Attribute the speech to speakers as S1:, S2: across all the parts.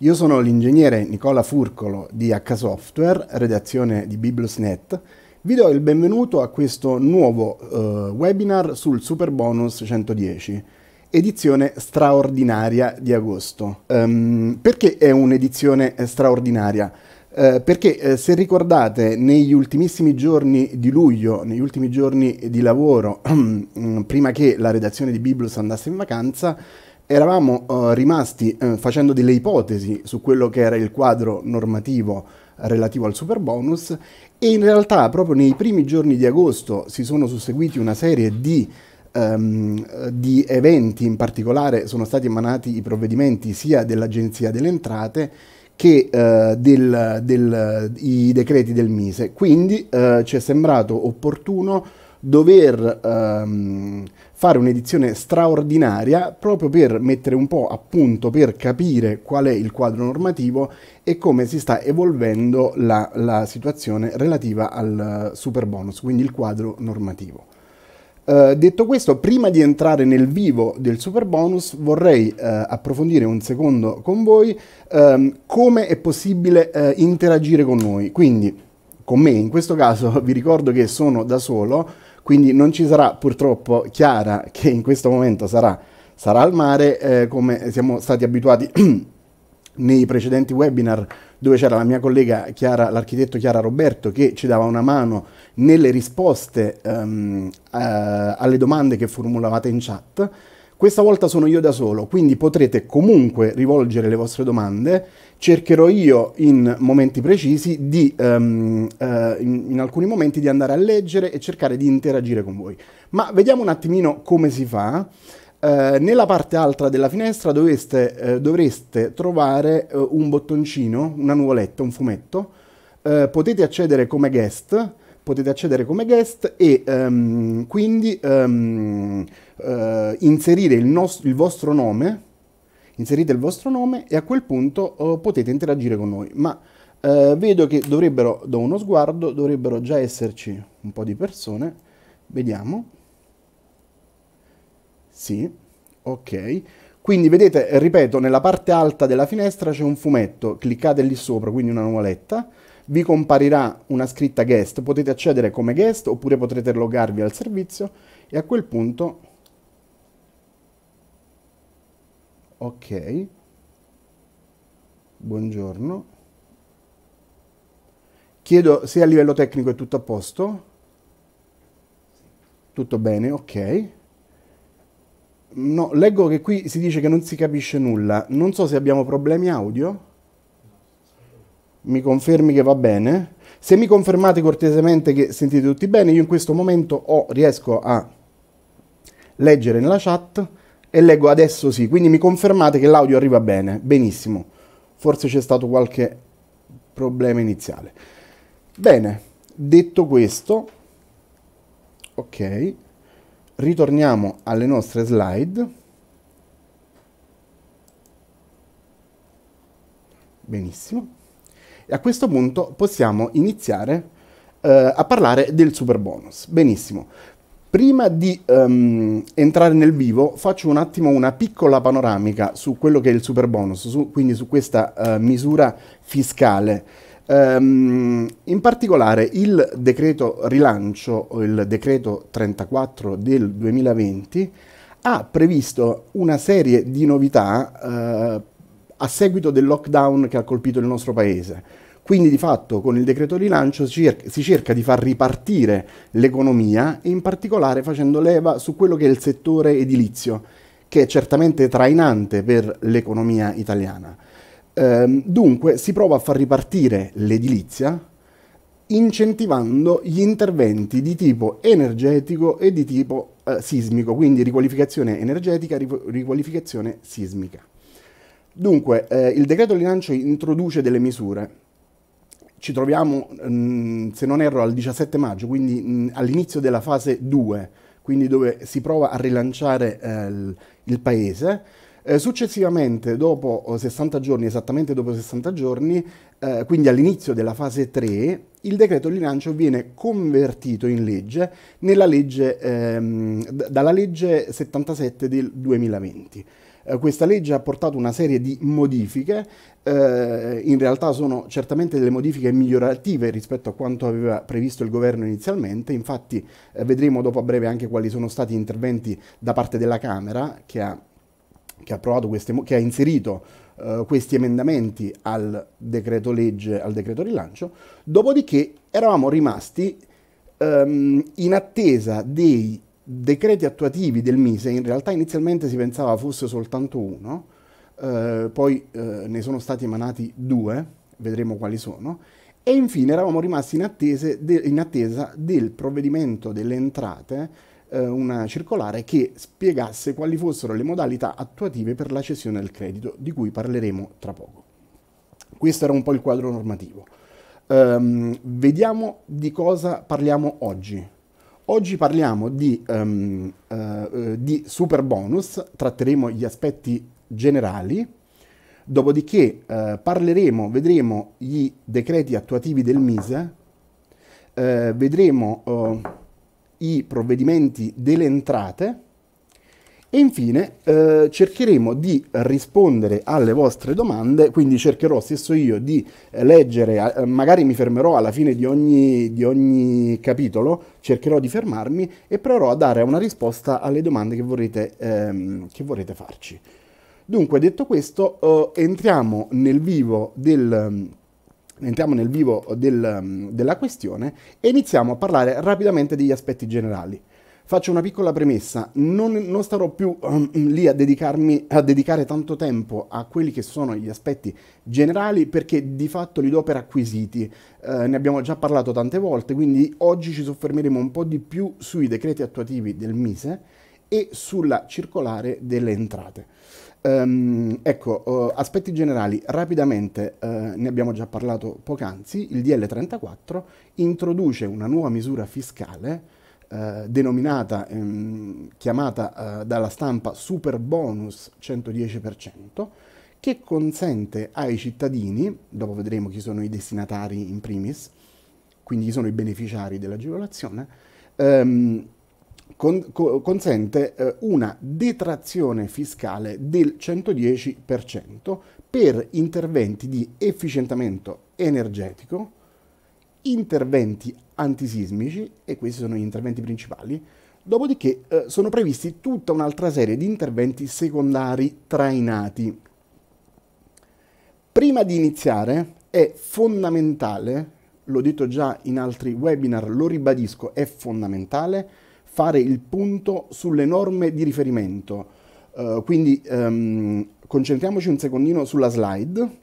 S1: Io sono l'ingegnere Nicola Furcolo di H-Software, redazione di BiblosNet. Vi do il benvenuto a questo nuovo eh, webinar sul Super Bonus 110, edizione straordinaria di agosto. Um, perché è un'edizione straordinaria? Eh, perché eh, se ricordate negli ultimissimi giorni di luglio, negli ultimi giorni di lavoro, prima che la redazione di Biblos andasse in vacanza, eravamo uh, rimasti uh, facendo delle ipotesi su quello che era il quadro normativo relativo al super bonus e in realtà proprio nei primi giorni di agosto si sono susseguiti una serie di, um, di eventi, in particolare sono stati emanati i provvedimenti sia dell'Agenzia delle Entrate che uh, del, del, i decreti del Mise. Quindi ci è sembrato opportuno dover... Um, fare un'edizione straordinaria proprio per mettere un po' a punto, per capire qual è il quadro normativo e come si sta evolvendo la, la situazione relativa al eh, super bonus, quindi il quadro normativo. Uh, detto questo, prima di entrare nel vivo del super bonus, vorrei uh, approfondire un secondo con voi um, come è possibile uh, interagire con noi. Quindi, con me in questo caso, vi ricordo che sono da solo, quindi non ci sarà purtroppo Chiara che in questo momento sarà, sarà al mare eh, come siamo stati abituati nei precedenti webinar dove c'era la mia collega Chiara, l'architetto Chiara Roberto che ci dava una mano nelle risposte um, ehm, a, eh, alle domande che formulavate in chat questa volta sono io da solo, quindi potrete comunque rivolgere le vostre domande. Cercherò io in momenti precisi di, um, uh, in, in alcuni momenti, di andare a leggere e cercare di interagire con voi. Ma vediamo un attimino come si fa. Eh, nella parte alta della finestra doveste, uh, dovreste trovare uh, un bottoncino, una nuvoletta, un fumetto. potete accedere come guest, potete accedere come guest e um, quindi um, eh, inserire il, nostro, il, vostro nome, inserite il vostro nome e a quel punto eh, potete interagire con noi. Ma eh, vedo che dovrebbero, do uno sguardo, dovrebbero già esserci un po' di persone. Vediamo. Sì, ok. Quindi vedete, ripeto, nella parte alta della finestra c'è un fumetto, cliccate lì sopra, quindi una nuvoletta, vi comparirà una scritta guest, potete accedere come guest oppure potrete logarvi al servizio e a quel punto ok buongiorno chiedo se a livello tecnico è tutto a posto tutto bene ok no leggo che qui si dice che non si capisce nulla non so se abbiamo problemi audio mi confermi che va bene se mi confermate cortesemente che sentite tutti bene io in questo momento oh, riesco a leggere nella chat e leggo adesso sì, quindi mi confermate che l'audio arriva bene, benissimo. Forse c'è stato qualche problema iniziale. Bene, detto questo, ok, ritorniamo alle nostre slide. Benissimo. E a questo punto possiamo iniziare eh, a parlare del super bonus. Benissimo. Prima di um, entrare nel vivo faccio un attimo una piccola panoramica su quello che è il super bonus, su, quindi su questa uh, misura fiscale. Um, in particolare il decreto rilancio, o il decreto 34 del 2020, ha previsto una serie di novità uh, a seguito del lockdown che ha colpito il nostro paese. Quindi di fatto con il decreto rilancio si cerca, si cerca di far ripartire l'economia, e in particolare facendo leva su quello che è il settore edilizio, che è certamente trainante per l'economia italiana. Ehm, dunque si prova a far ripartire l'edilizia, incentivando gli interventi di tipo energetico e di tipo eh, sismico, quindi riqualificazione energetica, riqualificazione sismica. Dunque, eh, il decreto rilancio introduce delle misure ci troviamo, mm, se non erro, al 17 maggio, quindi mm, all'inizio della fase 2, quindi dove si prova a rilanciare eh, il, paese. Eh, successivamente, dopo 60 giorni, esattamente dopo 60 giorni, eh, quindi all'inizio della fase 3, il decreto di lancio viene convertito in legge, legge ehm, dalla legge 77 del 2020. Eh, questa legge ha portato una serie di modifiche, eh, in realtà sono certamente delle modifiche migliorative rispetto a quanto aveva previsto il governo inizialmente, infatti eh, vedremo dopo a breve anche quali sono stati gli interventi da parte della Camera che ha, che ha, queste, che ha inserito Uh, questi emendamenti al decreto legge, al decreto rilancio, dopodiché eravamo rimasti ehm, in attesa dei decreti attuativi del MISE, in realtà inizialmente si pensava fosse soltanto uno, eh, poi eh, ne sono stati emanati due, vedremo quali sono, e infine eravamo rimasti in, de, in attesa del provvedimento delle entrate, eh, una circolare che spiegasse quali fossero le modalità attuative per la cessione del credito, di cui parleremo tra poco. Questo era un po' il quadro normativo. Um, vediamo di cosa parliamo oggi. Oggi parliamo di, um, uh, di super bonus, tratteremo gli aspetti generali, dopodiché uh, parleremo, vedremo i decreti attuativi del MISE, uh, vedremo oh, i provvedimenti delle entrate, e infine eh, cercheremo di rispondere alle vostre domande, quindi cercherò stesso io di leggere, eh, magari mi fermerò alla fine di ogni, di ogni, capitolo, cercherò di fermarmi e proverò a dare una risposta alle domande che vorrete, ehm, che vorrete farci. Dunque, detto questo, eh, entriamo nel vivo del ehm, entriamo nel vivo del, ehm, della questione e iniziamo a parlare rapidamente degli aspetti generali. Faccio una piccola premessa, non, non starò più um, lì a, a dedicare tanto tempo a quelli che sono gli aspetti generali perché di fatto li do per acquisiti, eh, ne abbiamo già parlato tante volte, quindi oggi ci soffermeremo un po' di più sui decreti attuativi del MISE e sulla circolare delle entrate. Um, ecco, uh, aspetti generali, rapidamente uh, ne abbiamo già parlato poc'anzi, il DL34 introduce una nuova misura fiscale eh, denominata, ehm, chiamata eh, dalla stampa Super Bonus 110%, che consente ai cittadini, dopo vedremo chi sono i destinatari in primis, quindi chi sono i beneficiari dell'agevolazione, ehm, con, co, consente eh, una detrazione fiscale del 110% per interventi di efficientamento energetico, interventi antisismici e questi sono gli interventi principali. Dopodiché eh, sono previsti tutta un'altra serie di interventi secondari trainati. Prima di iniziare è fondamentale, l'ho detto già in altri webinar, lo ribadisco, è fondamentale fare il punto sulle norme di riferimento. Uh, quindi um, concentriamoci un secondino sulla slide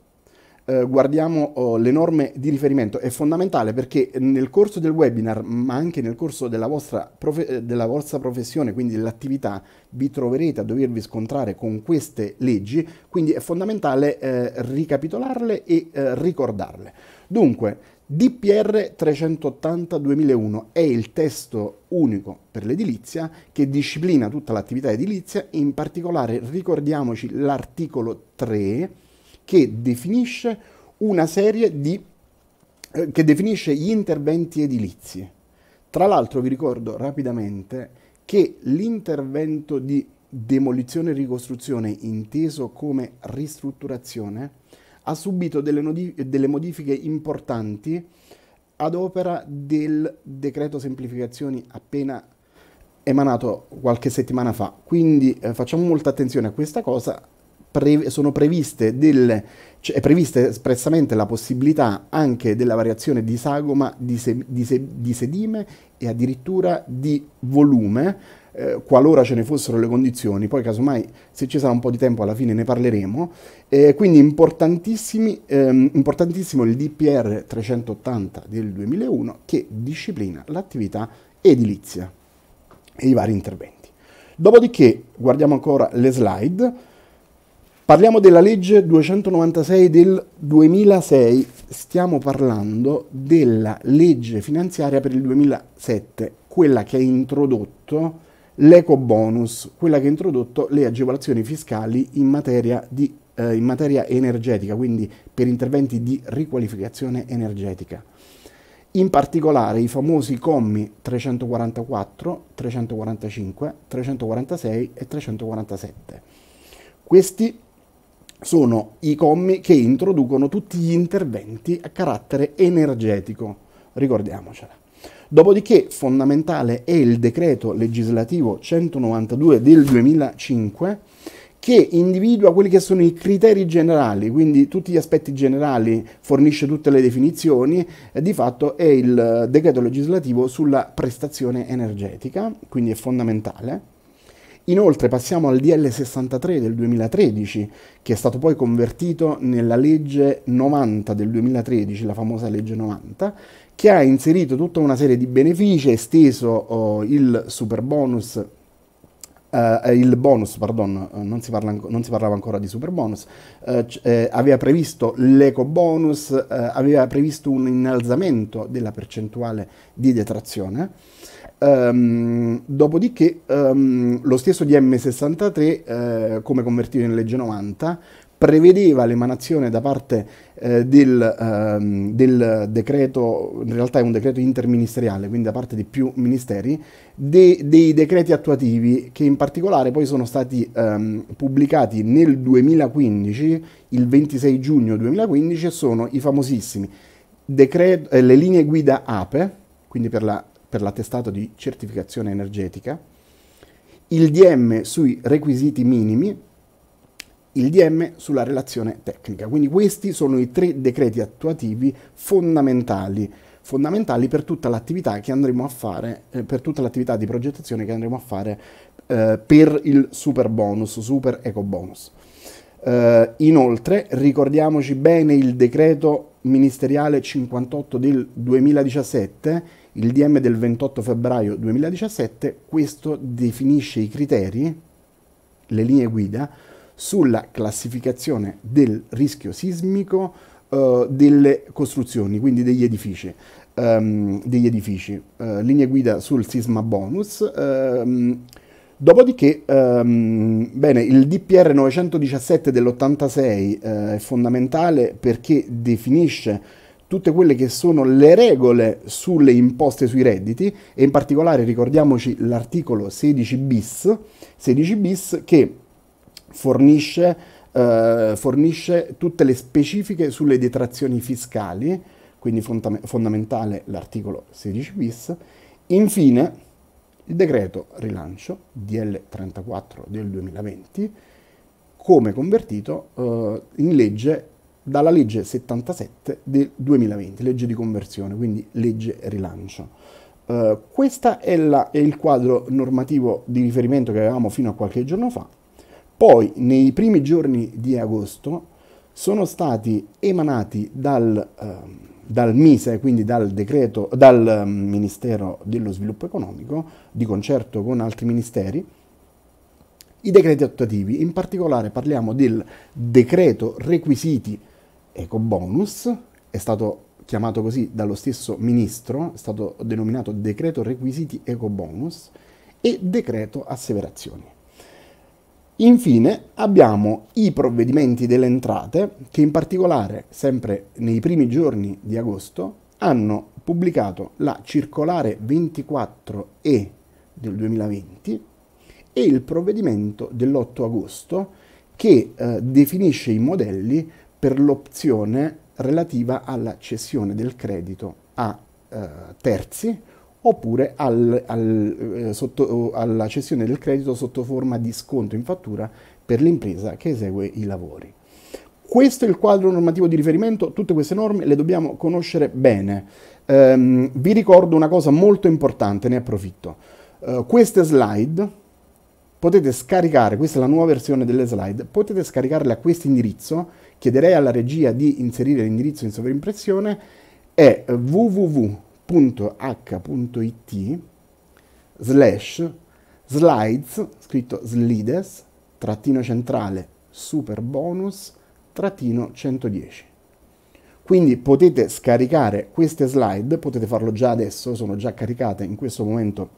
S1: eh, guardiamo oh, le norme di riferimento è fondamentale perché nel corso del webinar ma anche nel corso della vostra, profe- eh, della vostra professione quindi dell'attività vi troverete a dovervi scontrare con queste leggi quindi è fondamentale eh, ricapitolarle e eh, ricordarle dunque DPR 380 2001 è il testo unico per l'edilizia che disciplina tutta l'attività edilizia in particolare ricordiamoci l'articolo 3 che definisce una serie di eh, che definisce gli interventi edilizi. Tra l'altro vi ricordo rapidamente che l'intervento di demolizione e ricostruzione inteso come ristrutturazione ha subito delle, modif delle modifiche importanti ad opera del decreto semplificazioni appena emanato qualche settimana fa. Quindi eh, facciamo molta attenzione a questa cosa, pre previste delle, cioè è prevista espressamente la possibilità anche della variazione di sagoma, di, se, di, se, di sedime e addirittura di volume, eh, qualora ce ne fossero le condizioni. Poi casomai se ci sarà un po' di tempo alla fine ne parleremo. Eh, quindi ehm, importantissimo il DPR 380 del 2001 che disciplina l'attività edilizia e i vari interventi. Dopodiché guardiamo ancora le slide. Parliamo della legge 296 del 2006, stiamo parlando della legge finanziaria per il 2007, quella che ha introdotto l'eco bonus, quella che ha introdotto le agevolazioni fiscali in materia, di, eh, in materia energetica, quindi per interventi di riqualificazione energetica. In particolare i famosi commi 344, 345, 346 e 347. Questi sono i commi che introducono tutti gli interventi a carattere energetico, ricordiamocela. Dopodiché fondamentale è il decreto legislativo 192 del 2005 che individua quelli che sono i criteri generali, quindi tutti gli aspetti generali, fornisce tutte le definizioni, di fatto è il decreto legislativo sulla prestazione energetica, quindi è fondamentale. Inoltre passiamo al DL 63 del 2013, che è stato poi convertito nella legge 90 del 2013, la famosa legge 90, che ha inserito tutta una serie di benefici, esteso oh, il super bonus Uh, eh, eh, il bonus, pardon, eh, non si, parla, non si, parlava ancora di super bonus, uh, eh, aveva previsto l'eco bonus, uh, aveva previsto un innalzamento della percentuale di detrazione Um, dopodiché um, lo stesso DM63, uh, eh, come convertito in legge 90, prevedeva l'emanazione da parte eh, del, ehm, del, decreto, in realtà è un decreto interministeriale, quindi da parte di più ministeri, de, dei decreti attuativi che in particolare poi sono stati ehm, pubblicati nel 2015, il 26 giugno 2015, e sono i famosissimi decreto, eh, le linee guida APE, quindi per la per l'attestato di certificazione energetica, il DM sui requisiti minimi, il DM sulla relazione tecnica. Quindi questi sono i tre decreti attuativi fondamentali, fondamentali per tutta l'attività che andremo a fare, eh, per tutta l'attività di progettazione che andremo a fare eh, per il super bonus, super eco bonus. Uh, inoltre ricordiamoci bene il decreto ministeriale 58 del 2017 il DM del 28 febbraio 2017 questo definisce i criteri, le linee guida, sulla classificazione del rischio sismico uh, delle costruzioni, quindi degli edifici. Um, degli edifici, uh, linee guida sul sisma bonus. Um, Dopodiché, um, bene, il DPR 917 dell'86 uh, è fondamentale perché definisce tutte quelle che sono le regole sulle imposte sui redditi e in particolare ricordiamoci l'articolo 16 bis, 16 bis che fornisce, eh, fornisce tutte le specifiche sulle detrazioni fiscali, quindi fondamentale l'articolo 16 bis. Infine il decreto rilancio DL34 del 2020 come convertito eh, in legge dalla legge 77 del 2020, legge di conversione, quindi legge rilancio. Uh, eh, questo è, è, il quadro normativo di riferimento che avevamo fino a qualche giorno fa. Poi, nei primi giorni di agosto, sono stati emanati dal, uh, dal MISE, quindi dal, decreto, dal ehm, Ministero dello Sviluppo Economico, di concerto con altri ministeri, i decreti attuativi. In particolare parliamo del decreto requisiti ecobonus, è stato chiamato così dallo stesso ministro, è stato denominato decreto requisiti ecobonus e decreto asseverazioni. Infine abbiamo i provvedimenti delle entrate che in particolare sempre nei primi giorni di agosto hanno pubblicato la circolare 24E del 2020 e il provvedimento dell'8 agosto che eh, definisce i modelli per l'opzione relativa alla cessione del credito a eh, terzi oppure al, al, eh, sotto, alla cessione del credito sotto forma di sconto in fattura per l'impresa che esegue i lavori. Questo è il quadro normativo di riferimento, tutte queste norme le dobbiamo conoscere bene. Ehm, vi ricordo una cosa molto importante, ne approfitto. Eh, queste slide potete scaricare, questa è la nuova versione delle slide, potete scaricarle a questo indirizzo chiederei alla regia di inserire l'indirizzo in sovrimpressione, è www.h.it slash slides, scritto slides, trattino centrale, super bonus, trattino 110. Quindi potete scaricare queste slide, potete farlo già adesso, sono già caricate in questo momento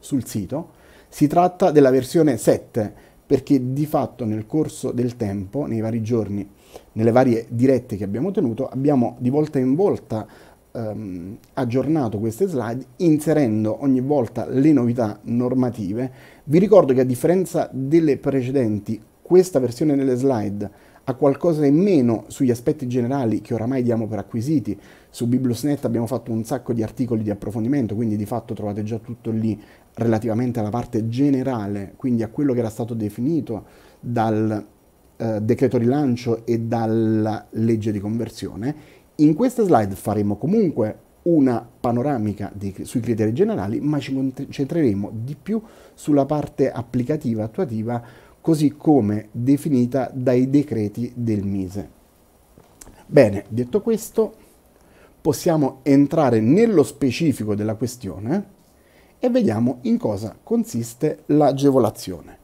S1: sul sito. Si tratta della versione 7 perché di fatto nel corso del tempo, nei vari giorni, nelle varie dirette che abbiamo tenuto, abbiamo di volta in volta ehm, aggiornato queste slide inserendo ogni volta le novità normative. Vi ricordo che a differenza delle precedenti, questa versione delle slide ha qualcosa in meno sugli aspetti generali che oramai diamo per acquisiti. Su Bibliosnet abbiamo fatto un sacco di articoli di approfondimento, quindi di fatto trovate già tutto lì relativamente alla parte generale, quindi a quello che era stato definito dal eh, decreto rilancio e dalla legge di conversione, in queste slide faremo comunque una panoramica di, sui criteri generali, ma ci concentreremo di più sulla parte applicativa, attuativa, così come definita dai decreti del Mise. Bene, detto questo, possiamo entrare nello specifico della questione e vediamo in cosa consiste l'agevolazione.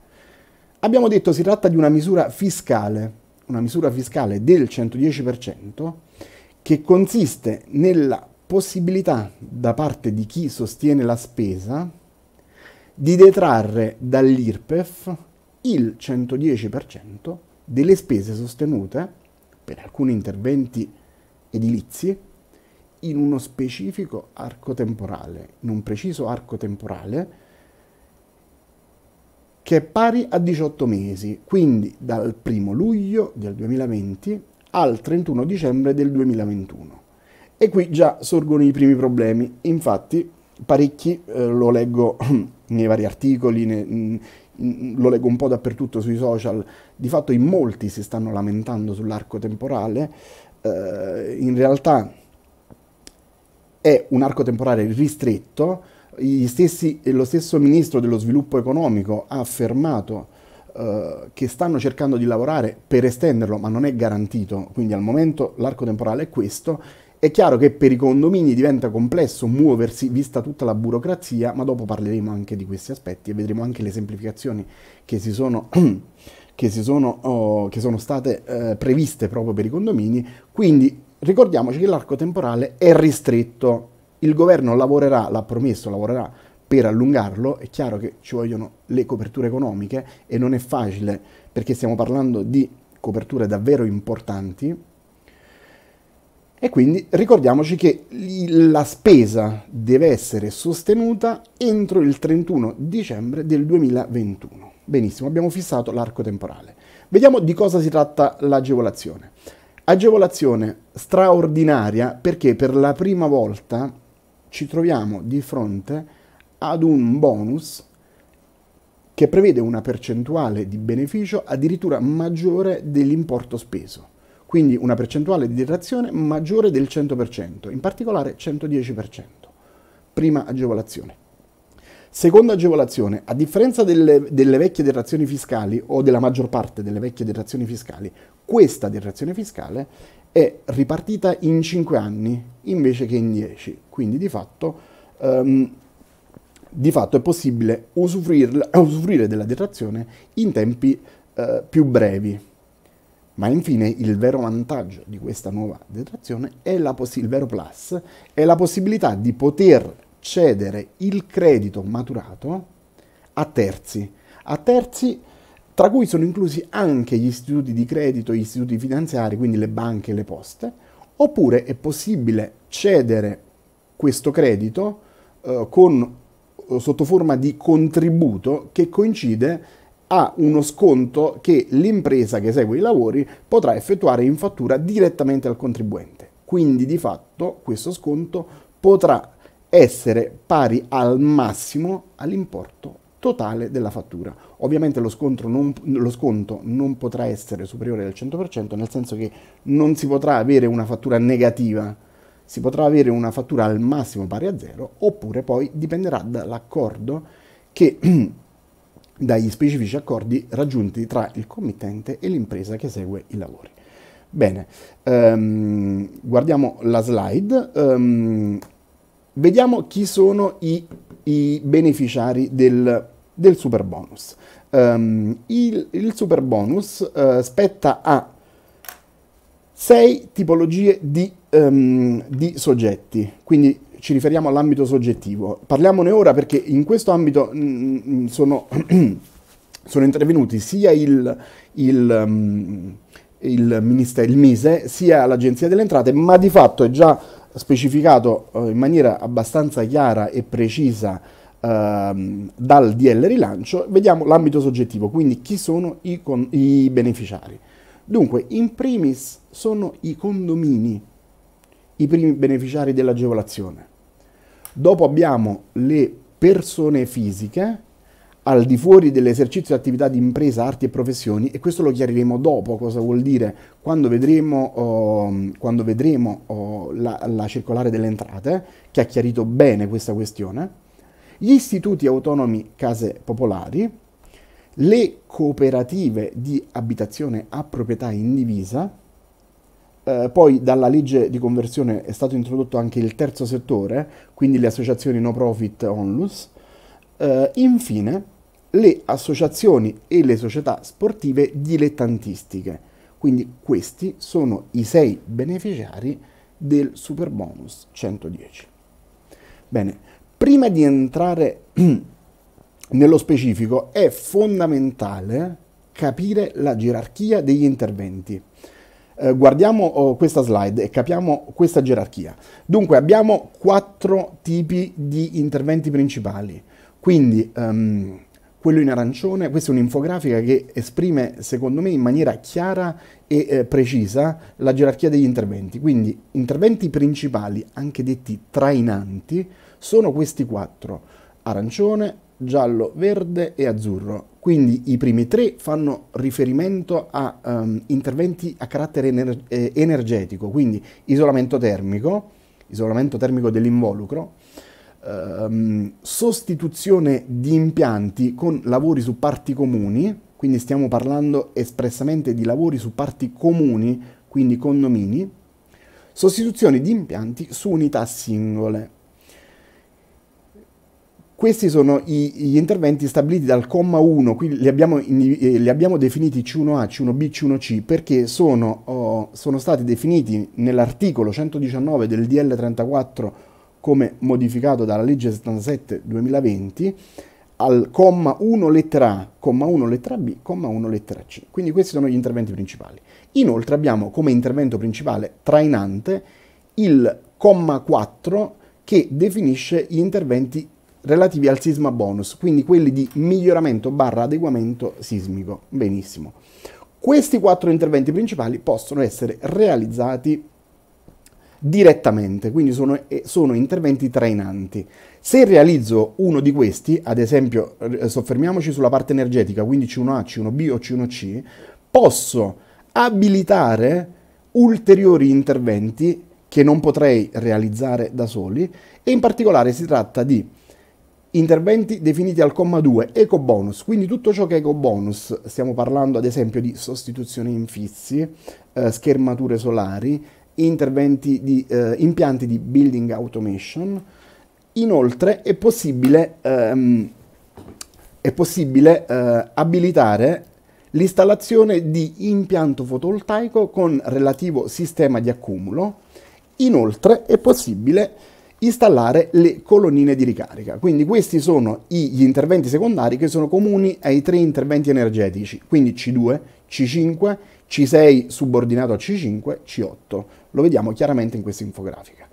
S1: Abbiamo detto si tratta di una misura fiscale, una misura fiscale del 110% che consiste nella possibilità da parte di chi sostiene la spesa di detrarre dall'IRPEF il 110% delle spese sostenute per alcuni interventi edilizi in uno specifico arco temporale, in un preciso arco temporale che è pari a 18 mesi, quindi dal 1 luglio del 2020 al 31 dicembre del 2021. E qui già sorgono i primi problemi, infatti parecchi, eh, lo leggo nei vari articoli, ne, lo leggo un po' dappertutto sui social, di fatto in molti si stanno lamentando sull'arco temporale, eh, in realtà è un arco temporale ristretto, stessi, lo stesso ministro dello sviluppo economico ha affermato eh, che stanno cercando di lavorare per estenderlo, ma non è garantito, quindi al momento l'arco temporale è questo. È chiaro che per i condomini diventa complesso muoversi vista tutta la burocrazia, ma dopo parleremo anche di questi aspetti e vedremo anche le semplificazioni che si sono che, sono, oh, che sono state eh, previste proprio per i condomini, quindi Ricordiamoci che l'arco temporale è ristretto, il governo lavorerà, l'ha promesso, lavorerà per allungarlo, è chiaro che ci vogliono le coperture economiche e non è facile perché stiamo parlando di coperture davvero importanti e quindi ricordiamoci che la spesa deve essere sostenuta entro il 31 dicembre del 2021. Benissimo, abbiamo fissato l'arco temporale. Vediamo di cosa si tratta l'agevolazione. Agevolazione straordinaria perché per la prima volta ci troviamo di fronte ad un bonus che prevede una percentuale di beneficio addirittura maggiore dell'importo speso, quindi una percentuale di detrazione maggiore del 100%, in particolare 110%, prima agevolazione. Seconda agevolazione, a differenza delle, delle, vecchie detrazioni fiscali o della maggior parte delle vecchie detrazioni fiscali, questa detrazione fiscale è ripartita in 5 anni invece che in 10, quindi di fatto, um, di fatto è possibile eh, usufruire della detrazione in tempi uh, più brevi. Ma infine il vero vantaggio di questa nuova detrazione è il vero plus, è la possibilità di poter cedere il credito maturato a terzi, a terzi tra cui sono inclusi anche gli istituti di credito, gli istituti finanziari, quindi le banche e le poste, oppure è possibile cedere questo credito eh, con, eh, sotto forma di contributo che coincide a uno sconto che l'impresa che esegue i lavori potrà effettuare in fattura direttamente al contribuente. Quindi di fatto questo sconto potrà essere pari al massimo all'importo totale della fattura. Ovviamente lo, non, lo, sconto non potrà essere superiore al 100%, nel senso che non si potrà avere una fattura negativa, si potrà avere una fattura al massimo pari a zero, oppure poi dipenderà dall'accordo che dagli specifici accordi raggiunti tra il committente e l'impresa che segue i lavori. Bene, um, guardiamo la slide. Um, Vediamo chi sono i, i beneficiari del, del super bonus. Um, ehm, il, il, super bonus uh, eh, spetta a sei tipologie di, um, di soggetti, quindi ci riferiamo all'ambito soggettivo. Parliamone ora perché in questo ambito mh, mm, mm, sono, sono, intervenuti sia il, il um, il, ministero, il MISE, sia l'Agenzia delle Entrate, ma di fatto è già specificato eh, in maniera abbastanza chiara e precisa ehm, dal DL rilancio, vediamo l'ambito soggettivo, quindi chi sono i, con- i beneficiari. Dunque, in primis sono i condomini i primi beneficiari dell'agevolazione. Dopo abbiamo le persone fisiche al di fuori dell'esercizio di attività di impresa, arti e professioni e questo lo chiariremo dopo cosa vuol dire quando vedremo, oh, quando vedremo oh, la, la circolare delle entrate che ha chiarito bene questa questione, gli istituti autonomi case popolari, le cooperative di abitazione a proprietà indivisa, eh, poi dalla legge di conversione è stato introdotto anche il terzo settore, quindi le associazioni no profit onlus, eh, infine le associazioni e le società sportive dilettantistiche. Quindi questi sono i sei beneficiari del super bonus 110. Bene, prima di entrare nello specifico è fondamentale capire la gerarchia degli interventi. Eh, guardiamo oh, questa slide e capiamo questa gerarchia. Dunque abbiamo quattro tipi di interventi principali. Quindi um, quello in arancione, questa è un'infografica che esprime secondo me in maniera chiara e eh, precisa la gerarchia degli interventi, quindi interventi principali, anche detti trainanti, sono questi quattro, arancione, giallo, verde e azzurro. Quindi i primi tre fanno riferimento a um, interventi a carattere ener eh, energetico, quindi isolamento termico, isolamento termico dell'involucro, ehm, sostituzione di impianti con lavori su parti comuni, quindi stiamo parlando espressamente di lavori su parti comuni, quindi condomini, sostituzione di impianti su unità singole. Questi sono gli interventi stabiliti dal comma 1, qui li abbiamo, eh, li abbiamo definiti C1A, C1B, C1C perché sono, oh, sono stati definiti nell'articolo 119 del DL 34 come modificato dalla legge 77 2020 al comma 1 lettera A, comma 1 lettera B, comma 1 lettera C. Quindi questi sono gli interventi principali. Inoltre abbiamo come intervento principale trainante il comma 4 che definisce gli interventi relativi al sisma bonus, quindi quelli di miglioramento barra adeguamento sismico. Benissimo. Questi quattro interventi principali possono essere realizzati direttamente, quindi sono, eh, sono interventi trainanti. Se realizzo uno di questi, ad esempio soffermiamoci sulla parte energetica, quindi C1A, C1B o C1C, posso abilitare ulteriori interventi che non potrei realizzare da soli e in particolare si tratta di interventi definiti al comma 2 eco bonus, quindi tutto ciò che è eco bonus, stiamo parlando ad esempio di sostituzione infissi, eh, schermature solari, interventi di eh, impianti di building automation. Inoltre è possibile, ehm, è possibile eh, abilitare l'installazione di impianto fotovoltaico con relativo sistema di accumulo. Inoltre è possibile installare le colonnine di ricarica. Quindi questi sono gli interventi secondari che sono comuni ai tre interventi energetici, quindi C2, C5, C6 subordinato a C5, C8. Lo vediamo chiaramente in questa infografica.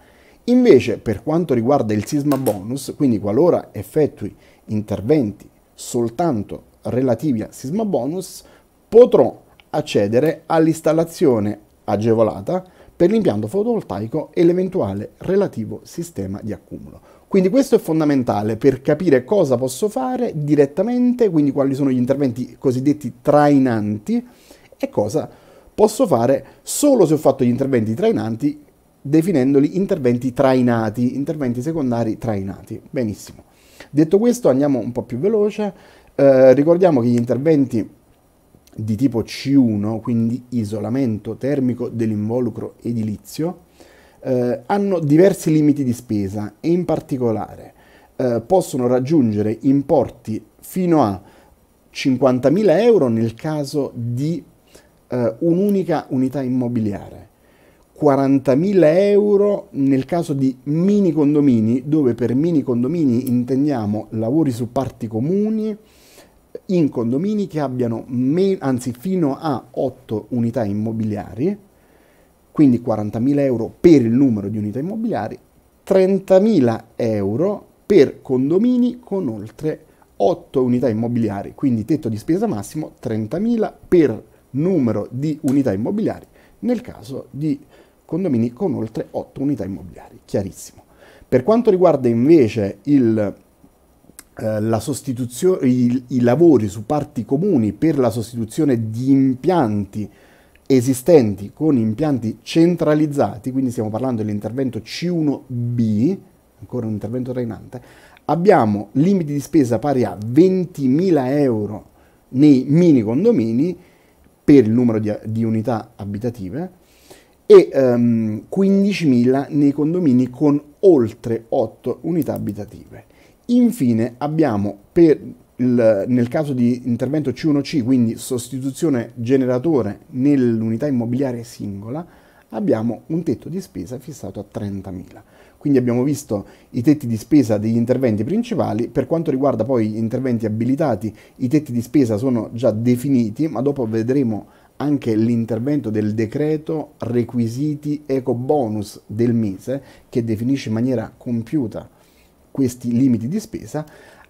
S1: Invece per quanto riguarda il sisma bonus, quindi qualora effettui interventi soltanto relativi al sisma bonus, potrò accedere all'installazione agevolata per l'impianto fotovoltaico e l'eventuale relativo sistema di accumulo. Quindi questo è fondamentale per capire cosa posso fare direttamente, quindi quali sono gli interventi cosiddetti trainanti e cosa posso fare solo se ho fatto gli interventi trainanti definendoli interventi trainati, interventi secondari trainati. Benissimo. Detto questo andiamo un po' più veloce, eh, ricordiamo che gli interventi di tipo C1, quindi isolamento termico dell'involucro edilizio, eh, hanno diversi limiti di spesa e in particolare eh, possono raggiungere importi fino a 50.000 euro nel caso di eh, un'unica unità immobiliare, 40.000 euro nel caso di mini condomini, dove per mini condomini intendiamo lavori su parti comuni, in condomini che abbiano me- anzi fino a 8 unità immobiliari, quindi 40.000 euro per il numero di unità immobiliari, 30.000 euro per condomini con oltre 8 unità immobiliari, quindi tetto di spesa massimo 30.000 per numero di unità immobiliari nel caso di condomini con oltre 8 unità immobiliari, chiarissimo. Per quanto riguarda invece il eh, i, i lavori su parti comuni per la sostituzione di impianti esistenti con impianti centralizzati, quindi stiamo parlando dell'intervento C1B, ancora un intervento trainante, abbiamo limiti di spesa pari a 20.000 euro nei mini condomini per il numero di, di unità abitative e um, ehm, 15.000 nei condomini con oltre 8 unità abitative. Infine abbiamo per il, nel caso di intervento C1C, quindi sostituzione generatore nell'unità immobiliare singola, abbiamo un tetto di spesa fissato a 30.000. Quindi abbiamo visto i tetti di spesa degli interventi principali, per quanto riguarda poi gli interventi abilitati, i tetti di spesa sono già definiti, ma dopo vedremo anche l'intervento del decreto requisiti eco bonus del mese che definisce in maniera compiuta questi limiti di spesa.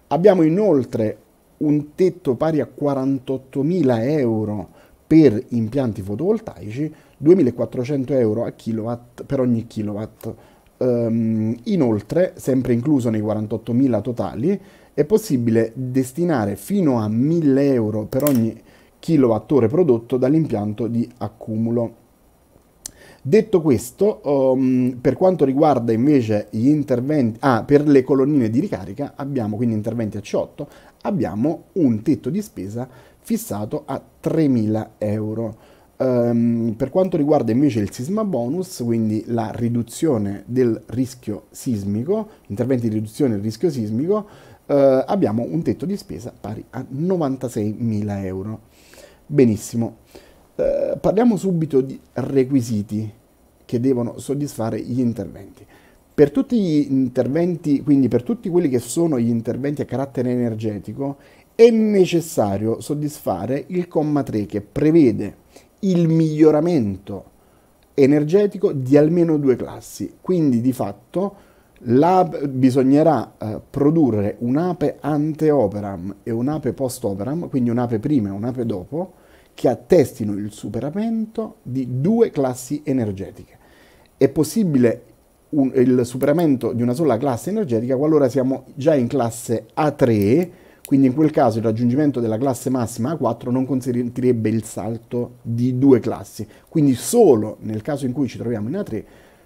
S1: Abbiamo inoltre un tetto pari a 48.000 euro per impianti fotovoltaici, 2.400 euro a kilowatt, per ogni kilowatt. Um, inoltre, sempre incluso nei 48.000 totali, è possibile destinare fino a 1.000 euro per ogni kilowattore prodotto dall'impianto di accumulo. Detto questo, um, per quanto riguarda invece gli interventi, ah, per le colonnine di ricarica, abbiamo quindi interventi a C8, abbiamo un tetto di spesa fissato a 3.000 euro. Um, per quanto riguarda invece il sisma bonus, quindi la riduzione del rischio sismico, interventi di riduzione del rischio sismico, uh, abbiamo un tetto di spesa pari a 96.000 euro. Benissimo. Eh, parliamo subito di requisiti che devono soddisfare gli interventi. Per tutti gli interventi, quindi per tutti quelli che sono gli interventi a carattere energetico, è necessario soddisfare il comma 3 che prevede il miglioramento energetico di almeno due classi. Quindi di fatto la, bisognerà eh, produrre un'ape ante operam e un'ape post operam, quindi un'ape prima e un'ape dopo, che attestino il superamento di due classi energetiche. È possibile un, il superamento di una sola classe energetica qualora siamo già in classe A3, quindi in quel caso il raggiungimento della classe massima A4 non consentirebbe il salto di due classi, quindi solo nel caso in cui ci troviamo in A3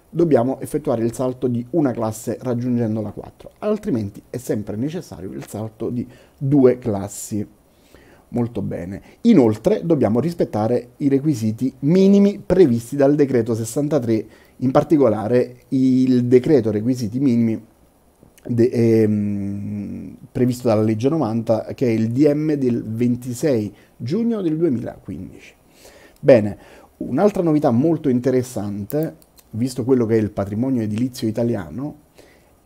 S1: dobbiamo effettuare il salto di una classe raggiungendo la 4, altrimenti è sempre necessario il salto di due classi molto bene. Inoltre dobbiamo rispettare i requisiti minimi previsti dal decreto 63, in particolare il decreto requisiti minimi de, ehm, previsto dalla legge 90 che è il DM del 26 giugno del 2015. Bene, un'altra novità molto interessante, visto quello che è il patrimonio edilizio italiano,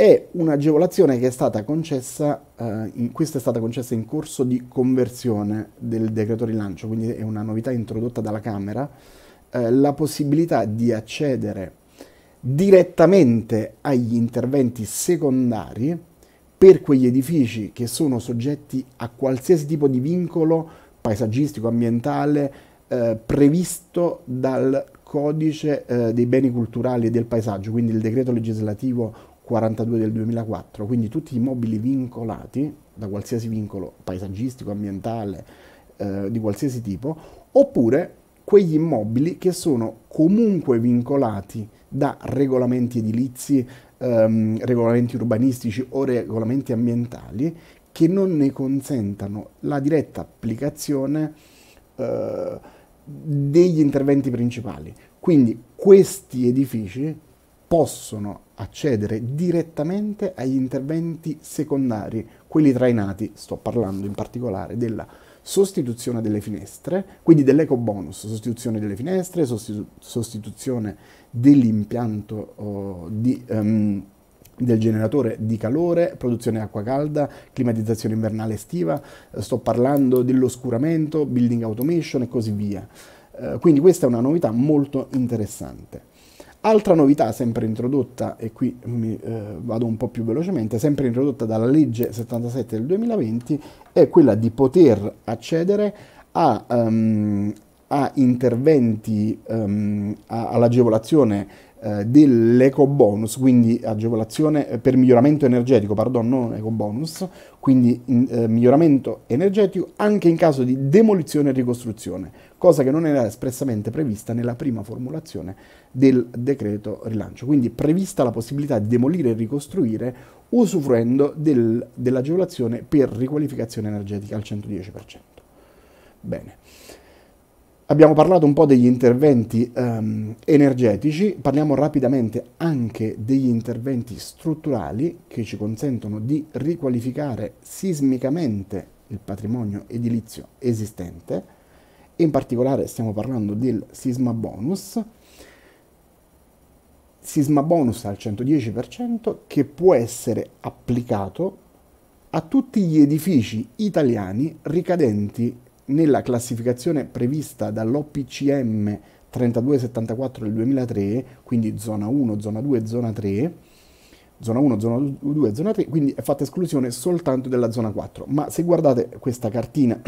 S1: è un'agevolazione che è stata concessa, eh, in, questa è stata concessa in corso di conversione del decreto rilancio, quindi è una novità introdotta dalla Camera, eh, la possibilità di accedere direttamente agli interventi secondari per quegli edifici che sono soggetti a qualsiasi tipo di vincolo paesaggistico, ambientale, eh, previsto dal codice eh, dei beni culturali e del paesaggio, quindi il decreto legislativo 42 del 2004, quindi tutti gli immobili vincolati da qualsiasi vincolo paesaggistico, ambientale, eh, di qualsiasi tipo, oppure quegli immobili che sono comunque vincolati da regolamenti edilizi, ehm, regolamenti urbanistici o regolamenti ambientali che non ne consentano la diretta applicazione eh, degli interventi principali. Quindi questi edifici possono accedere direttamente agli interventi secondari, quelli trainati, sto parlando in particolare della sostituzione delle finestre, quindi dell'eco bonus, sostituzione delle finestre, sostitu sostituzione dell'impianto oh, di... Um, del generatore di calore, produzione acqua calda, climatizzazione invernale estiva, eh, sto parlando dell'oscuramento, building automation e così via. Eh, quindi questa è una novità molto interessante. Altra novità sempre introdotta, e qui mi, eh, vado un po' più velocemente, sempre introdotta dalla legge 77 del 2020, è quella di poter accedere a, um, a interventi, um, all'agevolazione eh, dell'eco bonus, quindi agevolazione eh, per miglioramento energetico, pardon, non eco bonus, quindi eh, miglioramento energetico anche in caso di demolizione e ricostruzione, cosa che non era espressamente prevista nella prima formulazione del decreto rilancio. Quindi è prevista la possibilità di demolire e ricostruire usufruendo del, dell'agevolazione per riqualificazione energetica al 110%. Bene. Abbiamo parlato un po' degli interventi um, energetici, parliamo rapidamente anche degli interventi strutturali che ci consentono di riqualificare sismicamente il patrimonio edilizio esistente. In particolare stiamo parlando del sisma bonus, sisma bonus al 110% che può essere applicato a tutti gli edifici italiani ricadenti nella classificazione prevista dall'OPCM 3274 del 2003, quindi zona 1, zona 2, zona 3, zona 1, zona 2, zona 3, quindi è fatta esclusione soltanto della zona 4. Ma se guardate questa cartina,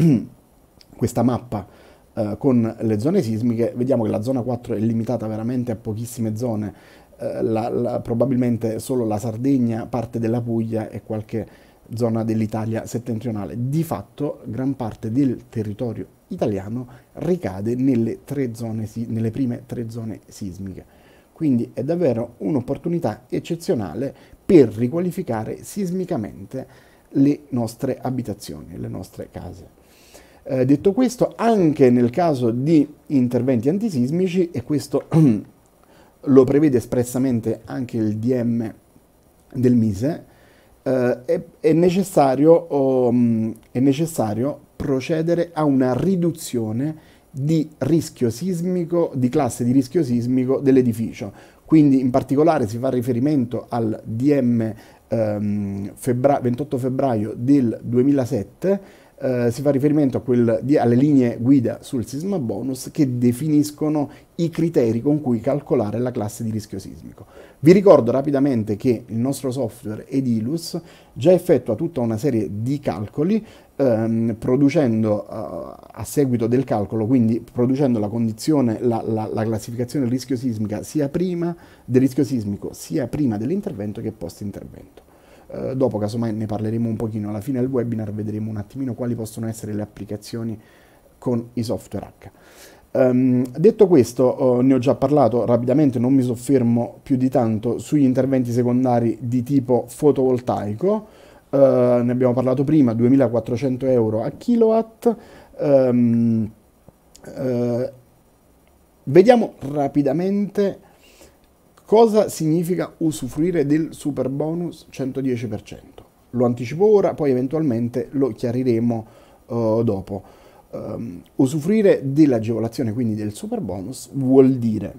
S1: questa mappa eh, con le zone sismiche, vediamo che la zona 4 è limitata veramente a pochissime zone, eh, la, la, probabilmente solo la Sardegna, parte della Puglia e qualche zona dell'Italia settentrionale. Di fatto gran parte del territorio italiano ricade nelle, zone, nelle prime tre zone sismiche. Quindi è davvero un'opportunità eccezionale per riqualificare sismicamente le nostre abitazioni, le nostre case. Eh, detto questo, anche nel caso di interventi antisismici, e questo lo prevede espressamente anche il DM del Mise, eh, è, è, necessario, oh, è necessario procedere a una riduzione di rischio sismico, di classe di rischio sismico dell'edificio. Quindi in particolare si fa riferimento al DM ehm, febbra 28 febbraio del 2007 eh, si fa riferimento quel, alle linee guida sul sisma bonus che definiscono i criteri con cui calcolare la classe di rischio sismico. Vi ricordo rapidamente che il nostro software Edilus già effettua tutta una serie di calcoli ehm, producendo eh, a seguito del calcolo, quindi producendo la condizione, la, la, la classificazione del rischio, sia prima, del rischio sismico sia prima dell'intervento che post intervento. Eh, dopo casomai ne parleremo un pochino alla fine del webinar, vedremo un attimino quali possono essere le applicazioni con i software H. Um, ehm, detto questo, eh, ne ho già parlato rapidamente, non mi soffermo più di tanto sugli interventi secondari di tipo fotovoltaico, eh, ne abbiamo parlato prima, 2400 euro a kilowatt. Um, eh, vediamo rapidamente Cosa significa usufruire del super bonus 110%? Lo anticipo ora, poi eventualmente lo chiariremo uh, dopo. Um, usufruire dell'agevolazione, quindi del super bonus, vuol dire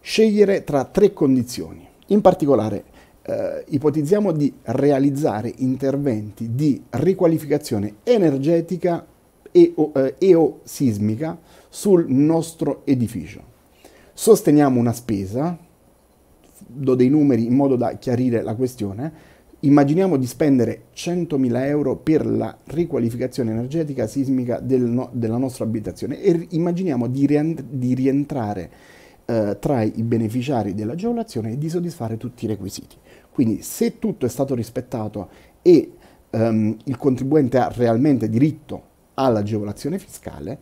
S1: scegliere tra tre condizioni. In particolare, eh, ipotizziamo di realizzare interventi di riqualificazione energetica e o, eh, e o sismica sul nostro edificio. Sosteniamo una spesa do dei numeri in modo da chiarire la questione, immaginiamo di spendere 100.000 euro per la riqualificazione energetica sismica del no, della nostra abitazione e immaginiamo di, rientr di rientrare eh, tra i beneficiari dell'agevolazione e di soddisfare tutti i requisiti. Quindi se tutto è stato rispettato e ehm, il contribuente ha realmente diritto all'agevolazione fiscale,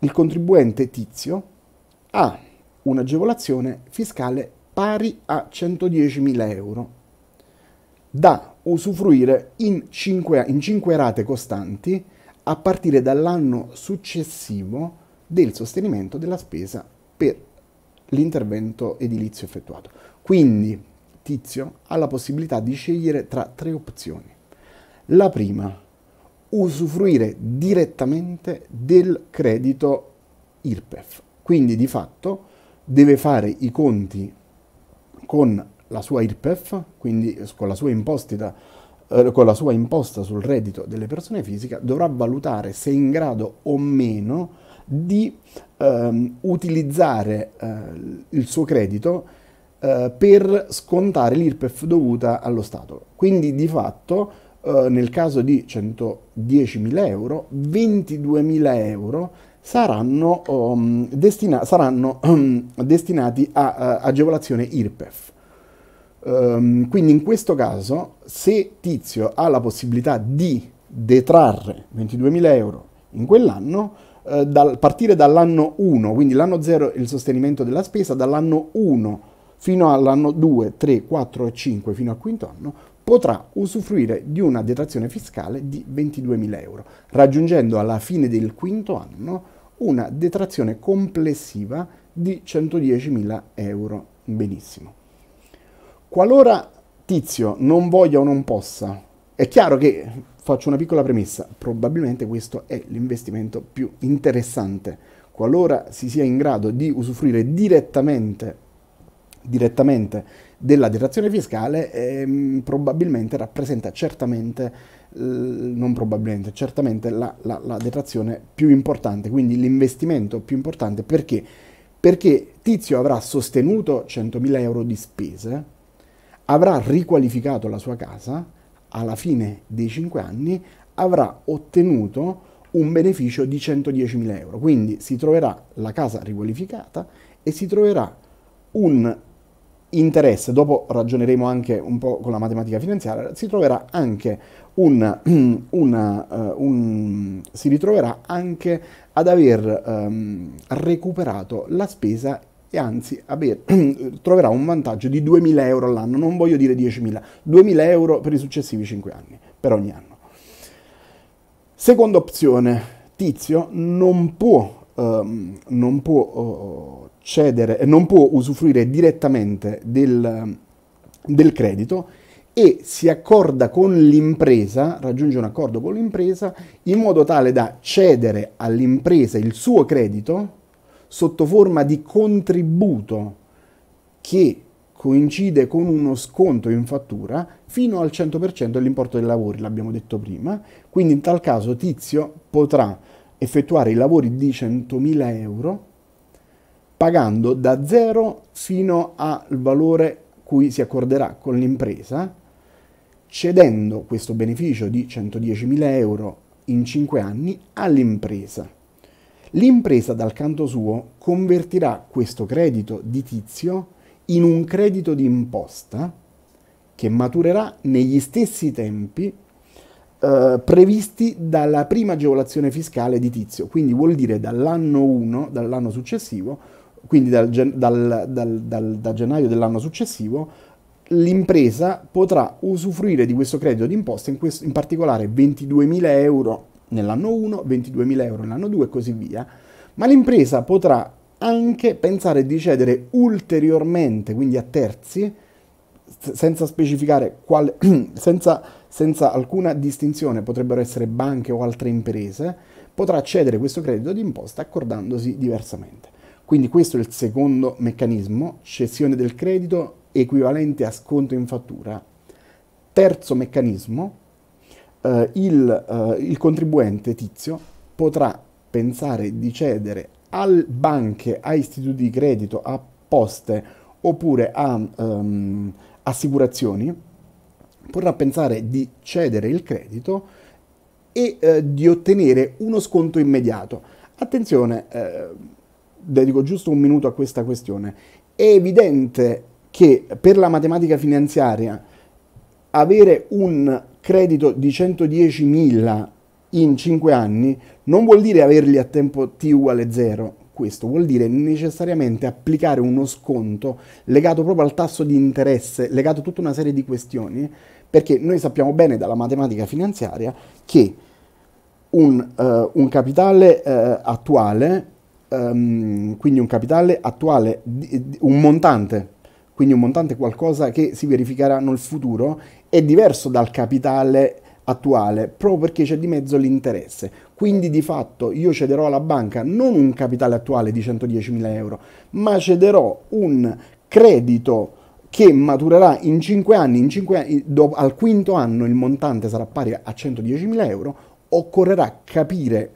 S1: il contribuente tizio ha un'agevolazione fiscale pari a 110.000 euro, da usufruire in 5, in 5 rate costanti a partire dall'anno successivo del sostenimento della spesa per l'intervento edilizio effettuato. Quindi Tizio ha la possibilità di scegliere tra tre opzioni. La prima, usufruire direttamente del credito IRPEF, quindi di fatto deve fare i conti con la sua IRPEF, quindi con la sua imposta, eh, con la sua imposta sul reddito delle persone fisiche, dovrà valutare se è in grado o meno di ehm, utilizzare eh, il suo credito eh, per scontare l'IRPEF dovuta allo Stato. Quindi di fatto eh, nel caso di 110.000 euro, 22.000 euro saranno, um, destina- saranno um, destinati a uh, agevolazione IRPEF. Um, quindi in questo caso, se Tizio ha la possibilità di detrarre 22.000 euro in quell'anno, uh, dal, partire dall'anno 1, quindi l'anno 0 è il sostenimento della spesa, dall'anno 1 fino all'anno 2, 3, 4 e 5, fino al quinto anno, potrà usufruire di una detrazione fiscale di 22.000 euro, raggiungendo alla fine del quinto anno una detrazione complessiva di 110.000 euro. Benissimo. Qualora tizio non voglia o non possa, è chiaro che, faccio una piccola premessa, probabilmente questo è l'investimento più interessante. Qualora si sia in grado di usufruire direttamente, direttamente della detrazione fiscale ehm, probabilmente rappresenta certamente, eh, non probabilmente, certamente la, la, la detrazione più importante, quindi l'investimento più importante perché? Perché Tizio avrà sostenuto 100.000 euro di spese, avrà riqualificato la sua casa, alla fine dei 5 anni avrà ottenuto un beneficio di 110.000 euro. Quindi si troverà la casa riqualificata e si troverà un interesse, dopo ragioneremo anche un po' con la matematica finanziaria, si troverà anche un, una, uh, un, si ritroverà anche ad aver um, recuperato la spesa e anzi aver, troverà un vantaggio di 2.000 euro all'anno, non voglio dire 10.000, 2.000 euro per i successivi 5 anni, per ogni anno. Seconda opzione, Tizio non può, um, non può uh, cedere, non può usufruire direttamente del, del credito e si accorda con l'impresa, raggiunge un accordo con l'impresa in modo tale da cedere all'impresa il suo credito sotto forma di contributo che coincide con uno sconto in fattura fino al 100% dell'importo dei lavori, l'abbiamo detto prima, quindi in tal caso Tizio potrà effettuare i lavori di 100.000 euro pagando da zero fino al valore cui si accorderà con l'impresa, cedendo questo beneficio di 110.000 euro in 5 anni all'impresa. L'impresa dal canto suo convertirà questo credito di tizio in un credito di imposta che maturerà negli stessi tempi eh, previsti dalla prima agevolazione fiscale di tizio, quindi vuol dire dall'anno 1, dall'anno successivo, quindi dal, dal, dal, da gennaio dell'anno successivo, l'impresa potrà usufruire di questo credito d'imposta, in, questo, in particolare 22.000 euro nell'anno 1, 22.000 euro nell'anno 2 e così via, ma l'impresa potrà anche pensare di cedere ulteriormente, quindi a terzi, senza specificare quale, senza, senza alcuna distinzione, potrebbero essere banche o altre imprese, potrà cedere questo credito d'imposta accordandosi diversamente. Quindi questo è il secondo meccanismo, cessione del credito equivalente a sconto in fattura. Terzo meccanismo, eh, il, eh, il contribuente tizio potrà pensare di cedere a banche, a istituti di credito, a poste oppure a um, assicurazioni, potrà pensare di cedere il credito e eh, di ottenere uno sconto immediato. Attenzione, eh, dedico giusto un minuto a questa questione. È evidente che per la matematica finanziaria avere un credito di 110.000 in 5 anni non vuol dire averli a tempo t uguale 0, questo vuol dire necessariamente applicare uno sconto legato proprio al tasso di interesse, legato a tutta una serie di questioni, perché noi sappiamo bene dalla matematica finanziaria che un, uh, un capitale uh, attuale um, quindi un capitale attuale, un montante, quindi un montante qualcosa che si verificherà nel futuro, è diverso dal capitale attuale proprio perché c'è di mezzo l'interesse. Quindi di fatto io cederò alla banca non un capitale attuale di 110.000 euro, ma cederò un credito che maturerà in 5 anni, in 5 dopo, al quinto anno il montante sarà pari a 110.000 euro, occorrerà capire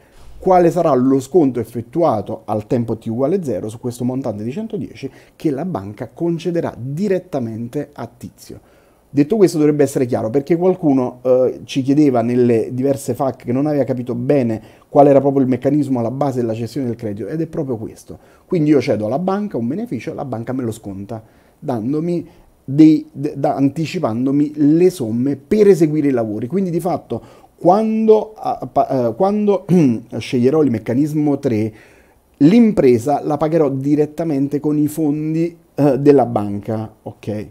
S1: quale sarà lo sconto effettuato al tempo t uguale 0 su questo montante di 110 che la banca concederà direttamente a Tizio. Detto questo dovrebbe essere chiaro perché qualcuno eh, ci chiedeva nelle diverse FAC che non aveva capito bene qual era proprio il meccanismo alla base della cessione del credito ed è proprio questo. Quindi io cedo alla banca un beneficio, la banca me lo sconta dandomi dei, da, anticipandomi le somme per eseguire i lavori. Quindi di fatto quando, eh, quando sceglierò il meccanismo 3, l'impresa la pagherò direttamente con i fondi eh, della banca, ok?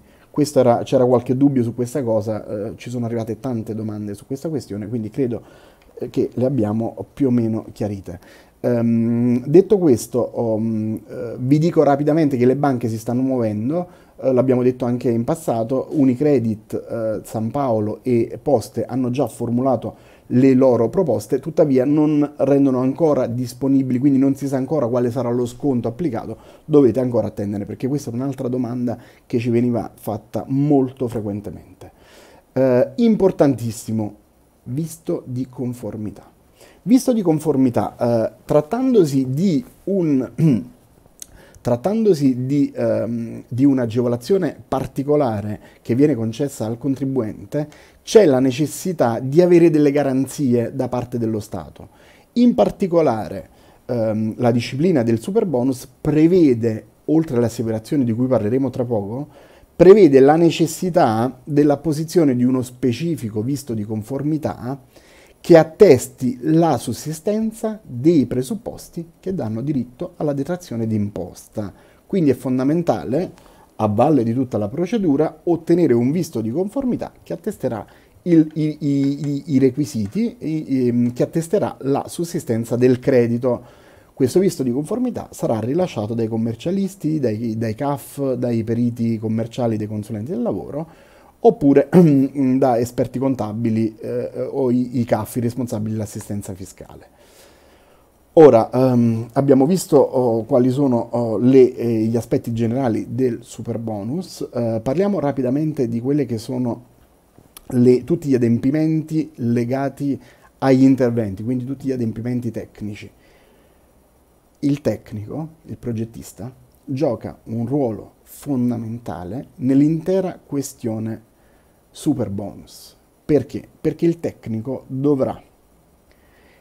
S1: c'era qualche dubbio su questa cosa, eh, ci sono arrivate tante domande su questa questione, quindi credo eh, che le abbiamo più o meno chiarite. Um, detto questo, um, uh, vi dico rapidamente che le banche si stanno muovendo, eh, l'abbiamo detto anche in passato, Unicredit, eh, San Paolo e Poste hanno già formulato le loro proposte, tuttavia non rendono ancora disponibili, quindi non si sa ancora quale sarà lo sconto applicato, dovete ancora attendere perché questa è un'altra domanda che ci veniva fatta molto frequentemente. Eh, importantissimo, visto di conformità. Visto di conformità, eh, trattandosi di un Trattandosi di, ehm, di un'agevolazione particolare che viene concessa al contribuente, c'è la necessità di avere delle garanzie da parte dello Stato. In particolare, ehm, la disciplina del super bonus prevede, oltre alle assicurazioni di cui parleremo tra poco, prevede la necessità dell'apposizione di uno specifico visto di conformità che attesti la sussistenza dei presupposti che danno diritto alla detrazione d'imposta. Quindi è fondamentale, a valle di tutta la procedura, ottenere un visto di conformità che attesterà il, i, i, i, requisiti, i, ehm, che attesterà la sussistenza del credito. Questo visto di conformità sarà rilasciato dai commercialisti, dai, dai CAF, dai periti commerciali, dai consulenti del lavoro, oppure mm, da esperti contabili eh, eh o i, i CAFI responsabili dell'assistenza fiscale. Ora ehm, abbiamo visto oh, quali sono oh, le, eh, gli aspetti generali del super bonus, eh, parliamo rapidamente di quelli che sono le, tutti gli adempimenti legati agli interventi, quindi tutti gli adempimenti tecnici. Il tecnico, il progettista, gioca un ruolo fondamentale nell'intera questione super bonus. Perché? Perché il tecnico dovrà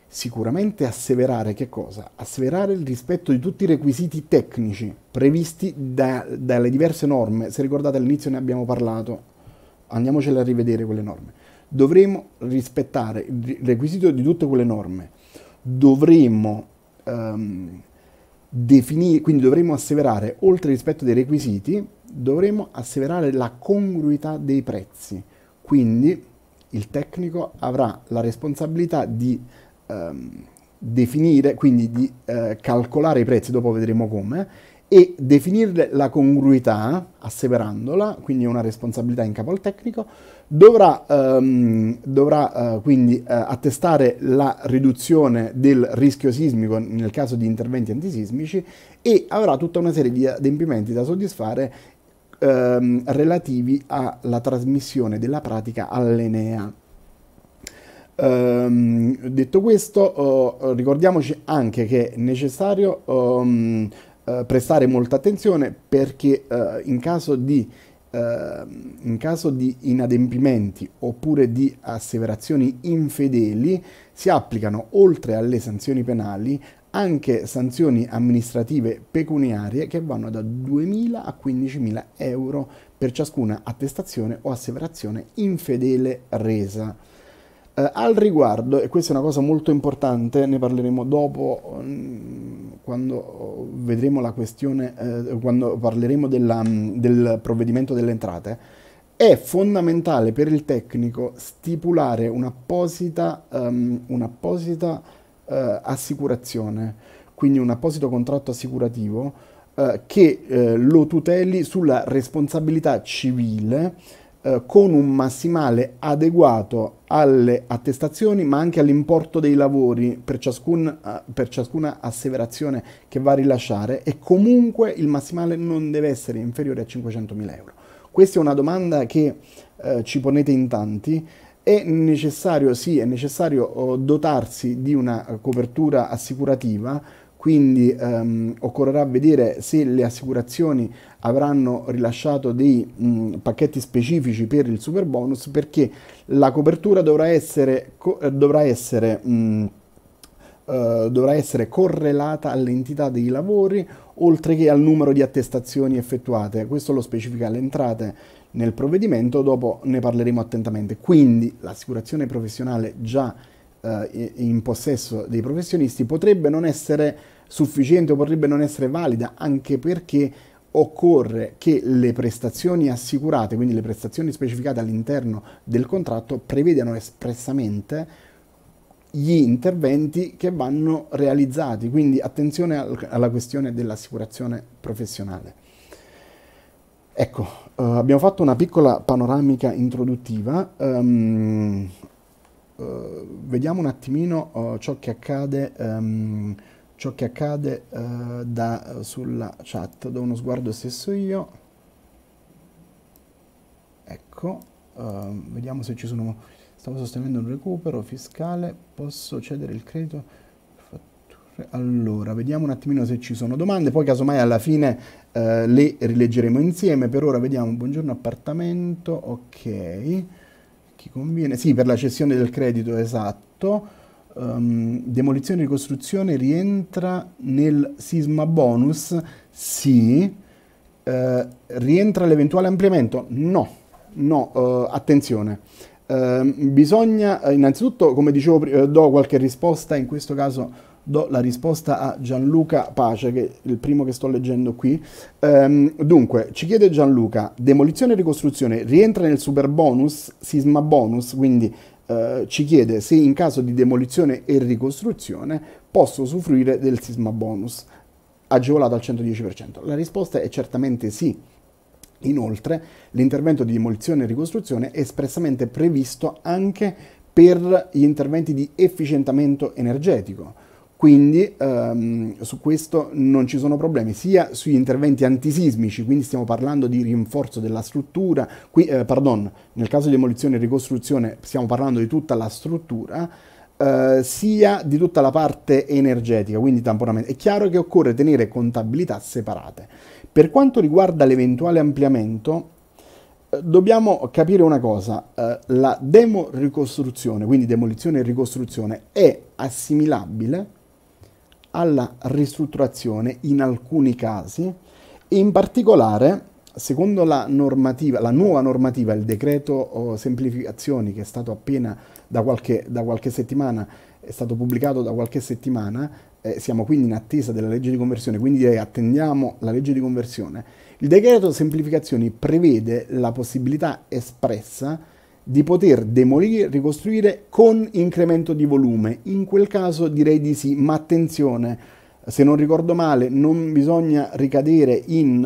S1: sicuramente asseverare che cosa? Asseverare il rispetto di tutti i requisiti tecnici previsti da, dalle diverse norme. Se ricordate all'inizio ne abbiamo parlato, andiamocele a rivedere quelle norme. Dovremo rispettare il requisito di tutte quelle norme. Dovremo um, ehm, definire, quindi dovremo asseverare oltre il rispetto dei requisiti dovremo asseverare la congruità dei prezzi. Quindi il tecnico avrà la responsabilità di ehm, definire, quindi di eh, calcolare i prezzi, dopo vedremo come, e definire la congruità, asseverandola, quindi è una responsabilità in capo al tecnico, dovrà, ehm, dovrà eh, quindi eh, attestare la riduzione del rischio sismico nel caso di interventi antisismici e avrà tutta una serie di adempimenti da soddisfare ehm, relativi alla trasmissione della pratica all'Enea. Ehm, detto questo, eh, ricordiamoci anche che è necessario ehm, eh, prestare molta attenzione perché eh, in, caso di, ehm, in caso di inadempimenti oppure di asseverazioni infedeli si applicano oltre alle sanzioni penali anche sanzioni amministrative pecuniarie che vanno da 2.000 a 15.000 euro per ciascuna attestazione o asseverazione infedele resa. Eh, al riguardo, e questa è una cosa molto importante, ne parleremo dopo mm, quando vedremo la questione, eh, quando parleremo della, mm, del provvedimento delle entrate, è fondamentale per il tecnico stipulare un'apposita, um, un'apposita eh, assicurazione, quindi un apposito contratto assicurativo eh, che eh, lo tuteli sulla responsabilità civile eh, con un massimale adeguato alle attestazioni ma anche all'importo dei lavori per, ciascun, eh, per, ciascuna asseverazione che va a rilasciare e comunque il massimale non deve essere inferiore a 500.000 euro. Questa è una domanda che eh, ci ponete in tanti è necessario, sì, è necessario oh, dotarsi di una copertura assicurativa, quindi ehm, occorrerà vedere se le assicurazioni avranno rilasciato dei mh, pacchetti specifici per il super bonus perché la copertura dovrà essere, co dovrà essere mh, Uh, dovrà essere correlata all'entità dei lavori oltre che al numero di attestazioni effettuate. Questo lo specifica alle entrate nel provvedimento, dopo ne parleremo attentamente. Quindi l'assicurazione professionale già eh, in possesso dei professionisti potrebbe non essere sufficiente o potrebbe non essere valida anche perché occorre che le prestazioni assicurate, quindi le prestazioni specificate all'interno del contratto, prevedano espressamente gli interventi che vanno realizzati, quindi attenzione alla questione dell'assicurazione professionale. Ecco, Uh, abbiamo fatto una piccola panoramica introduttiva, um, uh, vediamo un attimino uh, ciò che accade, um, ciò che accade da, sulla chat, do uno sguardo stesso io, ecco, ehm, vediamo se ci sono, stavo sostenendo un recupero fiscale, posso cedere il credito, allora, vediamo un attimino se ci sono domande, poi casomai alla fine eh, le rileggeremo insieme. Per ora vediamo, buongiorno appartamento, ok, chi conviene? Sì, per la cessione del credito, esatto. Um, demolizione e ricostruzione rientra nel sisma bonus? Sì. Uh, rientra l'eventuale ampliamento? No, no, uh, attenzione. Uh, bisogna eh, innanzitutto, come dicevo, do qualche risposta in questo caso do la risposta a Gianluca Pace, che è il primo che sto leggendo qui. Ehm, dunque, ci chiede Gianluca, demolizione e ricostruzione rientra nel super bonus, sisma bonus, quindi eh, ci chiede se in caso di demolizione e ricostruzione posso usufruire del sisma bonus agevolato al 110%. La risposta è certamente sì. Inoltre, l'intervento di demolizione e ricostruzione è espressamente previsto anche per gli interventi di efficientamento energetico quindi ehm, su questo non ci sono problemi, sia sugli interventi antisismici, quindi stiamo parlando di rinforzo della struttura, qui, eh, pardon, nel caso di demolizione e ricostruzione stiamo parlando di tutta la struttura, eh, sia di tutta la parte energetica, quindi tamponamento. È chiaro che occorre tenere contabilità separate. Per quanto riguarda l'eventuale ampliamento, eh, dobbiamo capire una cosa, eh, la demo ricostruzione, quindi demolizione e ricostruzione, è assimilabile alla ristrutturazione in alcuni casi e in particolare secondo la, la nuova normativa, il decreto oh, semplificazioni che è stato appena da qualche, da qualche, settimana, è stato pubblicato da qualche settimana, eh, siamo quindi in attesa della legge di conversione, quindi attendiamo la legge di conversione. Il decreto semplificazioni prevede la possibilità espressa di poter demolire, ricostruire con incremento di volume. In quel caso direi di sì, ma attenzione, se non ricordo male, non bisogna ricadere in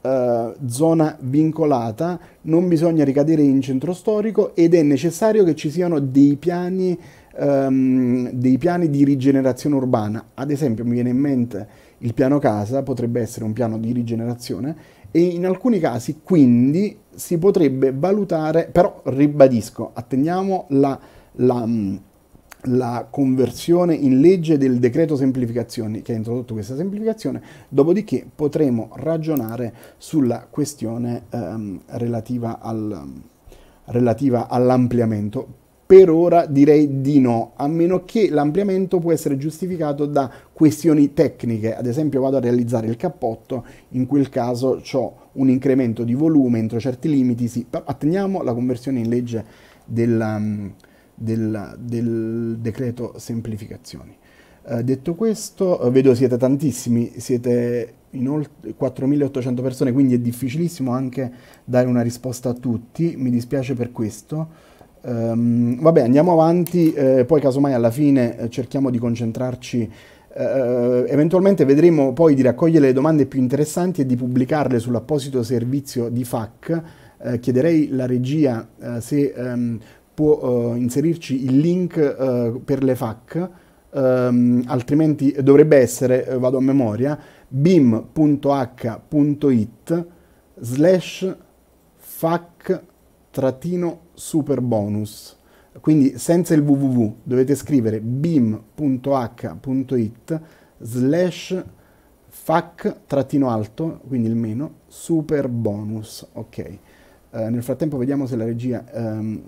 S1: eh, zona vincolata, non bisogna ricadere in centro storico ed è necessario che ci siano dei piani, ehm, dei piani di rigenerazione urbana. Ad esempio mi viene in mente il piano casa, potrebbe essere un piano di rigenerazione e in alcuni casi quindi si potrebbe valutare, però ribadisco, attendiamo la, la, mm, la, conversione in legge del decreto semplificazioni che ha introdotto questa semplificazione, dopodiché potremo ragionare sulla questione ehm, relativa, al, relativa all'ampliamento per ora direi di no, a meno che l'ampliamento può essere giustificato da questioni tecniche, ad esempio vado a realizzare il cappotto, in quel caso ho un incremento di volume entro certi limiti, sì, però atteniamo la conversione in legge del, um, del, del decreto semplificazioni. Eh, detto questo, eh, vedo siete tantissimi, siete in oltre 4.800 persone, quindi è difficilissimo anche dare una risposta a tutti, mi dispiace per questo. Um, vabbè, andiamo avanti, eh, poi casomai alla fine eh, cerchiamo di concentrarci. Eh, eh, eventualmente vedremo poi di raccogliere le domande più interessanti e di pubblicarle sull'apposito servizio di FAC. Eh, chiederei alla regia eh, se ehm, può inserirci il link per le FAC, ehm, altrimenti dovrebbe essere, vado a memoria, bim.h.it slash FAC trattino super bonus. Quindi senza il www dovete scrivere bim.h.it slash fac trattino alto, quindi il meno, super bonus. Ok. Eh, nel frattempo vediamo se la regia ehm,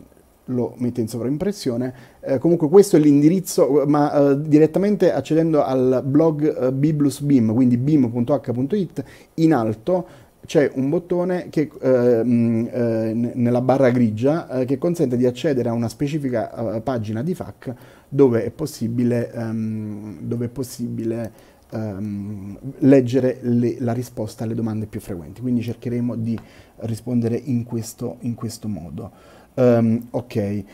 S1: lo mette in sovraimpressione. Eh, comunque questo è l'indirizzo, ma eh, direttamente accedendo al blog eh, Biblus Beam, quindi bim.h.it, in alto c'è un bottone che, ehm, eh, mh, nella barra grigia eh, che consente di accedere a una specifica eh, pagina di FAC dove è possibile, um, dove è possibile um, leggere le, la risposta alle domande più frequenti. Quindi cercheremo di rispondere in questo, in questo modo. Um, ok.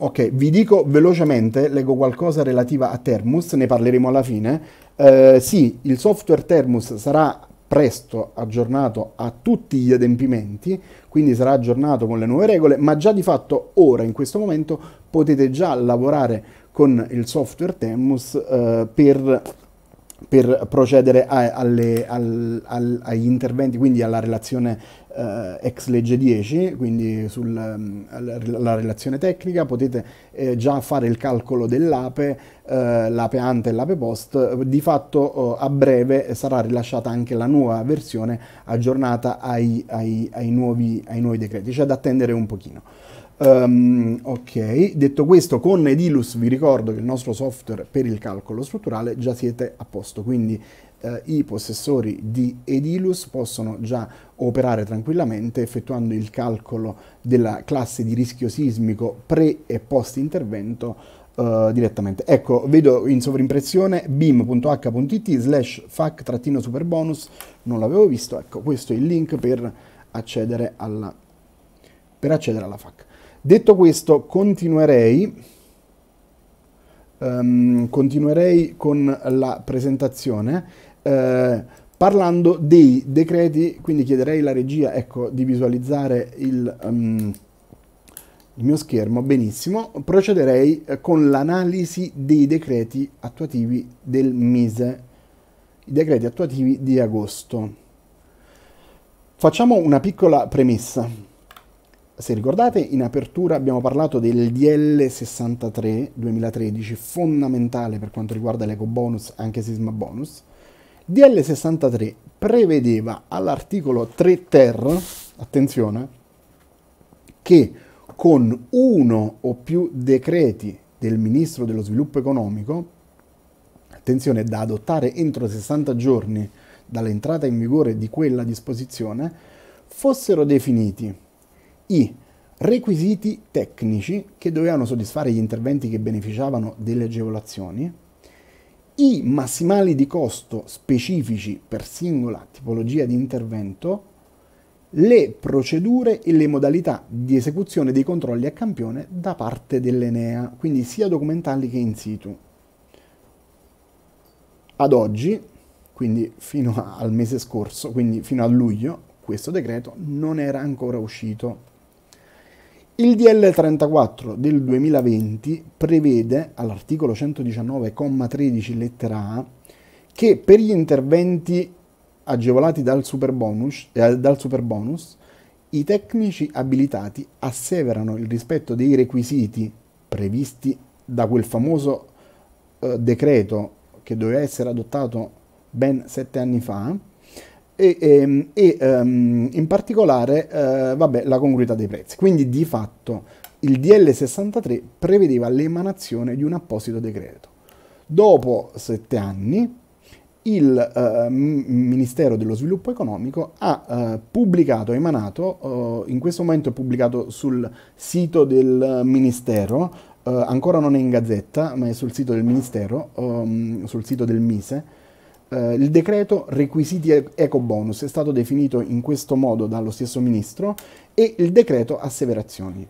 S1: Ok, vi dico velocemente, leggo qualcosa relativa a Thermos, ne parleremo alla fine. Eh, sì, il software Thermos sarà presto aggiornato a tutti gli adempimenti, quindi sarà aggiornato con le nuove regole, ma già di fatto ora in questo momento potete già lavorare con il software Temus eh, per, per procedere a, alle, al, al, agli interventi, quindi alla relazione eh, ex legge 10, quindi sulla mm, um, relazione tecnica, potete eh, già fare il calcolo dell'ape, eh, l'ape ante e l'ape post, di fatto oh, a breve sarà rilasciata anche la nuova versione aggiornata ai, ai, ai, nuovi, ai nuovi decreti, c'è cioè da attendere un pochino. Um, ok, detto questo, con Edilus vi ricordo che il nostro software per il calcolo strutturale già siete a posto, quindi eh, i possessori di Edilus possono già operare tranquillamente effettuando il calcolo della classe di rischio sismico pre e post intervento Uh, eh, direttamente. Ecco, vedo in sovrimpressione beam.h.it slash fac superbonus non l'avevo visto, ecco, questo è il link per accedere alla, per accedere alla fac. Detto questo, continuerei, um, continuerei con la presentazione eh, parlando dei decreti, quindi chiederei alla regia ecco, di visualizzare il, um, il mio schermo, benissimo, procederei eh, con l'analisi dei decreti attuativi del MISE, i decreti attuativi di agosto. Facciamo una piccola premessa. Se ricordate, in apertura abbiamo parlato del DL 63 2013, fondamentale per quanto riguarda l'eco bonus, anche sisma bonus, DL63 prevedeva all'articolo 3 ter, attenzione, che con uno o più decreti del Ministro dello Sviluppo Economico, attenzione, da adottare entro 60 giorni dall'entrata in vigore di quella disposizione, fossero definiti i requisiti tecnici che dovevano soddisfare gli interventi che beneficiavano delle agevolazioni, i massimali di costo specifici per singola tipologia di intervento, le procedure e le modalità di esecuzione dei controlli a campione da parte dell'Enea, quindi sia documentali che in situ. Ad oggi, quindi fino al mese scorso, quindi fino a luglio, questo decreto non era ancora uscito. Il DL 34 del 2020 prevede all'articolo 119,13 lettera A che per gli interventi agevolati dal superbonus, eh, dal superbonus i tecnici abilitati asseverano il rispetto dei requisiti previsti da quel famoso eh, decreto che doveva essere adottato ben sette anni fa e, ehm, e, e um, in particolare uh, vabbè, la congruità dei prezzi. Quindi di fatto il DL63 prevedeva l'emanazione di un apposito decreto. Dopo sette anni il uh, Ministero dello Sviluppo Economico ha uh, pubblicato, emanato, eh, in questo momento è pubblicato sul sito del Ministero, ancora non è in gazzetta, ma è sul sito del Ministero, um, sul sito del Mise, eh, il decreto requisiti eco bonus è stato definito in questo modo dallo stesso ministro e il decreto asseverazioni.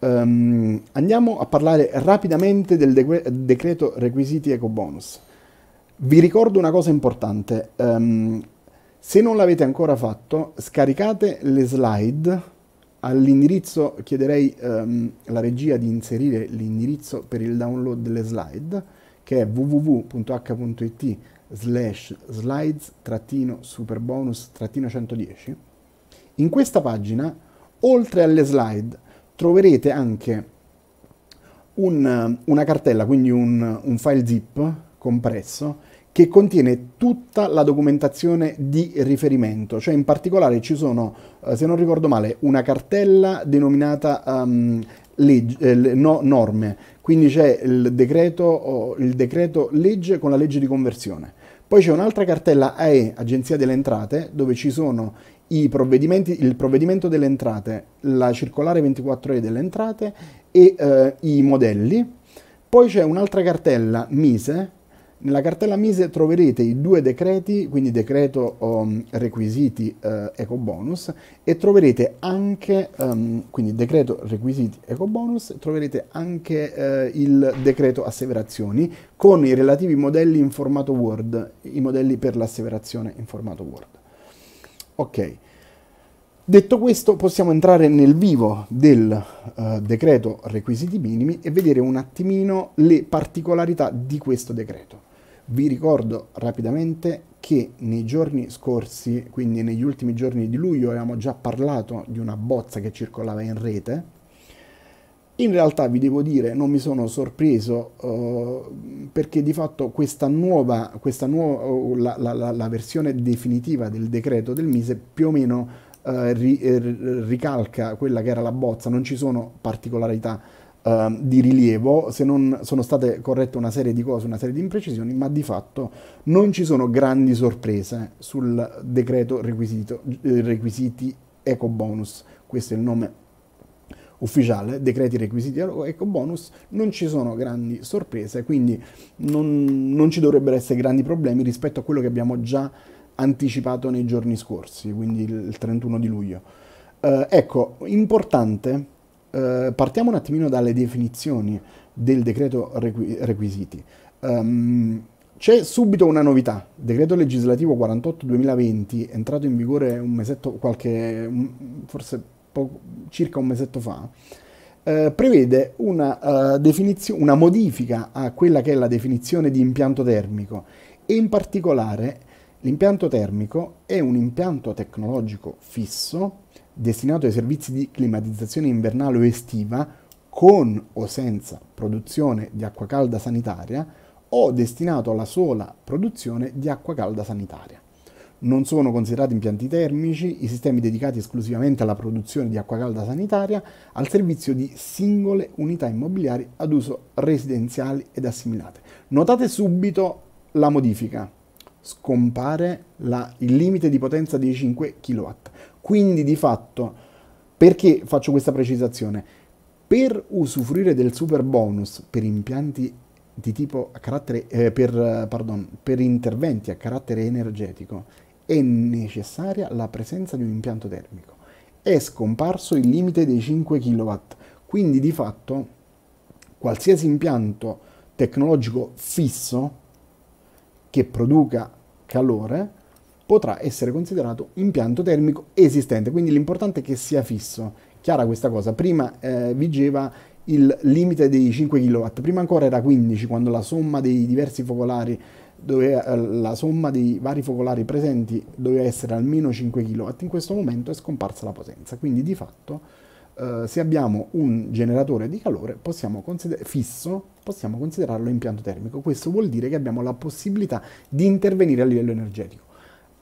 S1: Um, andiamo a parlare rapidamente del de- decreto requisiti eco bonus. Vi ricordo una cosa importante, um, se non l'avete ancora fatto scaricate le slide all'indirizzo, chiederei um, ehm, alla regia di inserire l'indirizzo per il download delle slide che è www.h.it slash slides trattino super bonus trattino 110 In questa pagina, oltre alle slide, troverete anche un, una cartella, quindi un, un file zip compresso, che contiene tutta la documentazione di riferimento, cioè in particolare ci sono, eh, se non ricordo male, una cartella denominata um, legge, eh, no, norme, quindi c'è il decreto, il decreto legge con la legge di conversione poi c'è un'altra cartella AE, Agenzia delle Entrate, dove ci sono il provvedimento delle entrate, la circolare 24 e delle entrate e eh, i modelli. Poi c'è un'altra cartella Mise, nella cartella Mise troverete i due decreti, quindi decreto um, requisiti eh, eco bonus e troverete anche, um, quindi decreto requisiti eco bonus, troverete anche eh, il decreto asseverazioni con i relativi modelli in formato Word, i modelli per l'asseverazione in formato Word. Ok. Detto questo, possiamo entrare nel vivo del uh, decreto requisiti minimi e vedere un attimino le particolarità di questo decreto. Vi ricordo rapidamente che nei giorni scorsi, quindi negli ultimi giorni di luglio, avevamo già parlato di una bozza che circolava in rete. In realtà vi devo dire, non mi sono sorpreso eh, perché di fatto questa nuova, questa nuova la, la, la, versione definitiva del decreto del Mise più o meno eh, ri, eh, ricalca quella che era la bozza, non ci sono particolarità Ehm, di rilievo, se non sono state corrette una serie di cose, una serie di imprecisioni, ma di fatto non ci sono grandi sorprese sul decreto eh, requisiti eco bonus, questo è il nome ufficiale, decreti requisiti eco bonus, non ci sono grandi sorprese, quindi non, non, ci dovrebbero essere grandi problemi rispetto a quello che abbiamo già anticipato nei giorni scorsi, quindi il 31 di luglio. Eh, ecco, importante eh, partiamo un attimino dalle definizioni del decreto requ requisiti. Um, c'è subito una novità, decreto legislativo 48-2020, entrato in vigore un mesetto, qualche, forse poco, circa un mesetto fa, eh, prevede una, uh, una modifica a quella che è la definizione di impianto termico e in particolare l'impianto termico è un impianto tecnologico fisso destinato ai servizi di climatizzazione invernale o estiva, con o senza produzione di acqua calda sanitaria, o destinato alla sola produzione di acqua calda sanitaria. Non sono considerati impianti termici i sistemi dedicati esclusivamente alla produzione di acqua calda sanitaria al servizio di singole unità immobiliari ad uso residenziali ed assimilate. Notate subito la modifica. Scompare la, il limite di potenza dei 5 kW. Quindi di fatto, perché faccio questa precisazione? Per usufruire del super bonus per impianti di tipo a carattere, eh, per, pardon, per interventi a carattere energetico è necessaria la presenza di un impianto termico. È scomparso il limite dei 5 kW, quindi di fatto qualsiasi impianto tecnologico fisso che produca calore potrà essere considerato impianto termico esistente, quindi l'importante è che sia fisso. Chiara questa cosa, prima eh, vigeva il limite dei 5 kW, prima ancora era 15 quando la somma dei diversi focolari dove eh, la somma dei vari focolari presenti doveva essere almeno 5 kW, in questo momento è scomparsa la potenza, quindi di fatto eh, se abbiamo un generatore di calore possiamo fisso possiamo considerarlo impianto termico, questo vuol dire che abbiamo la possibilità di intervenire a livello energetico.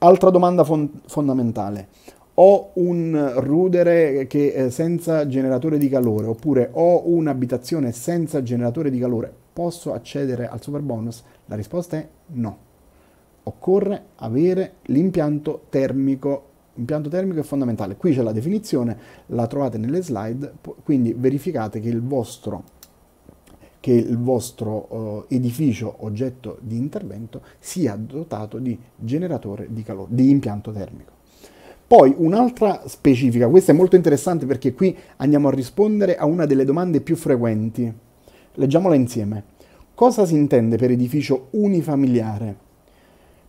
S1: Altra domanda fon- fondamentale. Ho un rudere che, senza generatore di calore oppure ho un'abitazione senza generatore di calore. Posso accedere al super bonus? La risposta è no. Occorre avere l'impianto termico L'impianto termico è fondamentale. Qui c'è la definizione, la trovate nelle slide, quindi verificate che il vostro che il vostro eh, edificio oggetto di intervento sia dotato di generatore di calore, di impianto termico. Poi un'altra specifica, questa è molto interessante perché qui andiamo a rispondere a una delle domande più frequenti. Leggiamola insieme. Cosa si intende per edificio unifamiliare?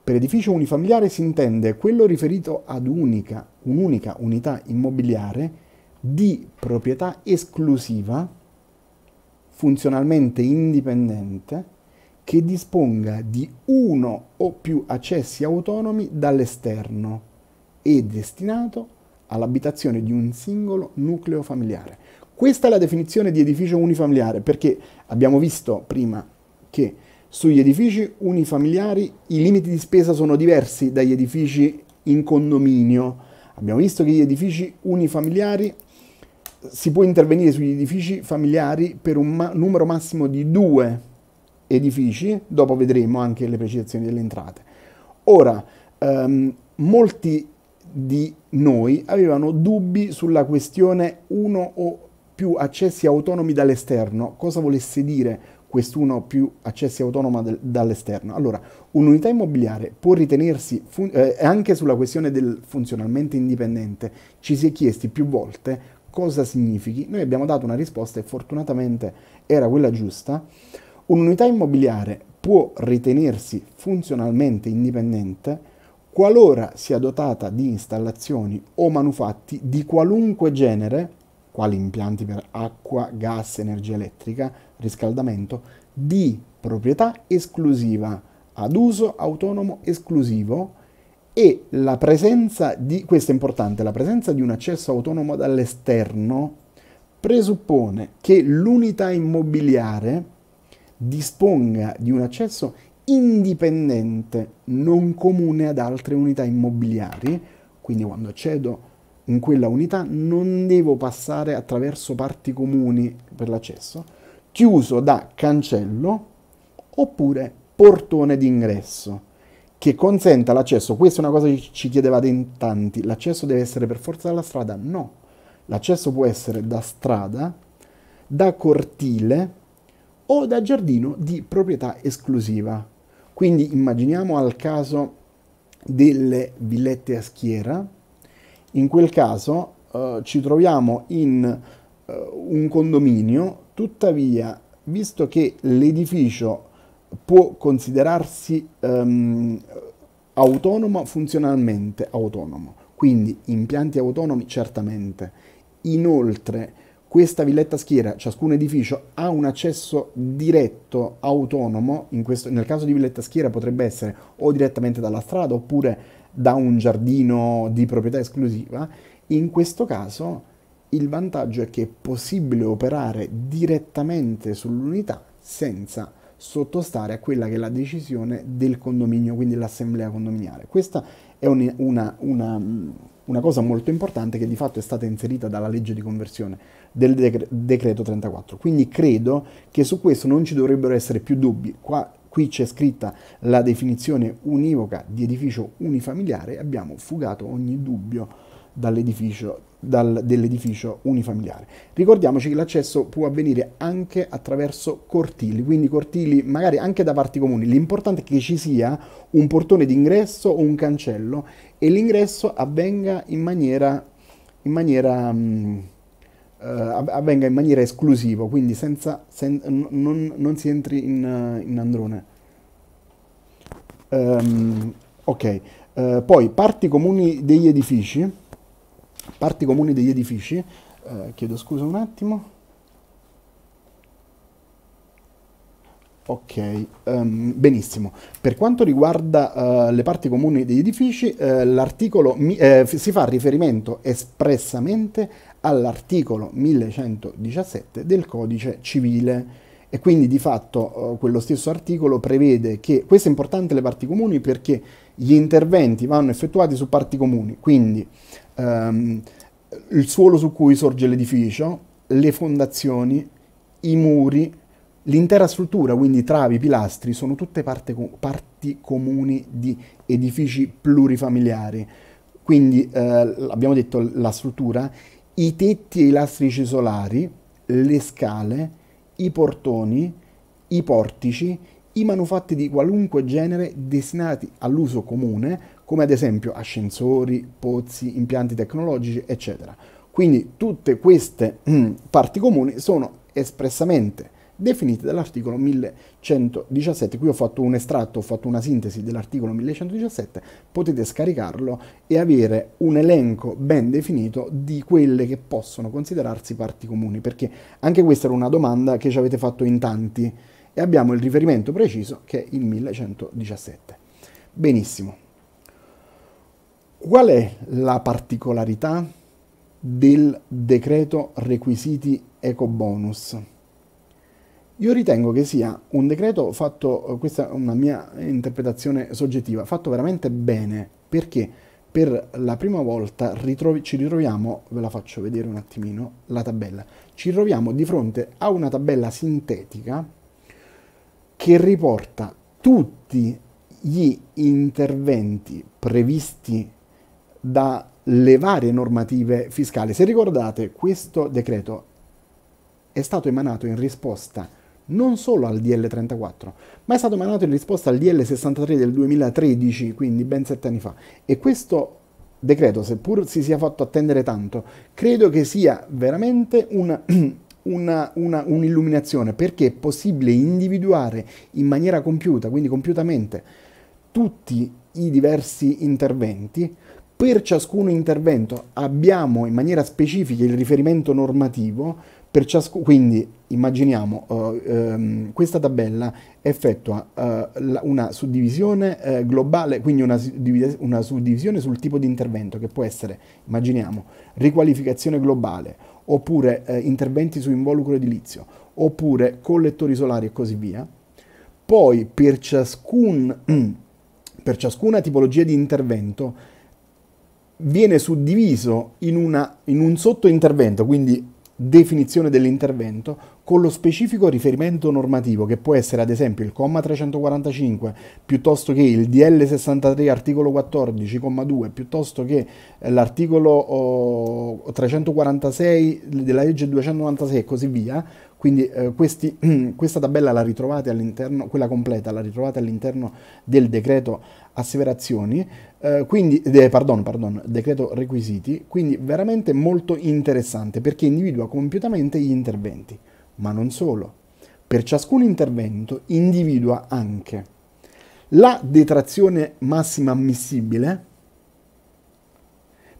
S1: Per edificio unifamiliare si intende quello riferito ad unica, un'unica unità immobiliare di proprietà esclusiva funzionalmente indipendente che disponga di uno o più accessi autonomi dall'esterno e destinato all'abitazione di un singolo nucleo familiare. Questa è la definizione di edificio unifamiliare perché abbiamo visto prima che sugli edifici unifamiliari i limiti di spesa sono diversi dagli edifici in condominio. Abbiamo visto che gli edifici unifamiliari si può intervenire sugli edifici familiari per un ma numero massimo di due edifici, dopo vedremo anche le precisazioni delle entrate. Ora, ehm, molti di noi avevano dubbi sulla questione uno o più accessi autonomi dall'esterno, cosa volesse dire quest'uno o più accessi autonoma dall'esterno. Allora, un'unità immobiliare può ritenersi, eh, anche sulla questione del funzionalmente indipendente, ci si è chiesti più volte cosa significhi, noi abbiamo dato una risposta e fortunatamente era quella giusta. Un'unità immobiliare può ritenersi funzionalmente indipendente qualora sia dotata di installazioni o manufatti di qualunque genere, quali impianti per acqua, gas, energia elettrica, riscaldamento, di proprietà esclusiva, ad uso autonomo esclusivo, e la presenza di, questo è importante, la presenza di un accesso autonomo dall'esterno presuppone che l'unità immobiliare disponga di un accesso indipendente, non comune ad altre unità immobiliari, quindi quando accedo in quella unità non devo passare attraverso parti comuni per l'accesso, chiuso da cancello oppure portone d'ingresso che consenta l'accesso. Questa è una cosa che ci chiedevate in tanti. L'accesso deve essere per forza dalla strada? No. L'accesso può essere da strada, da cortile o da giardino di proprietà esclusiva. Quindi immaginiamo al caso delle villette a schiera. In quel caso eh, ci troviamo in eh, un condominio, tuttavia, visto che l'edificio può considerarsi um, autonomo, funzionalmente autonomo. Quindi impianti autonomi certamente. Inoltre questa villetta schiera, ciascun edificio ha un accesso diretto, autonomo, questo, nel caso di villetta schiera potrebbe essere o direttamente dalla strada oppure da un giardino di proprietà esclusiva, in questo caso il vantaggio è che è possibile operare direttamente sull'unità senza sottostare a quella che è la decisione del condominio, quindi l'assemblea condominiale. Questa è un, una, una, una, cosa molto importante che di fatto è stata inserita dalla legge di conversione del decre decreto 34. Quindi credo che su questo non ci dovrebbero essere più dubbi. Qua, qui c'è scritta la definizione univoca di edificio unifamiliare e abbiamo fugato ogni dubbio dall'edificio dal, dell'edificio unifamiliare. Ricordiamoci che l'accesso può avvenire anche attraverso cortili, quindi cortili magari anche da parti comuni. L'importante è che ci sia un portone d'ingresso o un cancello e l'ingresso avvenga in maniera, in maniera, mh, mm, eh, avvenga in maniera esclusiva, quindi senza, sen, non, non, si entri in, eh, in androne. Um, ok, eh, poi parti comuni degli edifici parti comuni degli edifici, eh, chiedo scusa un attimo, Ok, um, benissimo. Per quanto riguarda uh, le parti comuni degli edifici, uh, l'articolo uh, si fa riferimento espressamente all'articolo 1117 del codice civile e quindi di fatto quello stesso articolo prevede che, questo è importante le parti comuni perché gli interventi vanno effettuati su parti comuni, quindi ehm, il suolo su cui sorge l'edificio, le fondazioni, i muri, l'intera struttura, quindi travi, pilastri, sono tutte parte, parti comuni di edifici plurifamiliari. Quindi, eh, abbiamo detto la struttura, i tetti e i lastrici solari, le scale, i portoni, i portici, i manufatti di qualunque genere destinati all'uso comune, come ad esempio ascensori, pozzi, impianti tecnologici, eccetera. Quindi tutte queste mm, parti comuni sono espressamente definite dall'articolo 1117. Qui ho fatto un estratto, ho fatto una sintesi dell'articolo 1117, potete scaricarlo e avere un elenco ben definito di quelle che possono considerarsi parti comuni, perché anche questa era una domanda che ci avete fatto in tanti e abbiamo il riferimento preciso che è il 1117. Benissimo. Qual è la particolarità del decreto requisiti eco bonus? Io ritengo che sia un decreto fatto, questa è una mia interpretazione soggettiva, fatto veramente bene perché per la prima volta ritrovi, ci ritroviamo, ve la faccio vedere un attimino, la tabella, ci troviamo di fronte a una tabella sintetica che riporta tutti gli interventi previsti dalle varie normative fiscali. Se ricordate, questo decreto è stato emanato in risposta non solo al DL34, ma è stato emanato in risposta al DL63 del 2013, quindi ben sette anni fa. E questo decreto, seppur si sia fatto attendere tanto, credo che sia veramente una, una, una, un'illuminazione, perché è possibile individuare in maniera compiuta, quindi compiutamente, tutti i diversi interventi per ciascun intervento abbiamo in maniera specifica il riferimento normativo, quindi immaginiamo uh, um, questa tabella effettua uh, una suddivisione uh, globale, quindi una, una, suddivisione sul tipo di intervento che può essere, immaginiamo, riqualificazione globale, oppure interventi su involucro edilizio, oppure collettori solari e così via. Poi per, ciascun, per ciascuna tipologia di intervento viene suddiviso in, una, in un sottointervento, quindi definizione dell'intervento, con lo specifico riferimento normativo che può essere ad esempio il comma 345 piuttosto che il DL 63 articolo 14 comma 2 piuttosto che eh, l'articolo 346 della legge 296 e così via. Quindi eh, questi, questa tabella la ritrovate all'interno, quella completa la ritrovate all'interno del decreto asseverazioni, eh, quindi, eh, pardon, pardon, decreto requisiti, quindi veramente molto interessante perché individua compiutamente gli interventi, ma non solo. Per ciascun intervento individua anche la detrazione massima ammissibile,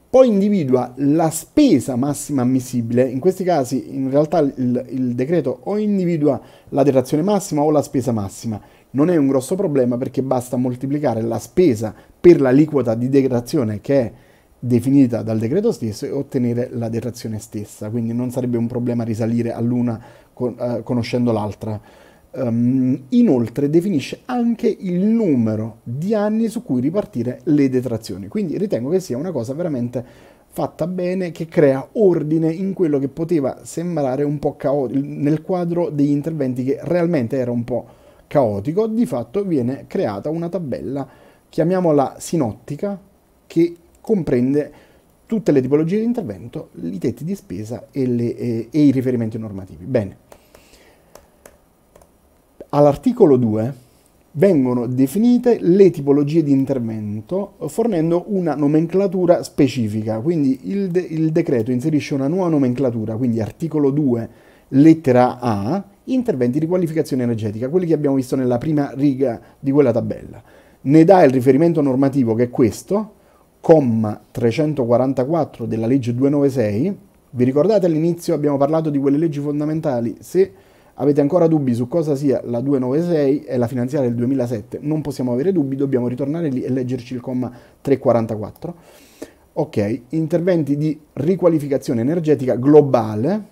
S1: poi individua la spesa massima ammissibile, in questi casi in realtà il, il decreto o individua la detrazione massima o la spesa massima, non è un grosso problema perché basta moltiplicare la spesa per l'aliquota di detrazione che è definita dal decreto stesso e ottenere la detrazione stessa, quindi non sarebbe un problema risalire all'una eh, conoscendo l'altra. Um, inoltre definisce anche il numero di anni su cui ripartire le detrazioni, quindi ritengo che sia una cosa veramente fatta bene che crea ordine in quello che poteva sembrare un po' caotico nel quadro degli interventi che realmente era un po' caotico, di fatto viene creata una tabella, chiamiamola sinottica, che comprende tutte le tipologie di intervento, i tetti di spesa e, le, e, eh, e i riferimenti normativi. Bene. All'articolo 2 vengono definite le tipologie di intervento fornendo una nomenclatura specifica, quindi il, de il decreto inserisce una nuova nomenclatura, quindi articolo 2 lettera A, interventi di qualificazione energetica, quelli che abbiamo visto nella prima riga di quella tabella. Ne dà il riferimento normativo che è questo, comma 344 della legge 296. Vi ricordate all'inizio abbiamo parlato di quelle leggi fondamentali? Se avete ancora dubbi su cosa sia la 296 e la finanziaria del 2007, non possiamo avere dubbi, dobbiamo ritornare lì e leggerci il comma 344. Ok, interventi di riqualificazione energetica globale,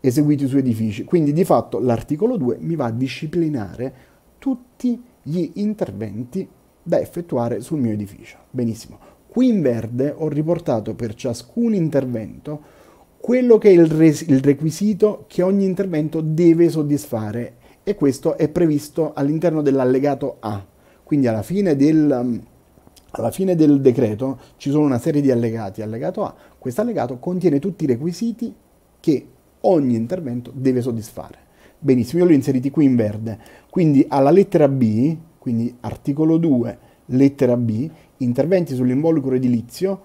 S1: eseguiti su edifici. Quindi di fatto l'articolo 2 mi va a disciplinare tutti gli interventi da effettuare sul mio edificio. Benissimo. Qui in verde ho riportato per ciascun intervento quello che è il, res- il requisito che ogni intervento deve soddisfare e questo è previsto all'interno dell'allegato A. Quindi alla fine del, alla fine del decreto ci sono una serie di allegati. Allegato A, questo allegato contiene tutti i requisiti che ogni intervento deve soddisfare. Benissimo, io li ho inseriti qui in verde, quindi alla lettera B, quindi articolo 2, lettera B, interventi sull'involucro edilizio,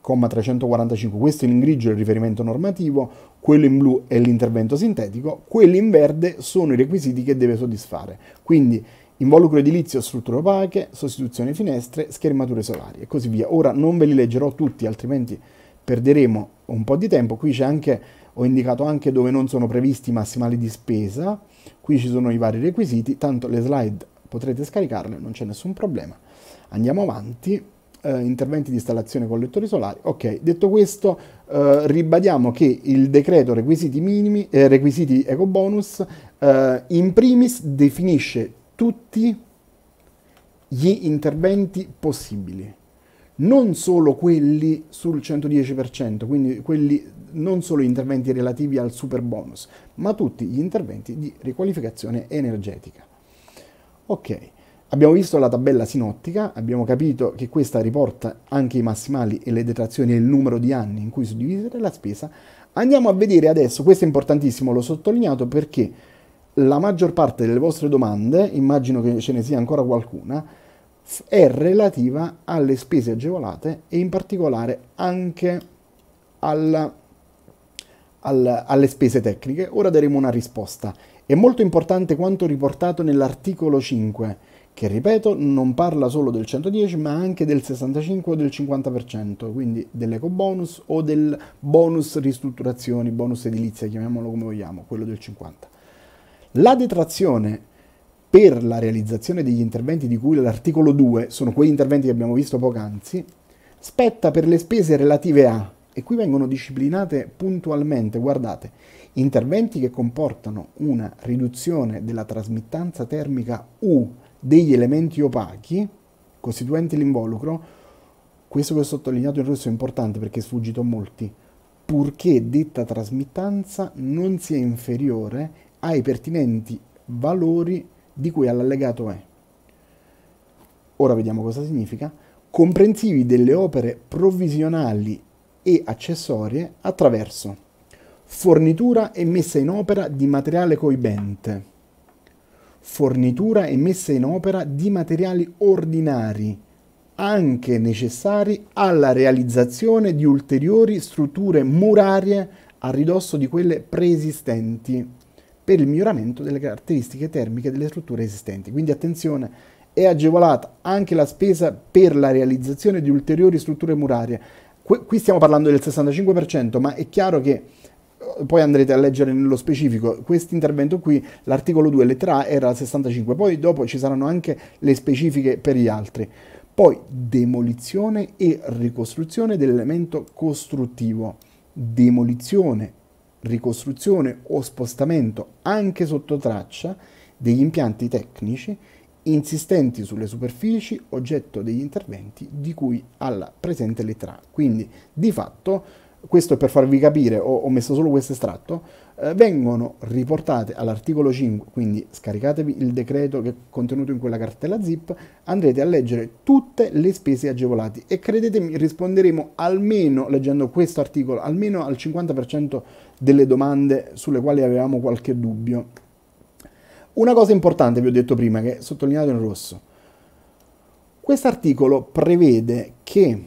S1: comma 345, questo in grigio è il riferimento normativo, quello in blu è l'intervento sintetico, quelli in verde sono i requisiti che deve soddisfare. Quindi involucro edilizio, strutture opache, sostituzione finestre, schermature solari e così via. Ora non ve li leggerò tutti, altrimenti perderemo un po' di tempo. Qui c'è anche ho indicato anche dove non sono previsti i massimali di spesa, qui ci sono i vari requisiti, tanto le slide potrete scaricarle, non c'è nessun problema. Andiamo avanti, eh, interventi di installazione collettori solari, ok, detto questo eh, ribadiamo che il decreto requisiti, minimi, eh, requisiti eco bonus eh, in primis definisce tutti gli interventi possibili non solo quelli sul 110%, quindi quelli non solo gli interventi relativi al super bonus, ma tutti gli interventi di riqualificazione energetica. Ok, abbiamo visto la tabella sinottica, abbiamo capito che questa riporta anche i massimali e le detrazioni e il numero di anni in cui suddividere la spesa. Andiamo a vedere adesso, questo è importantissimo, l'ho sottolineato perché la maggior parte delle vostre domande, immagino che ce ne sia ancora qualcuna, è relativa alle spese agevolate e in particolare anche alla, al, alle spese tecniche. Ora daremo una risposta. È molto importante quanto riportato nell'articolo 5, che ripeto non parla solo del 110 ma anche del 65 o del 50%, quindi dell'eco bonus o del bonus ristrutturazioni, bonus edilizia, chiamiamolo come vogliamo, quello del 50. La detrazione per la realizzazione degli interventi di cui l'articolo 2, sono quegli interventi che abbiamo visto poc'anzi, spetta per le spese relative a, e qui vengono disciplinate puntualmente, guardate, interventi che comportano una riduzione della trasmittanza termica U degli elementi opachi, costituenti l'involucro, questo che ho sottolineato in rosso è importante perché è sfuggito a molti, purché detta trasmittanza non sia inferiore ai pertinenti valori di cui all'allegato è. Ora vediamo cosa significa. Comprensivi delle opere provvisionali e accessorie attraverso fornitura e messa in opera di materiale coibente, fornitura e messa in opera di materiali ordinari, anche necessari alla realizzazione di ulteriori strutture murarie a ridosso di quelle preesistenti per il miglioramento delle caratteristiche termiche delle strutture esistenti. Quindi attenzione, è agevolata anche la spesa per la realizzazione di ulteriori strutture murarie. qui stiamo parlando del 65%, ma è chiaro che eh, poi andrete a leggere nello specifico questo intervento qui, l'articolo 2 lettera A era al 65, poi dopo ci saranno anche le specifiche per gli altri. Poi demolizione e ricostruzione dell'elemento costruttivo. Demolizione ricostruzione o spostamento anche sotto traccia degli impianti tecnici insistenti sulle superfici oggetto degli interventi di cui alla presente lettera Quindi di fatto questo è per farvi capire, ho messo solo questo estratto, eh, vengono riportate all'articolo 5, quindi scaricatevi il decreto che è contenuto in quella cartella zip, andrete a leggere tutte le spese agevolate e credetemi risponderemo almeno, leggendo questo articolo, almeno al 50% delle domande sulle quali avevamo qualche dubbio. Una cosa importante vi ho detto prima, che è sottolineato in rosso. Quest'articolo prevede che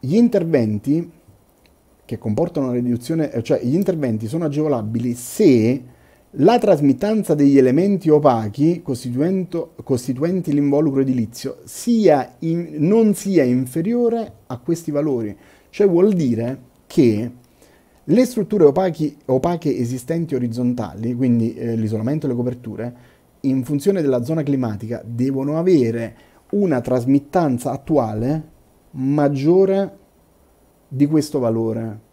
S1: gli interventi che comportano una riduzione, eh, cioè gli interventi sono agevolabili se la trasmittanza degli elementi opachi costituenti l'involucro edilizio sia in, non sia inferiore a questi valori. Cioè vuol dire che le strutture opachi, opache esistenti orizzontali, quindi eh, l'isolamento e le coperture, in funzione della zona climatica devono avere una trasmittanza attuale maggiore di questo valore.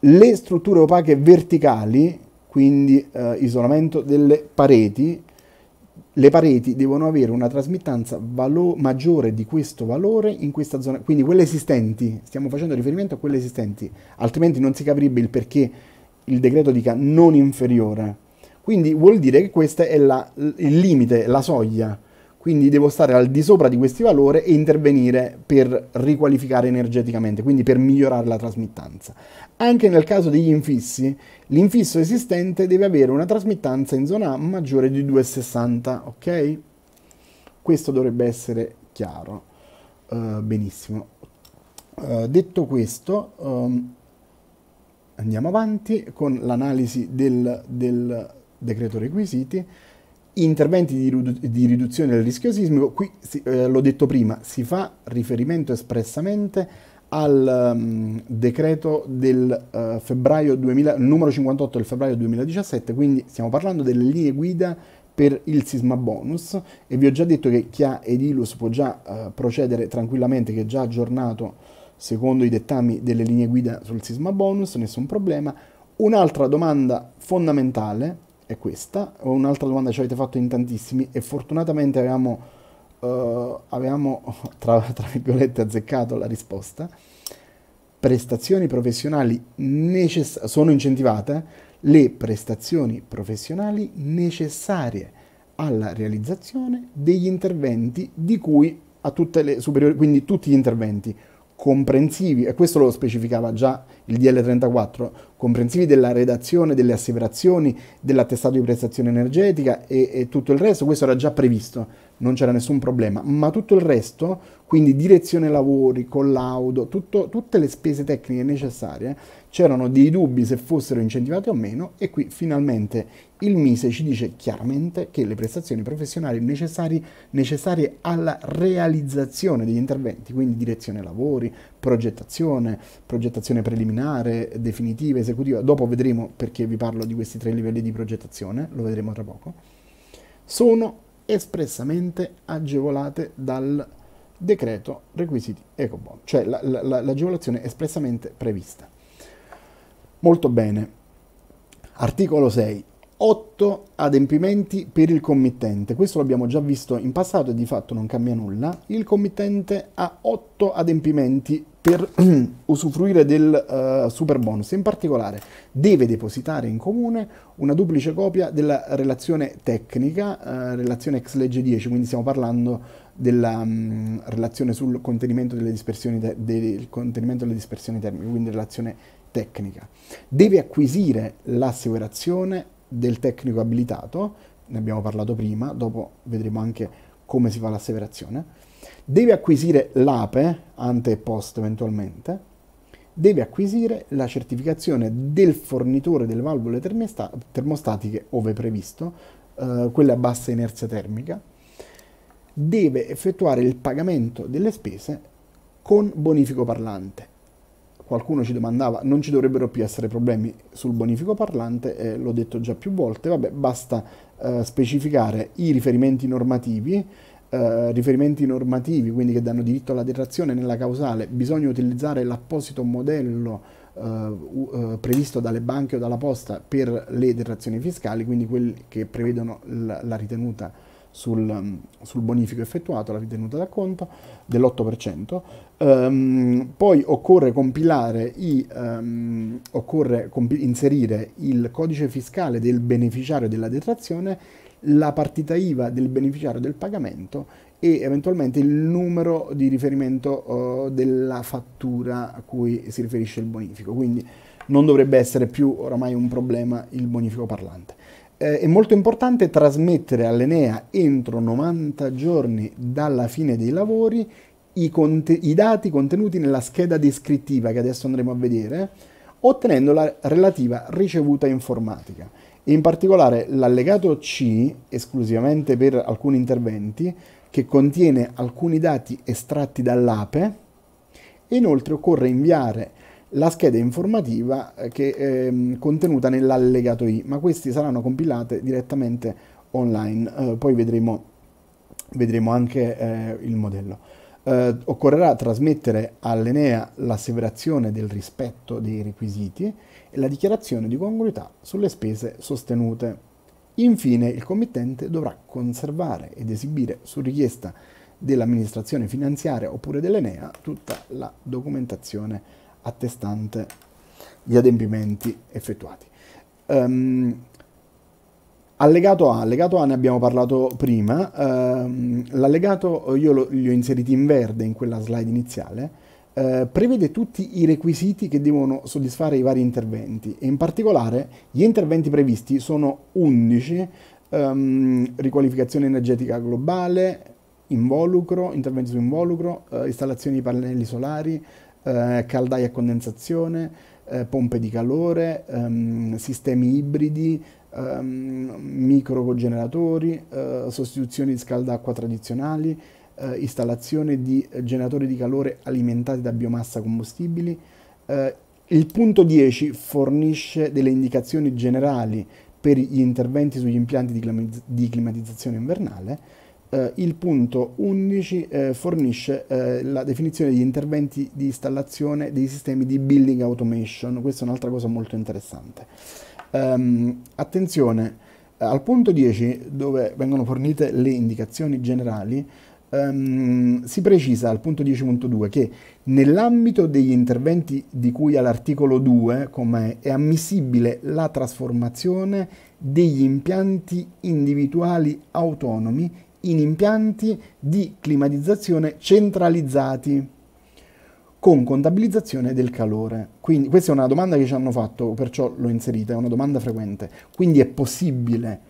S1: Le strutture opache verticali, quindi eh, isolamento delle pareti, le pareti devono avere una trasmittanza maggiore di questo valore in questa zona, quindi quelle esistenti, stiamo facendo riferimento a quelle esistenti, altrimenti non si capirebbe il perché il decreto dica non inferiore. Quindi vuol dire che questo è la, il limite, la soglia quindi devo stare al di sopra di questi valori e intervenire per riqualificare energeticamente, quindi per migliorare la trasmittanza. Anche nel caso degli infissi, l'infisso esistente deve avere una trasmittanza in zona A maggiore di 2,60, ok? Questo dovrebbe essere chiaro. Uh, benissimo. Uh, detto questo, um, andiamo avanti con l'analisi del, del decreto requisiti interventi di, ridu- di, riduzione del rischio sismico, qui eh, l'ho detto prima, si fa riferimento espressamente al um, decreto del uh, febbraio 2000, numero 58 del febbraio 2017, quindi stiamo parlando delle linee guida per il sisma bonus e vi ho già detto che chi ha Edilus può già uh, procedere tranquillamente, che è già aggiornato secondo i dettami delle linee guida sul sisma bonus, nessun problema. Un'altra domanda fondamentale è questa. Un'altra domanda ci avete fatto in tantissimi e fortunatamente avevamo, uh, avevamo tra, tra virgolette azzeccato la risposta. Prestazioni professionali necessarie sono incentivate le prestazioni professionali necessarie alla realizzazione degli interventi di cui a tutte le superiori, quindi tutti gli interventi comprensivi, e questo lo specificava già il DL34, comprensivi della redazione, delle asseverazioni, dell'attestato di prestazione energetica e, e tutto il resto, questo era già previsto, non c'era nessun problema, ma tutto il resto, quindi direzione lavori, collaudo, tutto, tutte le spese tecniche necessarie, c'erano dei dubbi se fossero incentivate o meno e qui finalmente il Mise ci dice chiaramente che le prestazioni professionali necessarie alla realizzazione degli interventi, quindi direzione lavori, progettazione, progettazione preliminare, definitiva, esecutiva. Dopo vedremo perché vi parlo di questi tre livelli di progettazione, lo vedremo tra poco. Sono espressamente agevolate dal decreto requisiti ecobon, cioè la, la, l'agevolazione espressamente prevista. Molto bene. Articolo 6. 8 adempimenti per il committente. Questo l'abbiamo già visto in passato e di fatto non cambia nulla. Il committente ha 8 adempimenti per usufruire del uh, eh, super bonus. In particolare deve depositare in comune una duplice copia della relazione tecnica, uh, relazione ex legge 10, quindi stiamo parlando della um, relazione sul contenimento delle dispersioni, te- del contenimento delle dispersioni termiche, quindi relazione tecnica. Deve acquisire l'assicurazione del tecnico abilitato, ne abbiamo parlato prima, dopo vedremo anche come si fa l'asseverazione Deve acquisire l'APE, ante e post eventualmente, deve acquisire la certificazione del fornitore delle valvole termostatiche, ove previsto, eh, quelle a bassa inerzia termica, deve effettuare il pagamento delle spese con bonifico parlante. Qualcuno ci domandava, non ci dovrebbero più essere problemi sul bonifico parlante, eh, l'ho detto già più volte, vabbè, basta eh, specificare i riferimenti normativi, eh, riferimenti normativi, quindi che danno diritto alla detrazione nella causale, bisogna utilizzare l'apposito modello Uh, uh, previsto dalle banche o dalla posta per le detrazioni fiscali, quindi quelli che prevedono la, la ritenuta sul, sul, bonifico effettuato, la ritenuta da conto dell'8%. Um, ehm, poi occorre, compilare i, um, occorre compi inserire il codice fiscale del beneficiario della detrazione la partita IVA del beneficiario del pagamento e eventualmente il numero di riferimento uh, della fattura a cui si riferisce il bonifico. Quindi non dovrebbe essere più oramai un problema il bonifico parlante. Eh, è molto importante trasmettere all'Enea entro 90 giorni dalla fine dei lavori i, conte- i dati contenuti nella scheda descrittiva che adesso andremo a vedere, ottenendo la relativa ricevuta informatica. In particolare l'allegato C, esclusivamente per alcuni interventi, che contiene alcuni dati estratti dall'APE e inoltre occorre inviare la scheda informativa eh, che è ehm, contenuta nell'allegato I, ma questi saranno compilate direttamente online, eh, poi vedremo, vedremo anche eh, il modello. Eh, occorrerà trasmettere all'Enea l'asseverazione del rispetto dei requisiti e la dichiarazione di congruità sulle spese sostenute. Infine, il committente dovrà conservare ed esibire su richiesta dell'amministrazione finanziaria oppure dell'Enea tutta la documentazione attestante gli adempimenti effettuati. Um, allegato A, allegato A ne abbiamo parlato prima, um, l'allegato io lo, li ho inseriti in verde in quella slide iniziale, eh, prevede tutti i requisiti che devono soddisfare i vari interventi e in particolare gli interventi previsti sono 11, ehm, riqualificazione energetica globale, involucro, interventi su involucro, eh, installazioni di pannelli solari, eh, caldaie a condensazione, eh, pompe di calore, ehm, sistemi ibridi, ehm, microcogeneratori, eh, sostituzioni di scaldacqua tradizionali, eh, installazione di generatori di calore alimentati da biomassa combustibili. Eh, il punto 10 fornisce delle indicazioni generali per gli interventi sugli impianti di, climatizzazione invernale. Eh, il punto 11 eh, fornisce eh, la definizione degli interventi di installazione dei sistemi di building automation. Questa è un'altra cosa molto interessante. Um, attenzione, al punto 10, dove vengono fornite le indicazioni generali, Um, si precisa al punto 10.2 che nell'ambito degli interventi di cui all'articolo 2, come è ammissibile la trasformazione degli impianti individuali autonomi in impianti di climatizzazione centralizzati con contabilizzazione del calore. Quindi questa è una domanda che ci hanno fatto, perciò l'ho inserita, è una domanda frequente. Quindi è possibile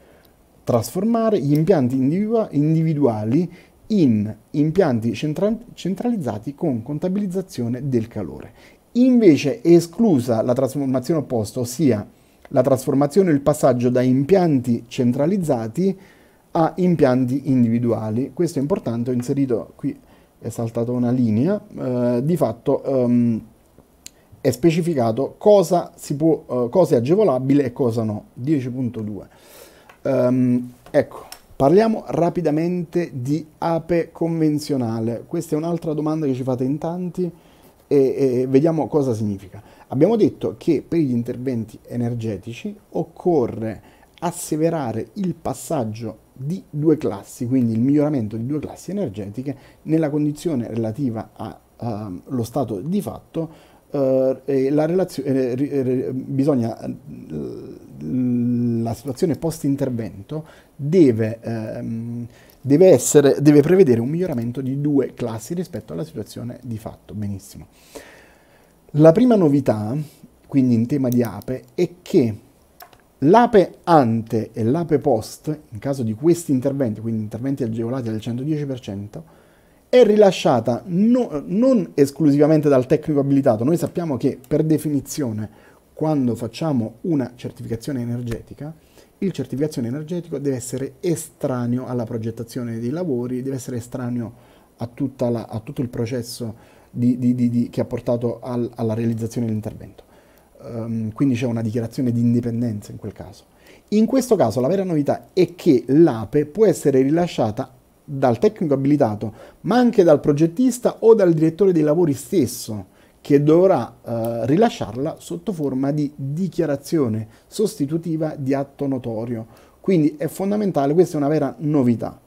S1: trasformare gli impianti individuali in impianti centralizzati con contabilizzazione del calore. Invece è esclusa la trasformazione opposta, ossia la trasformazione e il passaggio da impianti centralizzati a impianti individuali. Questo è importante, ho inserito qui, è saltata una linea, eh, di fatto ehm, è specificato cosa, può, eh, cosa, è agevolabile e cosa no. 10.2. Um, ehm, ecco, Parliamo rapidamente di ape convenzionale. Questa è un'altra domanda che ci fate in tanti e, e vediamo cosa significa. Abbiamo detto che per gli interventi energetici occorre asseverare il passaggio di due classi, quindi il miglioramento di due classi energetiche nella condizione relativa allo ehm, stato di fatto eh, eh, eh bisogna, mm, la situazione post intervento deve, ehm, deve, deve prevedere un miglioramento di due classi rispetto alla situazione di fatto. Benissimo. La prima novità, quindi in tema di ape, è che L'ape ante e l'ape post, in caso di questi interventi, quindi interventi agevolati al 110%, è rilasciata no, non esclusivamente dal tecnico abilitato. Noi sappiamo che per definizione quando facciamo una certificazione energetica, il certificazione energetico deve essere estraneo alla progettazione dei lavori, deve essere estraneo a, la, a tutto il processo di, di, di, che ha portato al, alla realizzazione dell'intervento. Um, quindi c'è una dichiarazione di indipendenza in quel caso. In questo caso la vera novità è che l'APE può essere rilasciata dal tecnico abilitato, ma anche dal progettista o dal direttore dei lavori stesso, che dovrà eh, rilasciarla sotto forma di dichiarazione sostitutiva di atto notorio. Quindi è fondamentale, questa è una vera novità.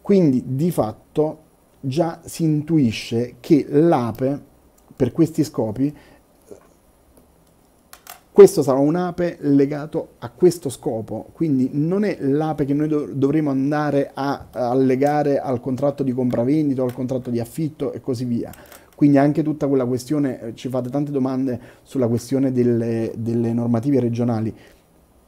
S1: Quindi di fatto già si intuisce che l'APE per questi scopi questo sarà un'ape legato a questo scopo, quindi non è l'ape che noi dovremo andare a, a legare al contratto di compravendita, al contratto di affitto e così via. Quindi anche tutta quella questione, eh, ci fate tante domande sulla questione delle, delle normative regionali.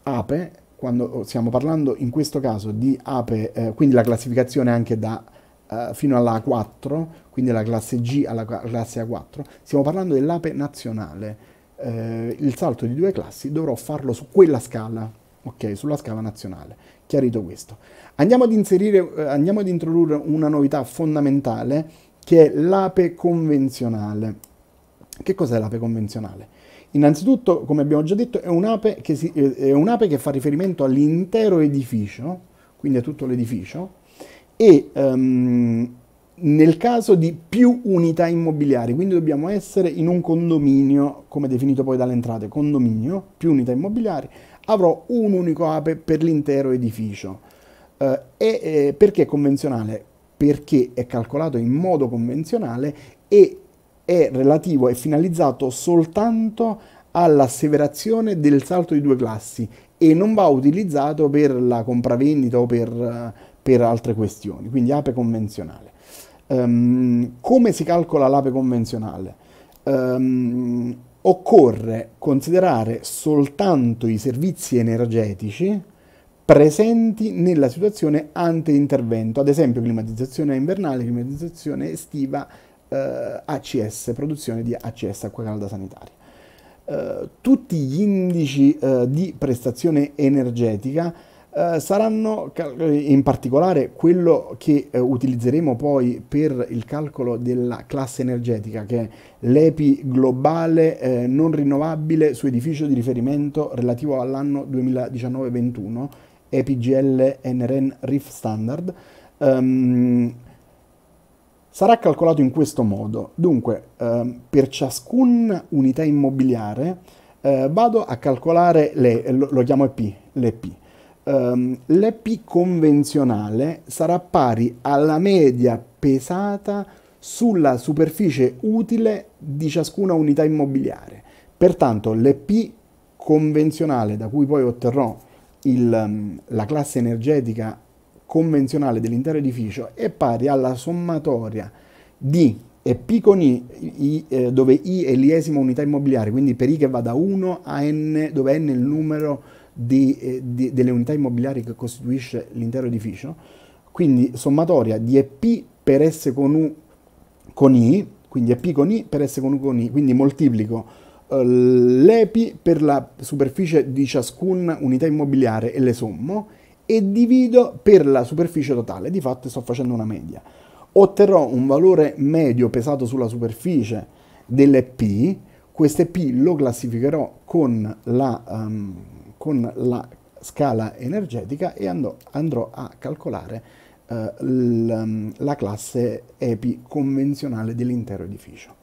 S1: Ape, quando oh, stiamo parlando in questo caso di ape, eh, quindi la classificazione anche da eh, fino alla A4, quindi la classe G alla classe A4, stiamo parlando dell'ape nazionale eh, il salto di due classi dovrò farlo su quella scala, ok, sulla scala nazionale. Chiarito questo. Andiamo ad inserire, eh, andiamo ad introdurre una novità fondamentale che è l'ape convenzionale. Che cos'è l'ape convenzionale? Innanzitutto, come abbiamo già detto, è un'ape che, si, eh, è un'ape che fa riferimento all'intero edificio, quindi a tutto l'edificio, e um, nel caso di più unità immobiliari, quindi dobbiamo essere in un condominio, come definito poi dalle entrate, condominio, più unità immobiliari, avrò un unico APE per l'intero edificio. Eh, e, eh, perché è convenzionale? Perché è calcolato in modo convenzionale e è relativo, è finalizzato soltanto all'asseverazione del salto di due classi e non va utilizzato per la compravendita o per, eh, per altre questioni, quindi APE convenzionale. Um, come si calcola l'APE convenzionale? Um, occorre considerare soltanto i servizi energetici presenti nella situazione ante intervento, ad esempio climatizzazione invernale, climatizzazione estiva, eh, ACS, produzione di ACS, acqua calda sanitaria. Eh, tutti gli indici eh, di prestazione energetica eh, saranno in particolare quello che eh, utilizzeremo poi per il calcolo della classe energetica che è l'EPI globale eh, non rinnovabile su edificio di riferimento relativo all'anno 2019-21 EPGL NREN RIF standard um, sarà calcolato in questo modo. Dunque, ehm, per ciascuna unità immobiliare eh, vado a calcolare, le, lo chiamo EP, l'EP um, ehm, l'EPI convenzionale sarà pari alla media pesata sulla superficie utile di ciascuna unità immobiliare. Pertanto l'EP convenzionale da cui poi otterrò il, ehm, la classe energetica convenzionale dell'intero edificio è pari alla sommatoria di EP con I, I eh, dove I è l'iesima unità immobiliare, quindi per I che va da 1 a N, dove N è il numero di, eh, di, delle unità immobiliari che costituisce l'intero edificio, quindi sommatoria di EP per S con U con I, quindi EP con I per S con U con I, quindi moltiplico eh, l'EPI per la superficie di ciascuna unità immobiliare e le sommo e divido per la superficie totale, di fatto sto facendo una media. Otterrò un valore medio pesato sulla superficie dell'EP, queste P lo classificherò con la, um, con la scala energetica e andò, andrò a calcolare eh, la classe EPI convenzionale dell'intero edificio.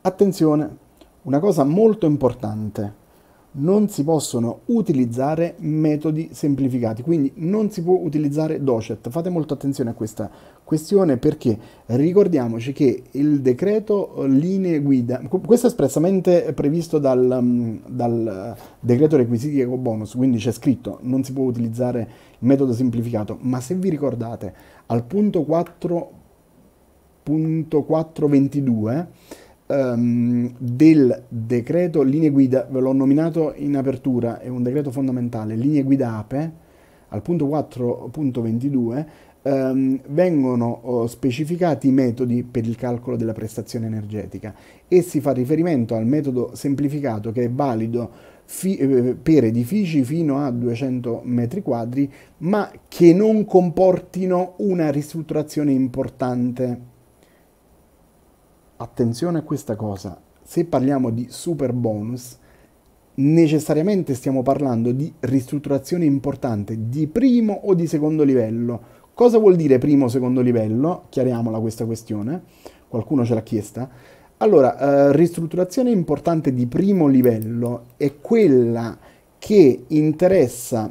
S1: Attenzione, una cosa molto importante non si possono utilizzare metodi semplificati, quindi non si può utilizzare docet. Fate molto attenzione a questa questione perché ricordiamoci che il decreto linee guida, questo è espressamente previsto dal, mm, dal decreto requisiti eco bonus, quindi c'è scritto non si può utilizzare il metodo semplificato, ma se vi ricordate al punto 4.422 um, del decreto linee guida, ve l'ho nominato in apertura, è un decreto fondamentale, linee guida APE, al punto 4.22 um, ehm, vengono oh, specificati i metodi per il calcolo della prestazione energetica e si fa riferimento al metodo semplificato che è valido eh, per edifici fino a 200 metri quadri ma che non comportino una ristrutturazione importante attenzione a questa cosa, se parliamo di super bonus, necessariamente stiamo parlando di ristrutturazione importante di primo o di secondo livello. Cosa vuol dire primo o secondo livello? Chiariamola questa questione, qualcuno ce l'ha chiesta. Allora, eh, ristrutturazione importante di primo livello è quella che interessa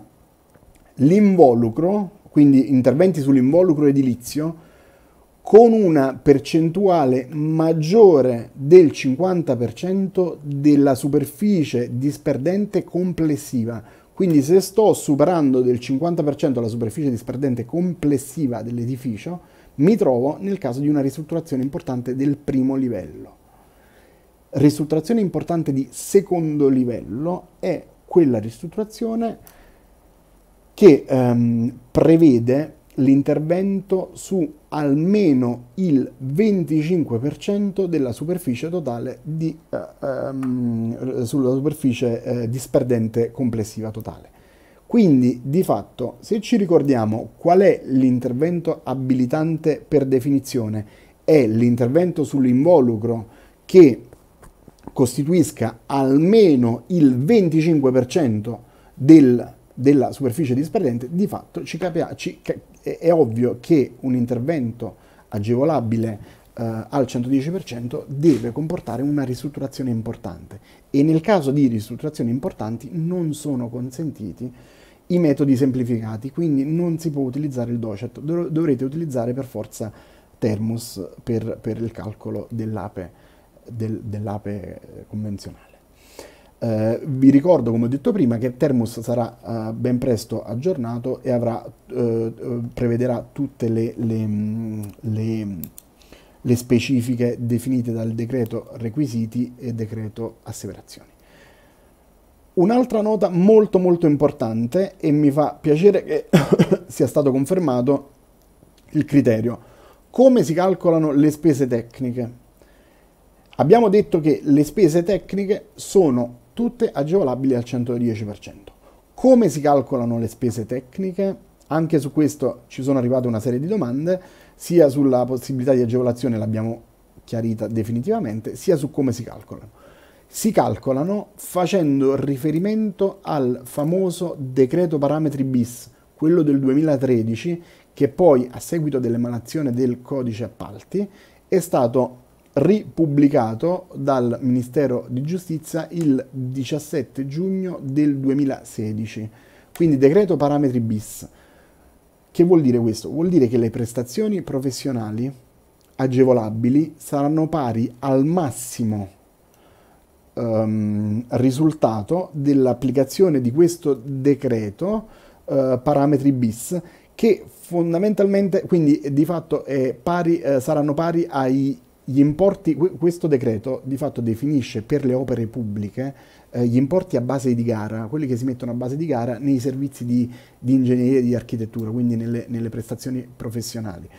S1: l'involucro, quindi interventi sull'involucro edilizio, con una percentuale maggiore del 50% della superficie disperdente complessiva. Quindi se sto superando del 50% la superficie disperdente complessiva dell'edificio, mi trovo nel caso di una ristrutturazione importante del primo livello. Ristrutturazione importante di secondo livello è quella ristrutturazione che ehm, prevede l'intervento su almeno il 25% della superficie totale di, eh, ehm, sulla superficie eh, disperdente complessiva totale. Quindi di fatto se ci ricordiamo qual è l'intervento abilitante per definizione è l'intervento sull'involucro che costituisca almeno il 25% del della superficie disperdente, di fatto ci, capia, ci, è, è ovvio che un intervento agevolabile eh, al 110% deve comportare una ristrutturazione importante e nel caso di ristrutturazioni importanti non sono consentiti i metodi semplificati, quindi non si può utilizzare il docet, dov dovrete utilizzare per forza termus per, per il calcolo dell'ape del, dell convenzionale. Eh, vi ricordo, come ho detto prima, che Termos sarà eh, ben presto aggiornato e avrà, eh, eh prevederà tutte le, le, mm, le, le, specifiche definite dal decreto requisiti e decreto asseverazioni. Un'altra nota molto molto importante e mi fa piacere che sia stato confermato il criterio. Come si calcolano le spese tecniche? Abbiamo detto che le spese tecniche sono tutte agevolabili al 110%. Come si calcolano le spese tecniche? Anche su questo ci sono arrivate una serie di domande, sia sulla possibilità di agevolazione l'abbiamo chiarita definitivamente, sia su come si calcolano. Si calcolano facendo riferimento al famoso decreto parametri bis, quello del 2013, che poi a seguito dell'emanazione del codice appalti è stato ripubblicato dal Ministero di Giustizia il 17 giugno del 2016. Quindi decreto parametri bis. Che vuol dire questo? Vuol dire che le prestazioni professionali agevolabili saranno pari al massimo um, risultato dell'applicazione di questo decreto uh, parametri bis che fondamentalmente quindi di fatto pari, uh, saranno pari ai gli importi, questo decreto di fatto definisce per le opere pubbliche eh, gli importi a base di gara, quelli che si mettono a base di gara nei servizi di, di ingegneria e di architettura, quindi nelle, nelle prestazioni professionali.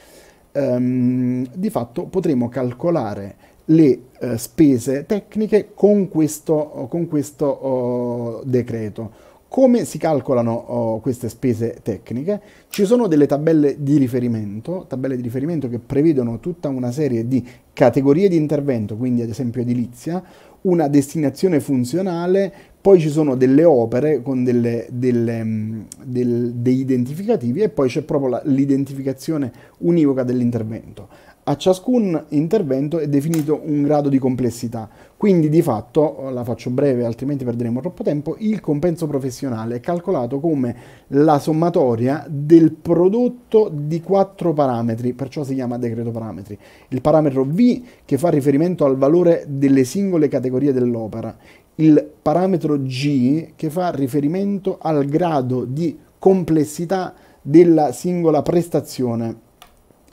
S1: Um, di fatto potremo calcolare le uh, spese tecniche con questo, con questo uh, decreto come si calcolano oh, queste spese tecniche? Ci sono delle tabelle di riferimento, tabelle di riferimento che prevedono tutta una serie di categorie di intervento, quindi ad esempio edilizia, una destinazione funzionale, poi ci sono delle opere con delle, delle, mm, del, dei identificativi e poi c'è proprio l'identificazione univoca dell'intervento. A ciascun intervento è definito un grado di complessità, quindi di fatto, la faccio breve altrimenti perderemo troppo tempo, il compenso professionale è calcolato come la sommatoria del prodotto di quattro parametri, perciò si chiama decreto parametri. Il parametro V che fa riferimento al valore delle singole categorie dell'opera, il parametro G che fa riferimento al grado di complessità della singola prestazione,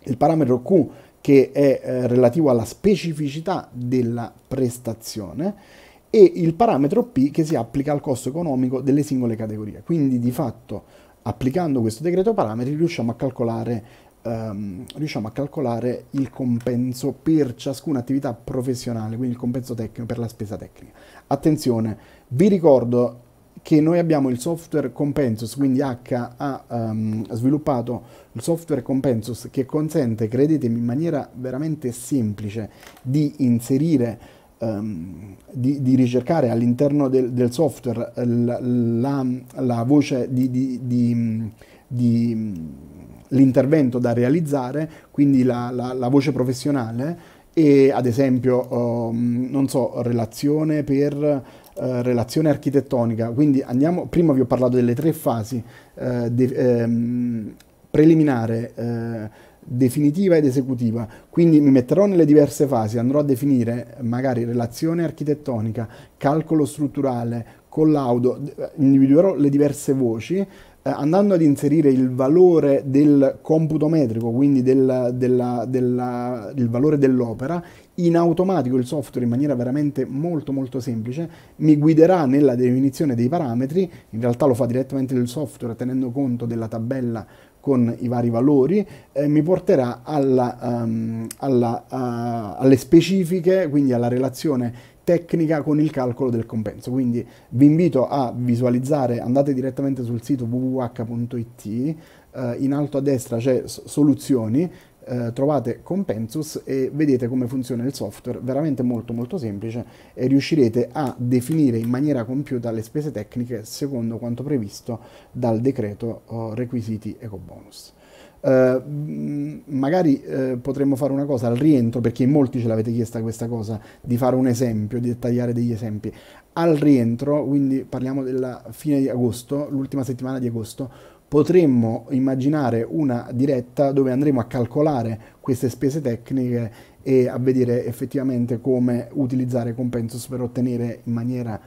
S1: il parametro Q che è eh, relativo alla specificità della prestazione e il parametro P che si applica al costo economico delle singole categorie. Quindi di fatto applicando questo decreto parametri riusciamo a calcolare Um, riusciamo a calcolare il compenso per ciascuna attività professionale, quindi il compenso tecnico per la spesa tecnica. Attenzione, vi ricordo che noi abbiamo il software Compensus, quindi H ha um, ehm, sviluppato il software Compensus che consente, credetemi, in maniera veramente semplice di inserire, um, di, di, ricercare all'interno del, del, software la, la, la voce di, di, di l'intervento da realizzare, quindi la, la, la, voce professionale e ad esempio, um, non so, relazione per eh, relazione architettonica, quindi andiamo, prima vi ho parlato delle tre fasi, eh, de, ehm, preliminare, eh, definitiva ed esecutiva, quindi mi metterò nelle diverse fasi, andrò a definire magari relazione architettonica, calcolo strutturale, collaudo, individuerò le diverse voci eh, andando ad inserire il valore del computo metrico, quindi del, della, della, il valore dell'opera, in automatico il software in maniera veramente molto molto semplice mi guiderà nella definizione dei parametri, in realtà lo fa direttamente il software tenendo conto della tabella con i vari valori, eh, mi porterà alla, um, alla, uh, alle specifiche, quindi alla relazione tecnica con il calcolo del compenso. Quindi vi invito a visualizzare, andate direttamente sul sito www.it, eh, in alto a destra c'è soluzioni, eh, trovate Compensus e vedete come funziona il software, veramente molto molto semplice e riuscirete a definire in maniera compiuta le spese tecniche secondo quanto previsto dal decreto eh, requisiti ecobonus. Eh, magari eh, potremmo fare una cosa al rientro, perché in molti ce l'avete chiesta questa cosa, di fare un esempio, di dettagliare degli esempi. Al rientro, quindi parliamo della fine di agosto, l'ultima settimana di agosto, potremmo immaginare una diretta dove andremo a calcolare queste spese tecniche e a vedere effettivamente come utilizzare Compensus per ottenere in maniera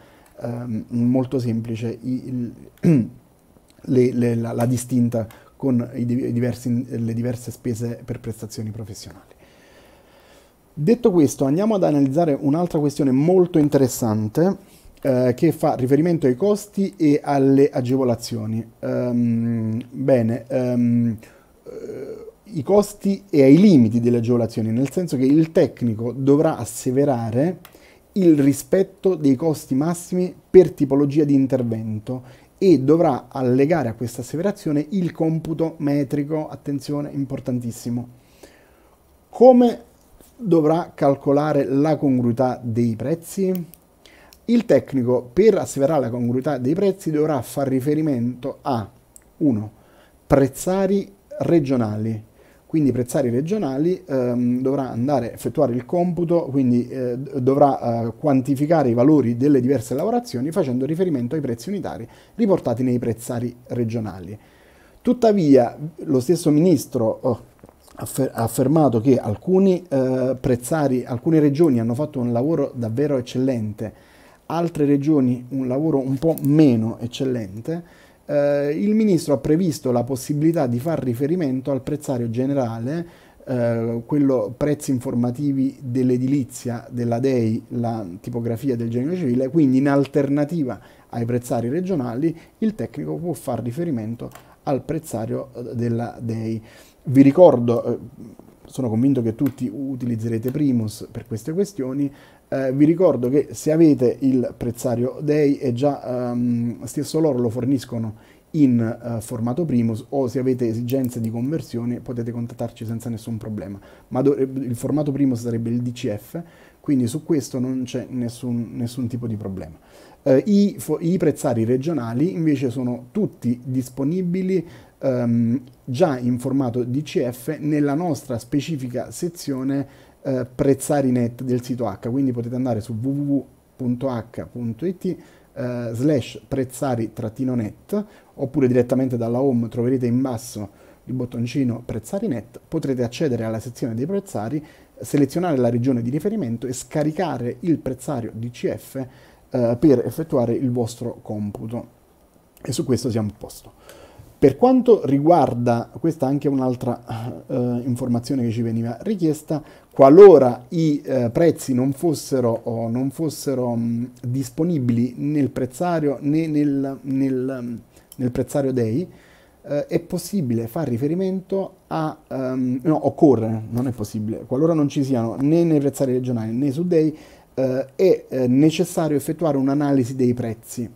S1: ehm, molto semplice il, il, le, le, la, la distinta con diversi, le diverse spese per prestazioni professionali. Detto questo, andiamo ad analizzare un'altra questione molto interessante eh, che fa riferimento ai costi e alle agevolazioni. Um, bene, um, i costi e ai limiti delle agevolazioni, nel senso che il tecnico dovrà asseverare il rispetto dei costi massimi per tipologia di intervento e dovrà allegare a questa asseverazione il computo metrico, attenzione, importantissimo. Come dovrà calcolare la congruità dei prezzi? Il tecnico per asseverare la congruità dei prezzi dovrà far riferimento a 1. Prezzari regionali quindi i prezzari regionali ehm, dovrà andare a effettuare il computo, quindi eh, dovrà eh, quantificare i valori delle diverse lavorazioni facendo riferimento ai prezzi unitari riportati nei prezzari regionali. Tuttavia lo stesso ministro oh, ha affermato che alcuni eh, prezzari, alcune regioni hanno fatto un lavoro davvero eccellente, altre regioni un lavoro un po' meno eccellente, eh, il ministro ha previsto la possibilità di far riferimento al prezzario generale Uh, quello prezzi informativi dell'edilizia della DEI, la tipografia del genio civile, quindi in alternativa ai prezzari regionali il tecnico può far riferimento al prezzario eh, della DEI. Vi ricordo, eh, sono convinto che tutti utilizzerete Primus per queste questioni, eh, vi ricordo che se avete il prezzario Day è già ehm, stesso loro lo forniscono in eh, formato Primus o se avete esigenze di conversione potete contattarci senza nessun problema. Ma il formato Primus sarebbe il DCF, quindi su questo non c'è nessun, nessun tipo di problema. Eh, i, i, prezzari regionali invece sono tutti disponibili ehm, già in formato DCF nella nostra specifica sezione eh, prezzarinet del sito H, quindi potete andare su www.h.it eh, slash prezzari-net oppure direttamente dalla home troverete in basso il bottoncino prezzarinet, potrete accedere alla sezione dei prezzari, selezionare la regione di riferimento e scaricare il prezzario DCF eh, per effettuare il vostro computo. E su questo siamo a posto. Per quanto riguarda, questa anche un'altra eh, informazione che ci veniva richiesta, qualora i eh, prezzi non fossero, oh, non fossero mh, mm, disponibili nel prezzario né nel, nel, mm, nel prezzario dei, eh, è possibile fare riferimento a... Um, no, occorre, non è possibile, qualora non ci siano né nei prezzari regionali né su dei, eh, è eh, necessario effettuare un'analisi dei prezzi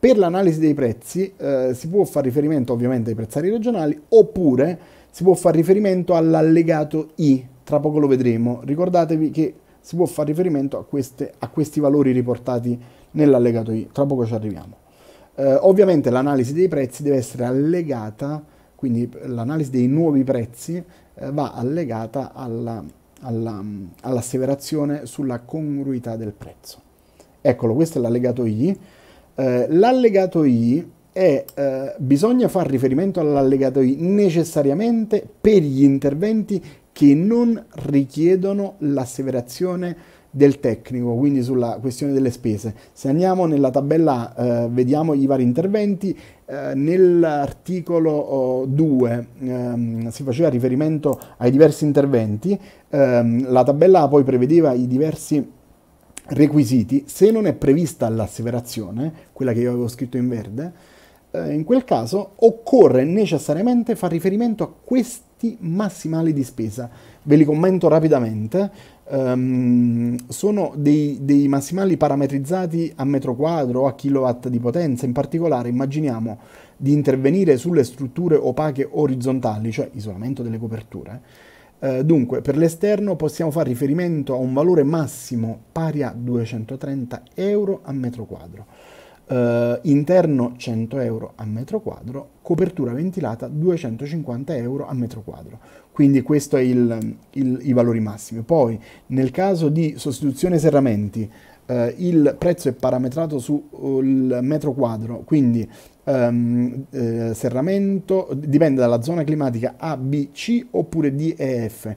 S1: per l'analisi dei prezzi eh, si può fare riferimento ovviamente ai prezzari regionali oppure si può fare riferimento all'allegato I, tra poco lo vedremo. Ricordatevi che si può fare riferimento a, queste, a questi valori riportati nell'allegato I, tra poco ci arriviamo. Eh, ovviamente l'analisi dei prezzi deve essere allegata, quindi l'analisi dei nuovi prezzi eh, va allegata alla, alla, all'asseverazione sulla congruità del prezzo. Eccolo, questo è l'allegato I eh, l'allegato I è, eh, bisogna fare riferimento all'allegato I necessariamente per gli interventi che non richiedono l'asseverazione del tecnico, quindi sulla questione delle spese. Se andiamo nella tabella A, eh, vediamo i vari interventi, eh, nell'articolo 2 ehm, si faceva riferimento ai diversi interventi, ehm, la tabella A poi prevedeva i diversi requisiti, se non è prevista l'asseverazione, quella che io avevo scritto in verde, eh, in quel caso occorre necessariamente far riferimento a questi massimali di spesa. Ve li commento rapidamente. Um, sono dei, dei massimali parametrizzati a metro quadro o a kilowatt di potenza. In particolare immaginiamo di intervenire sulle strutture opache orizzontali, cioè isolamento delle coperture, eh, dunque, per l'esterno possiamo fare riferimento a un valore massimo pari a 230 euro a metro quadro. Uh, interno 100 euro a metro quadro, copertura ventilata 250 euro a metro quadro. Quindi questi sono i valori massimi. Poi nel caso di sostituzione serramenti eh, il prezzo è parametrato sul metro quadro, quindi ehm, eh, serramento dipende dalla zona climatica A, B, C oppure D e F.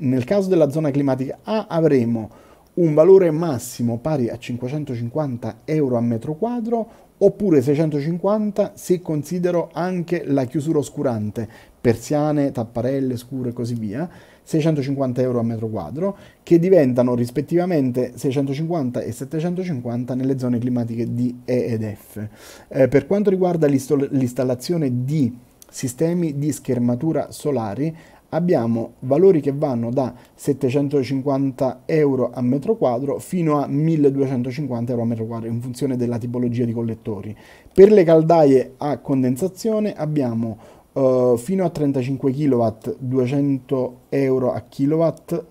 S1: Nel caso della zona climatica A avremo un valore massimo pari a 550 euro a metro quadro oppure 650 se considero anche la chiusura oscurante, persiane, tapparelle scure e così via 650 euro a metro quadro, che diventano rispettivamente 650 e 750 nelle zone climatiche D, E ed F. Eh, per quanto riguarda l'installazione di sistemi di schermatura solari, abbiamo valori che vanno da 750 euro a metro quadro fino a 1250 euro a metro quadro in funzione della tipologia di collettori. Per le caldaie a condensazione abbiamo eh, fino a 35 kW 200 euro a kW,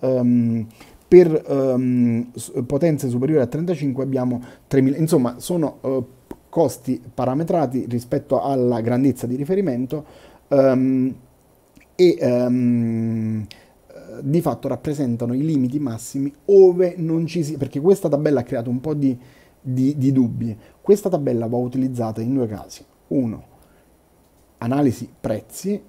S1: um, ehm, per um, potenze superiori a 35 abbiamo 3000, insomma sono uh, costi parametrati rispetto alla grandezza di riferimento um, e eh, di fatto rappresentano i limiti massimi ove non ci si... perché questa tabella ha creato un po' di, di, di dubbi. Questa tabella va utilizzata in due casi. Uno, analisi prezzi,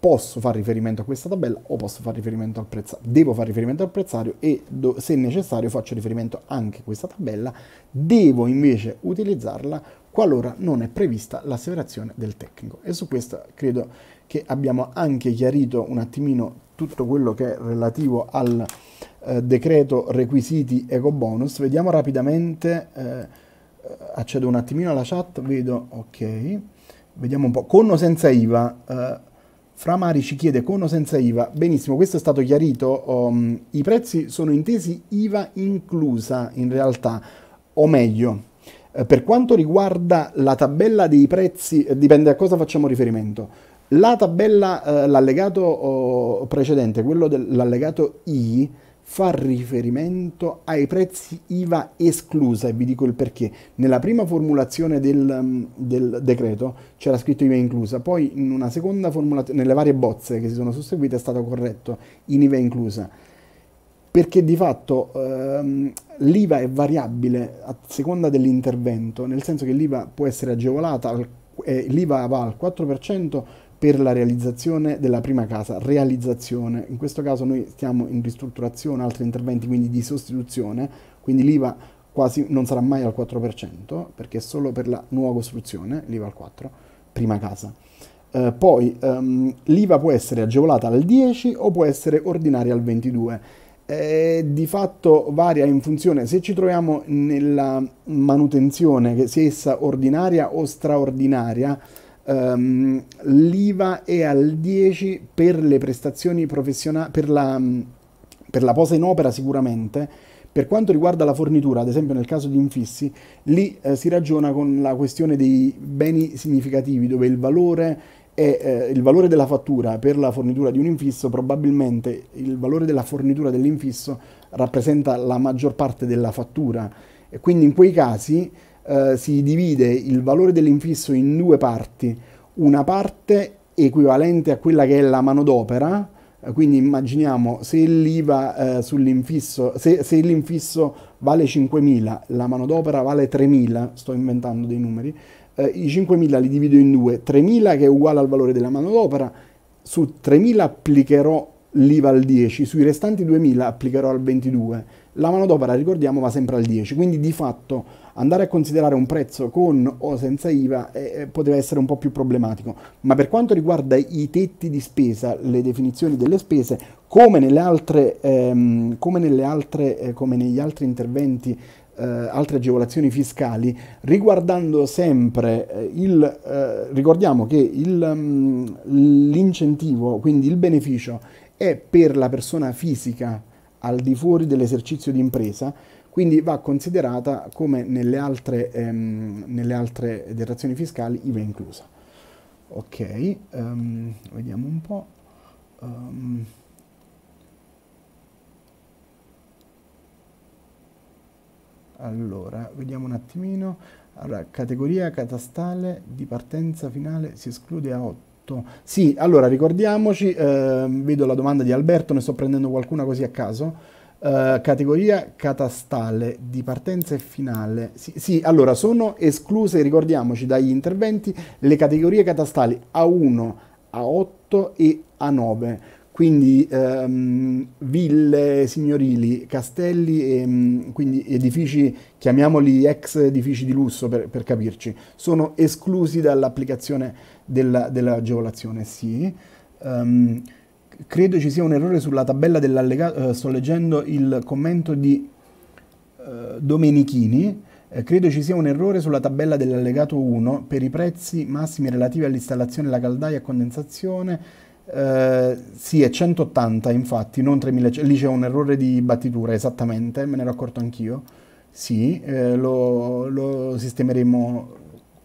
S1: posso fare riferimento a questa tabella o posso fare riferimento al prezzario, devo fare riferimento al prezzario e do, se necessario faccio riferimento anche a questa tabella, devo invece utilizzarla qualora non è prevista l'asseverazione del tecnico. E su questo credo che abbiamo anche chiarito un attimino tutto quello che è relativo al eh, decreto requisiti eco bonus. Vediamo rapidamente, eh, eh, accedo un attimino alla chat, vedo ok. Vediamo un po', con o senza IVA? Eh, Framari ci chiede con o senza IVA? Benissimo, questo è stato chiarito, um, i prezzi sono intesi IVA inclusa in realtà, o meglio, eh, per quanto riguarda la tabella dei prezzi, eh, dipende a cosa facciamo riferimento. La tabella, eh, l'allegato oh, precedente, quello dell'allegato I, fa riferimento ai prezzi IVA esclusa e vi dico il perché. Nella prima formulazione del, mm, del decreto c'era scritto IVA inclusa, poi in una seconda formulazione, nelle varie bozze che si sono susseguite è stato corretto in IVA inclusa, perché di fatto ehm, l'IVA è variabile a seconda dell'intervento, nel senso che l'IVA può essere agevolata, l'IVA eh, va al 4% per la realizzazione della prima casa, realizzazione, in questo caso noi stiamo in ristrutturazione, altri interventi quindi di sostituzione, quindi l'IVA quasi non sarà mai al 4% perché è solo per la nuova costruzione, l'IVA al 4%, prima casa. Eh, poi ehm, l'IVA può essere agevolata al 10 o può essere ordinaria al 22. Eh, di fatto varia in funzione se ci troviamo nella manutenzione, che sia essa ordinaria o straordinaria, Um, L'IVA è al 10 per le prestazioni professionali, per, mm, per la posa in opera sicuramente, per quanto riguarda la fornitura, ad esempio nel caso di infissi, lì eh, si ragiona con la questione dei beni significativi, dove il valore, è, eh, il valore della fattura per la fornitura di un infisso, probabilmente il valore della fornitura dell'infisso rappresenta la maggior parte della fattura. E quindi in quei casi eh, si divide il valore dell'infisso in due parti, una parte equivalente a quella che è la manodopera, eh, quindi immaginiamo se l'IVA eh, sull'infisso, se, se l'infisso vale 5.000, la manodopera vale 3.000, sto inventando dei numeri, eh, i 5.000 li divido in due, 3.000 che è uguale al valore della manodopera, su 3.000 applicherò l'IVA al 10, sui restanti 2.000 applicherò al 22, la manodopera ricordiamo va sempre al 10, quindi di fatto andare a considerare un prezzo con o senza IVA eh, eh, poteva essere un po' più problematico. Ma per quanto riguarda i tetti di spesa, le definizioni delle spese, come, nelle altre, ehm, come, nelle altre, eh, come negli altri interventi eh, altre agevolazioni fiscali, riguardando sempre eh, il, eh, ricordiamo che il, um, l'incentivo, quindi il beneficio, è per la persona fisica al di fuori dell'esercizio di impresa, quindi va considerata come nelle altre, ehm, nelle altre detrazioni fiscali IVA inclusa. Ok, um, vediamo un po'. Um, allora, vediamo un attimino. Allora, categoria catastale di partenza finale si esclude a 8. Sì, allora ricordiamoci, eh, vedo la domanda di Alberto, ne sto prendendo qualcuna così a caso. Eh, categoria catastale di partenza e finale. Sì, sì, allora sono escluse, ricordiamoci, dagli interventi le categorie catastali A1, A8 e A9. Quindi um, ville signorili, castelli e ehm, quindi edifici, chiamiamoli ex edifici di lusso per, per capirci, sono esclusi dall'applicazione dell'agevolazione, sì. Um, eh, eh, eh, credo ci sia un errore sulla tabella dell'allegato, sto leggendo il commento di Domenichini, credo ci sia un errore sulla tabella dell'allegato 1 per i prezzi massimi relativi all'installazione della caldaia a condensazione. Eh, sì, è 180 infatti, non 3000. Lì c'è un errore di battitura, esattamente, me ne ero accorto anch'io. Sì, eh, lo, lo, sistemeremo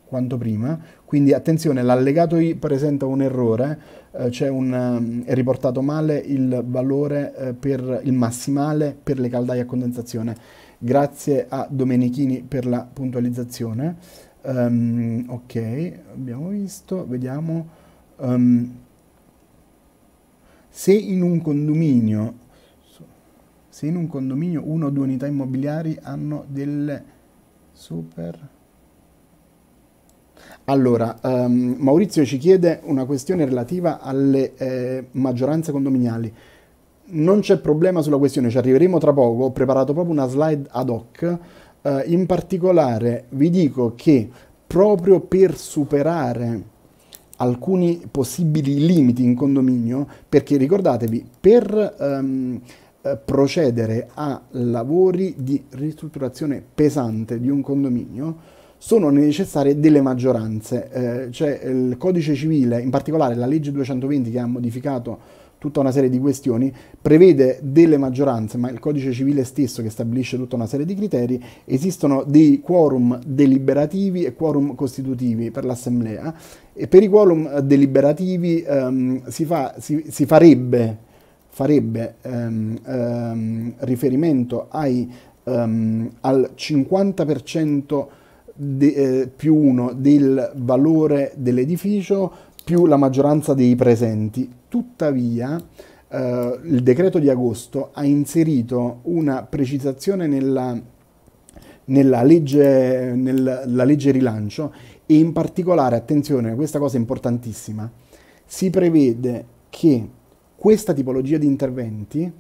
S1: quanto prima. Quindi attenzione, l'allegato I presenta un errore eh, c'è un, ehm, è riportato male il valore eh, per il massimale per le caldaie a condensazione. Grazie a Domenichini per la puntualizzazione. Um, ok, abbiamo visto, vediamo. Um, se in un condominio se in un condominio una o due unità immobiliari hanno delle super allora, um, Maurizio ci chiede una questione relativa alle eh, maggioranze condominiali. Non c'è problema sulla questione, ci arriveremo tra poco, ho preparato proprio una slide ad hoc. Uh, in particolare vi dico che proprio per superare alcuni possibili limiti in condominio, perché ricordatevi, per um, procedere a lavori di ristrutturazione pesante di un condominio, sono necessarie delle maggioranze, eh, cioè il codice civile, in particolare la legge 220 che ha modificato tutta una serie di questioni, prevede delle maggioranze, ma il codice civile stesso che stabilisce tutta una serie di criteri, esistono dei quorum deliberativi e quorum costitutivi per l'assemblea e per i quorum deliberativi ehm, si, fa, si, si, farebbe, farebbe ehm, ehm, riferimento ai, ehm, al 50% de, eh, più 1 del valore dell'edificio più la maggioranza dei presenti. Tuttavia, eh, il decreto di agosto ha inserito una precisazione nella, nella legge, nella legge rilancio e in particolare, attenzione, questa cosa è importantissima, si prevede che questa tipologia di interventi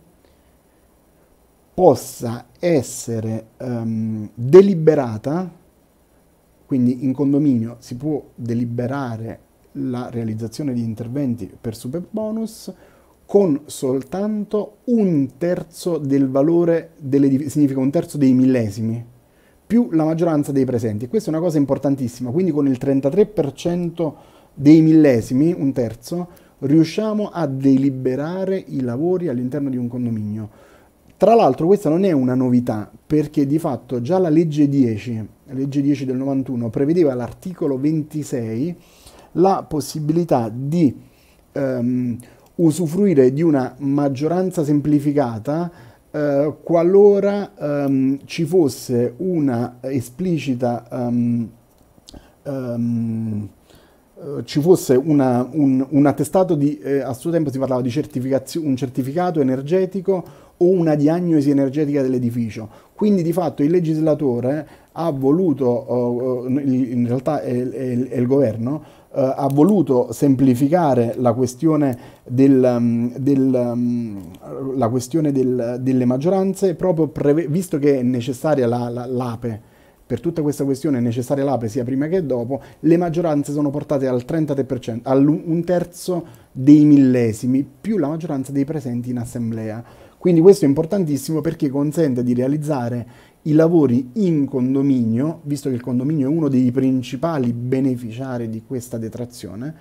S1: possa essere um, deliberata quindi in condominio si può deliberare la realizzazione di interventi per super bonus con soltanto un terzo del valore dell'edificio, significa un terzo dei millesimi, più la maggioranza dei presenti. Questa è una cosa importantissima, quindi con il 33% dei millesimi, un terzo, riusciamo a deliberare i lavori all'interno di un condominio. Tra l'altro questa non è una novità perché di fatto già la legge 10, legge 10 del 91, prevedeva all'articolo 26 la possibilità di ehm, usufruire di una maggioranza semplificata eh, qualora ehm, ci fosse una esplicita... Ehm, ehm ci fosse una, un, un, attestato di, eh, a suo tempo si parlava di certificazione, un certificato energetico o una diagnosi energetica dell'edificio. Quindi di fatto il legislatore ha voluto, eh, eh, in realtà è, il governo, eh, ha voluto semplificare la questione, del, mm, del, mm, la questione del, delle maggioranze proprio visto che è necessaria l'APE. La, la, per tutta questa questione è necessaria l'APE sia prima che dopo, le maggioranze sono portate al 33%, all'un terzo dei millesimi, più la maggioranza dei presenti in assemblea. Quindi questo è importantissimo perché consente di realizzare i lavori in condominio, visto che il condominio è uno dei principali beneficiari di questa detrazione,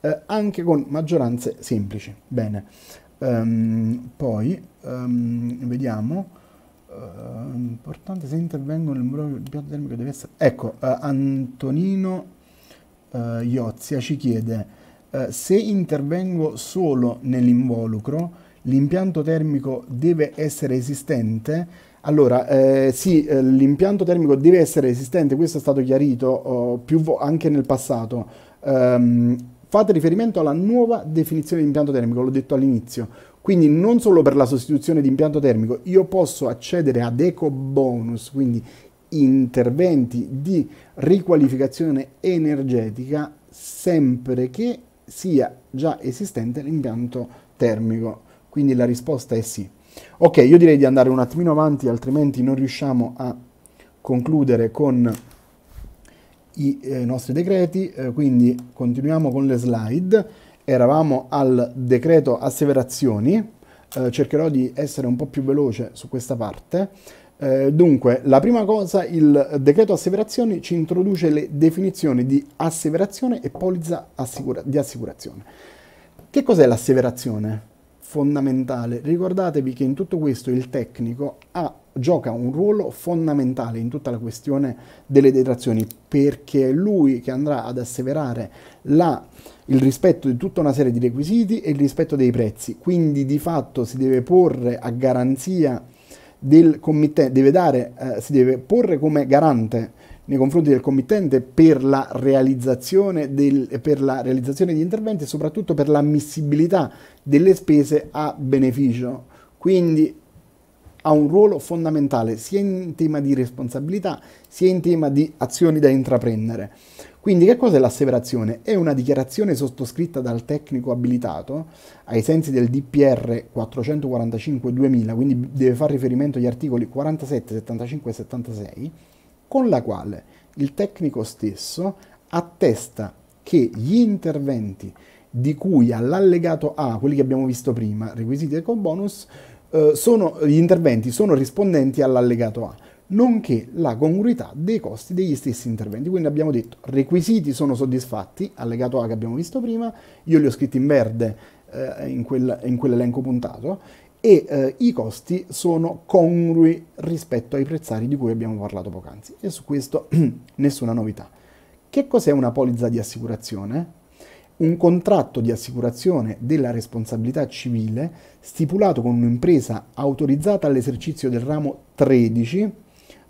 S1: eh, anche con maggioranze semplici. Bene, um, poi um, vediamo. Uh, importante se intervengono nel muro il piatto termico deve essere. Ecco, uh, Antonino uh, Iozia ci chiede se intervengo solo nell'involucro l'impianto termico deve essere esistente? Allora, eh, sì, eh, l'impianto termico deve essere esistente, questo è stato chiarito oh, più vo- anche nel passato. Um, fate riferimento alla nuova definizione di impianto termico, l'ho detto all'inizio. Quindi non solo per la sostituzione di impianto termico, io posso accedere ad eco bonus, quindi interventi di riqualificazione energetica sempre che sia già esistente l'impianto termico. Quindi la risposta è sì. Ok, io direi di andare un attimino avanti, altrimenti non riusciamo a concludere con i eh, nostri decreti, eh, quindi continuiamo con le slide. Eravamo al decreto asseverazioni, eh, cercherò di essere un po' più veloce su questa parte. Eh, dunque, la prima cosa, il decreto asseverazioni ci introduce le definizioni di asseverazione e polizza assicura di assicurazione. Che cos'è l'asseverazione? fondamentale. Ricordatevi che in tutto questo il tecnico ha, gioca un ruolo fondamentale in tutta la questione delle detrazioni perché è lui che andrà ad asseverare la, il rispetto di tutta una serie di requisiti e il rispetto dei prezzi. Quindi di fatto si deve porre a garanzia del committente, deve dare, eh, si deve porre come garante nei confronti del committente per la realizzazione, del, per la realizzazione di interventi e soprattutto per l'ammissibilità delle spese a beneficio. Quindi ha un ruolo fondamentale sia in tema di responsabilità sia in tema di azioni da intraprendere. Quindi che cos'è l'asseverazione? È una dichiarazione sottoscritta dal tecnico abilitato ai sensi del DPR 445-2000, quindi deve fare riferimento agli articoli 47, 75 e 76 con la quale il tecnico stesso attesta che gli interventi di cui all'allegato A, quelli che abbiamo visto prima, requisiti eco bonus, eh, sono, gli interventi sono rispondenti all'allegato A, nonché la congruità dei costi degli stessi interventi. Quindi abbiamo detto requisiti sono soddisfatti, allegato A che abbiamo visto prima, io li ho scritti in verde eh, in, quel, in quell'elenco puntato, e eh, i costi sono congrui rispetto ai prezzari di cui abbiamo parlato poc'anzi e su questo nessuna novità. Che cos'è una polizza di assicurazione? Un contratto di assicurazione della responsabilità civile stipulato con un'impresa autorizzata all'esercizio del ramo 13,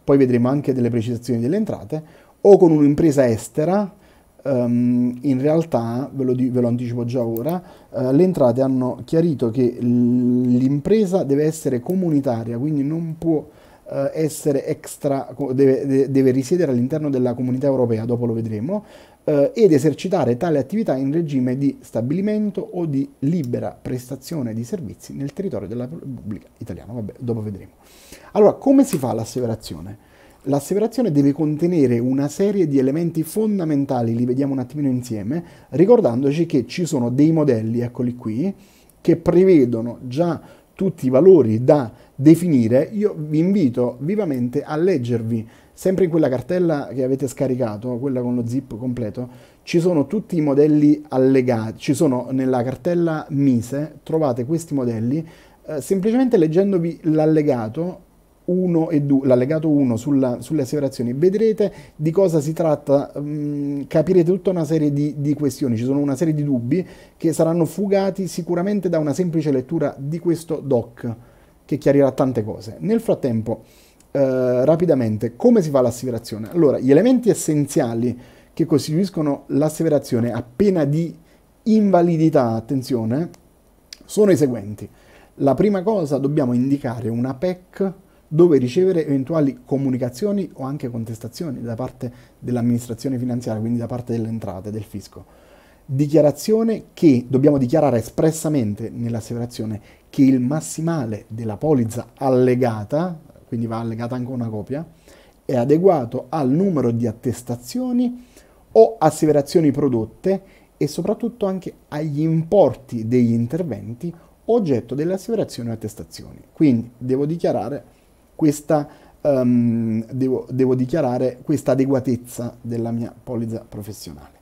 S1: poi vedremo anche delle precisazioni delle entrate, o con un'impresa estera Um, in realtà, ve lo, ve lo, anticipo già ora, uh, le entrate hanno chiarito che l'impresa deve essere comunitaria, quindi non può uh, essere extra, deve, deve risiedere all'interno della comunità europea, dopo lo vedremo, uh, ed esercitare tale attività in regime di stabilimento o di libera prestazione di servizi nel territorio della Repubblica italiana. Vabbè, dopo vedremo. Allora, come si fa l'asseverazione? L'asseverazione deve contenere una serie di elementi fondamentali, li vediamo un attimino insieme, ricordandoci che ci sono dei modelli, eccoli qui, che prevedono già tutti i valori da definire. Io vi invito vivamente a leggervi, sempre in quella cartella che avete scaricato, quella con lo zip completo, ci sono tutti i modelli allegati, ci sono nella cartella Mise, trovate questi modelli, eh, semplicemente leggendovi l'allegato 1 e 2, l'allegato 1 sulla, sulle asseverazioni, vedrete di cosa si tratta, mh, mm, capirete tutta una serie di, di, questioni, ci sono una serie di dubbi che saranno fugati sicuramente da una semplice lettura di questo doc che chiarirà tante cose. Nel frattempo, eh, rapidamente, come si fa l'asseverazione? Allora, gli elementi essenziali che costituiscono l'asseverazione a pena di invalidità, attenzione, sono i seguenti. La prima cosa dobbiamo indicare una PEC dove ricevere eventuali comunicazioni o anche contestazioni da parte dell'amministrazione finanziaria, quindi da parte delle entrate, del fisco. Dichiarazione che dobbiamo dichiarare espressamente nell'asseverazione che il massimale della polizza allegata, quindi va allegata anche una copia, è adeguato al numero di attestazioni o asseverazioni prodotte e soprattutto anche agli importi degli interventi oggetto delle asseverazioni o attestazioni. Quindi devo dichiarare questa, um, devo, devo dichiarare questa adeguatezza della mia polizza professionale.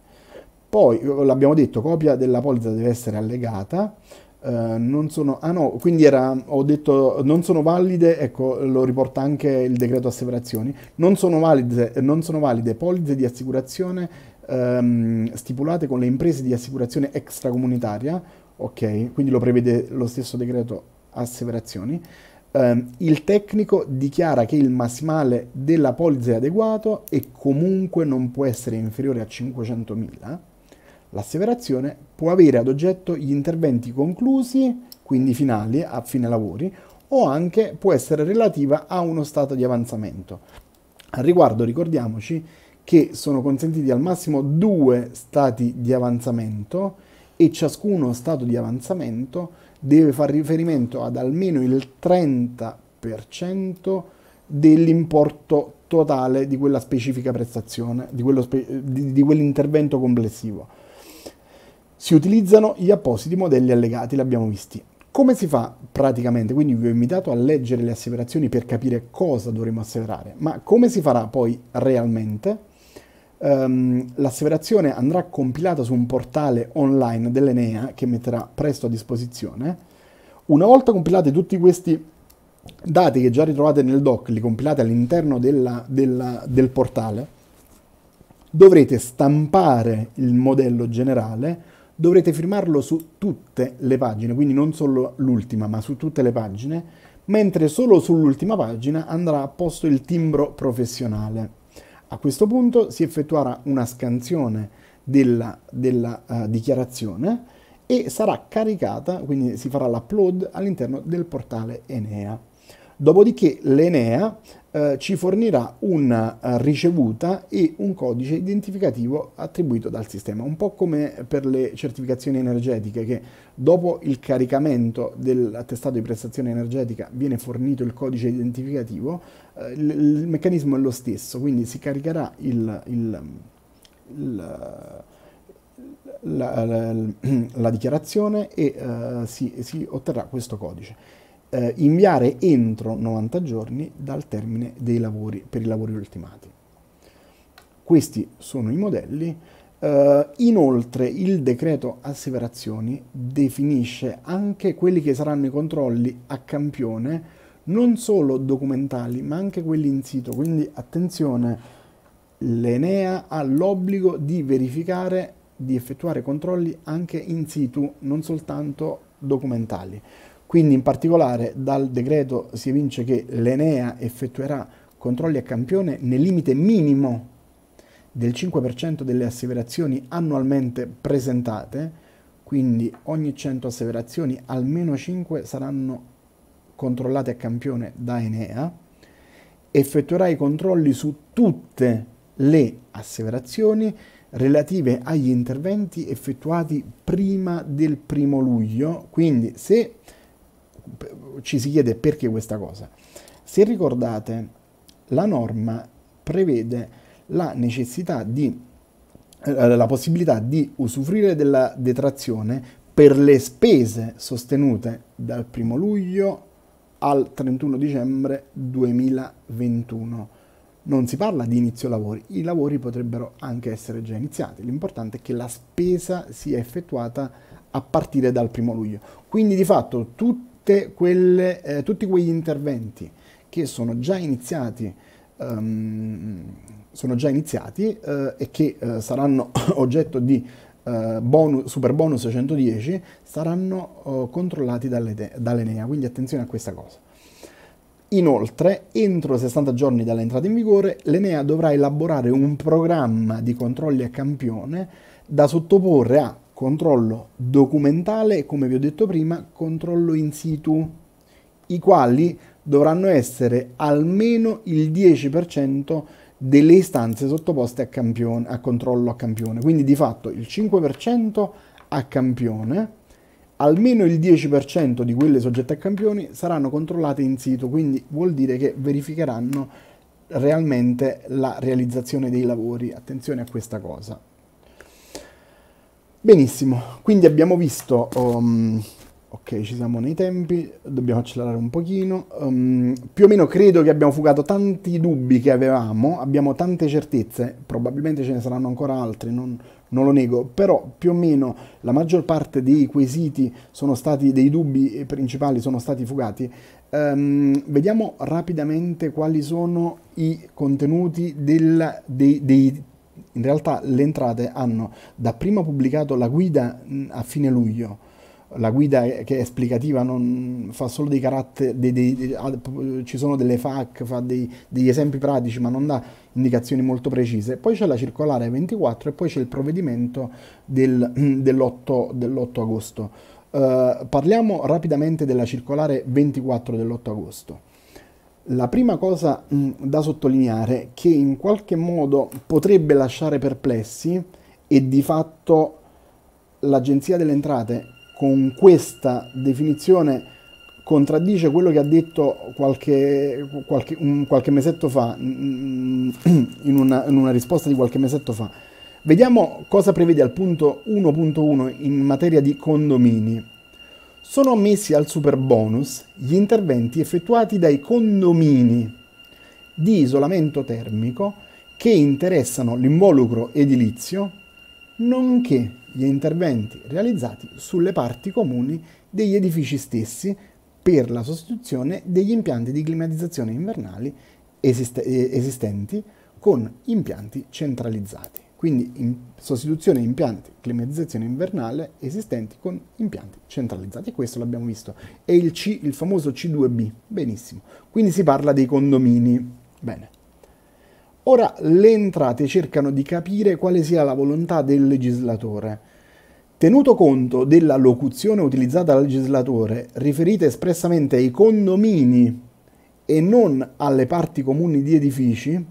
S1: Poi, eh, l'abbiamo detto, copia della polizza deve essere allegata, Uh, non sono, ah no, quindi era, ho detto non sono valide, ecco lo riporta anche il decreto asseverazioni, non sono valide, non sono valide polizze di assicurazione um, stipulate con le imprese di assicurazione extracomunitaria, ok, quindi lo prevede lo stesso decreto asseverazioni, ehm, il tecnico dichiara che il massimale della polizza è adeguato e comunque non può essere inferiore a 500.000, l'asseverazione può avere ad oggetto gli interventi conclusi, quindi finali, a fine lavori, o anche può essere relativa a uno stato di avanzamento. Al riguardo ricordiamoci che sono consentiti al massimo due stati di avanzamento e ciascuno stato di avanzamento deve fare riferimento ad almeno il 30% dell'importo totale di quella specifica prestazione, di, spe di, di quell'intervento complessivo. Si utilizzano gli appositi modelli allegati, l'abbiamo visti. Come si fa praticamente? Quindi vi ho invitato a leggere le asseverazioni per capire cosa dovremo asseverare, ma come si farà poi realmente? Um, l'asseverazione andrà compilata su un portale online dell'Enea che metterà presto a disposizione. Una volta compilati tutti questi dati che già ritrovate nel doc, li compilate all'interno della, della, del portale, dovrete stampare il modello generale, dovrete firmarlo su tutte le pagine, quindi non solo l'ultima, ma su tutte le pagine, mentre solo sull'ultima pagina andrà a posto il timbro professionale. A questo punto si effettuerà una scansione della, della uh, dichiarazione e sarà caricata, quindi si farà l'upload all'interno del portale Enea. Dopodiché l'Enea eh, ci fornirà una eh, ricevuta e un codice identificativo attribuito dal sistema, un po' come per le certificazioni energetiche che dopo il caricamento dell'attestato di prestazione energetica viene fornito il codice identificativo, eh, il, il, meccanismo è lo stesso, quindi si caricherà il, il, il la, la, la, dichiarazione e uh, si, si otterrà questo codice eh, inviare entro 90 giorni dal termine dei lavori per i lavori ultimati. Questi sono i modelli. Eh, inoltre il decreto asseverazioni definisce anche quelli che saranno i controlli a campione, non solo documentali ma anche quelli in sito, quindi attenzione, l'Enea ha l'obbligo di verificare, di effettuare controlli anche in situ, non soltanto documentali. Quindi in particolare dal decreto si evince che l'Enea effettuerà controlli a campione nel limite minimo del 5% delle asseverazioni annualmente presentate, quindi ogni 100 asseverazioni almeno 5 saranno controllate a campione da Enea, effettuerà i controlli su tutte le asseverazioni relative agli interventi effettuati prima del primo luglio, quindi se ci si chiede perché questa cosa. Se ricordate, la norma prevede la necessità di eh, la possibilità di usufruire della detrazione per le spese sostenute dal 1 luglio al 31 dicembre 2021. Non si parla di inizio lavori, i lavori potrebbero anche essere già iniziati, l'importante è che la spesa sia effettuata a partire dal 1 luglio. Quindi di fatto tutti quelle, eh, tutti quegli interventi che sono già iniziati, um, sono già iniziati eh, e che eh, saranno oggetto di eh, bonus, super bonus 110 saranno oh, controllati dalle, dall'Enea, quindi attenzione a questa cosa. Inoltre, entro 60 giorni dall'entrata in vigore, l'Enea dovrà elaborare un programma di controlli a campione da sottoporre a controllo documentale e come vi ho detto prima controllo in situ, i quali dovranno essere almeno il 10% delle istanze sottoposte a, campione, a controllo a campione, quindi di fatto il 5% a campione, almeno il 10% di quelle soggette a campioni saranno controllate in situ, quindi vuol dire che verificheranno realmente la realizzazione dei lavori, attenzione a questa cosa. Benissimo, quindi abbiamo visto... Um, ok, ci siamo nei tempi, dobbiamo accelerare un pochino. Um, più o meno credo che abbiamo fugato tanti dubbi che avevamo, abbiamo tante certezze, probabilmente ce ne saranno ancora altri, non, non lo nego, però più o meno la maggior parte dei quesiti sono stati, dei dubbi principali sono stati fugati. Um, vediamo rapidamente quali sono i contenuti del, dei, dei in realtà le entrate hanno dapprima pubblicato la guida mm, a fine luglio, la guida che è esplicativa non fa solo dei caratteri, dei, dei, ah, ci sono delle FAC, fa dei, degli esempi pratici, ma non dà indicazioni molto precise. Poi c'è la circolare 24 e poi c'è il provvedimento del, dell'8, mm, dell agosto. Uh, parliamo rapidamente della circolare 24 dell'8 agosto. La prima cosa mm, da sottolineare che in qualche modo potrebbe lasciare perplessi e di fatto l'Agenzia delle Entrate con questa definizione contraddice quello che ha detto qualche, qualche, un, qualche mesetto fa, mm, mm, in una, in una, risposta di qualche mesetto fa. Vediamo cosa prevede al punto 1.1 in materia di condomini sono ammessi al super bonus gli interventi effettuati dai condomini di isolamento termico che interessano l'involucro edilizio, nonché gli interventi realizzati sulle parti comuni degli edifici stessi per la sostituzione degli impianti di climatizzazione invernali esistenti con impianti centralizzati quindi in sostituzione di impianti climatizzazione invernale esistenti con impianti centralizzati. Questo l'abbiamo visto. E il C, il famoso C2B. Benissimo. Quindi si parla dei condomini. Bene. Ora le entrate cercano di capire quale sia la volontà del legislatore. Tenuto conto della locuzione utilizzata dal legislatore, riferita espressamente ai condomini e non alle parti comuni di edifici,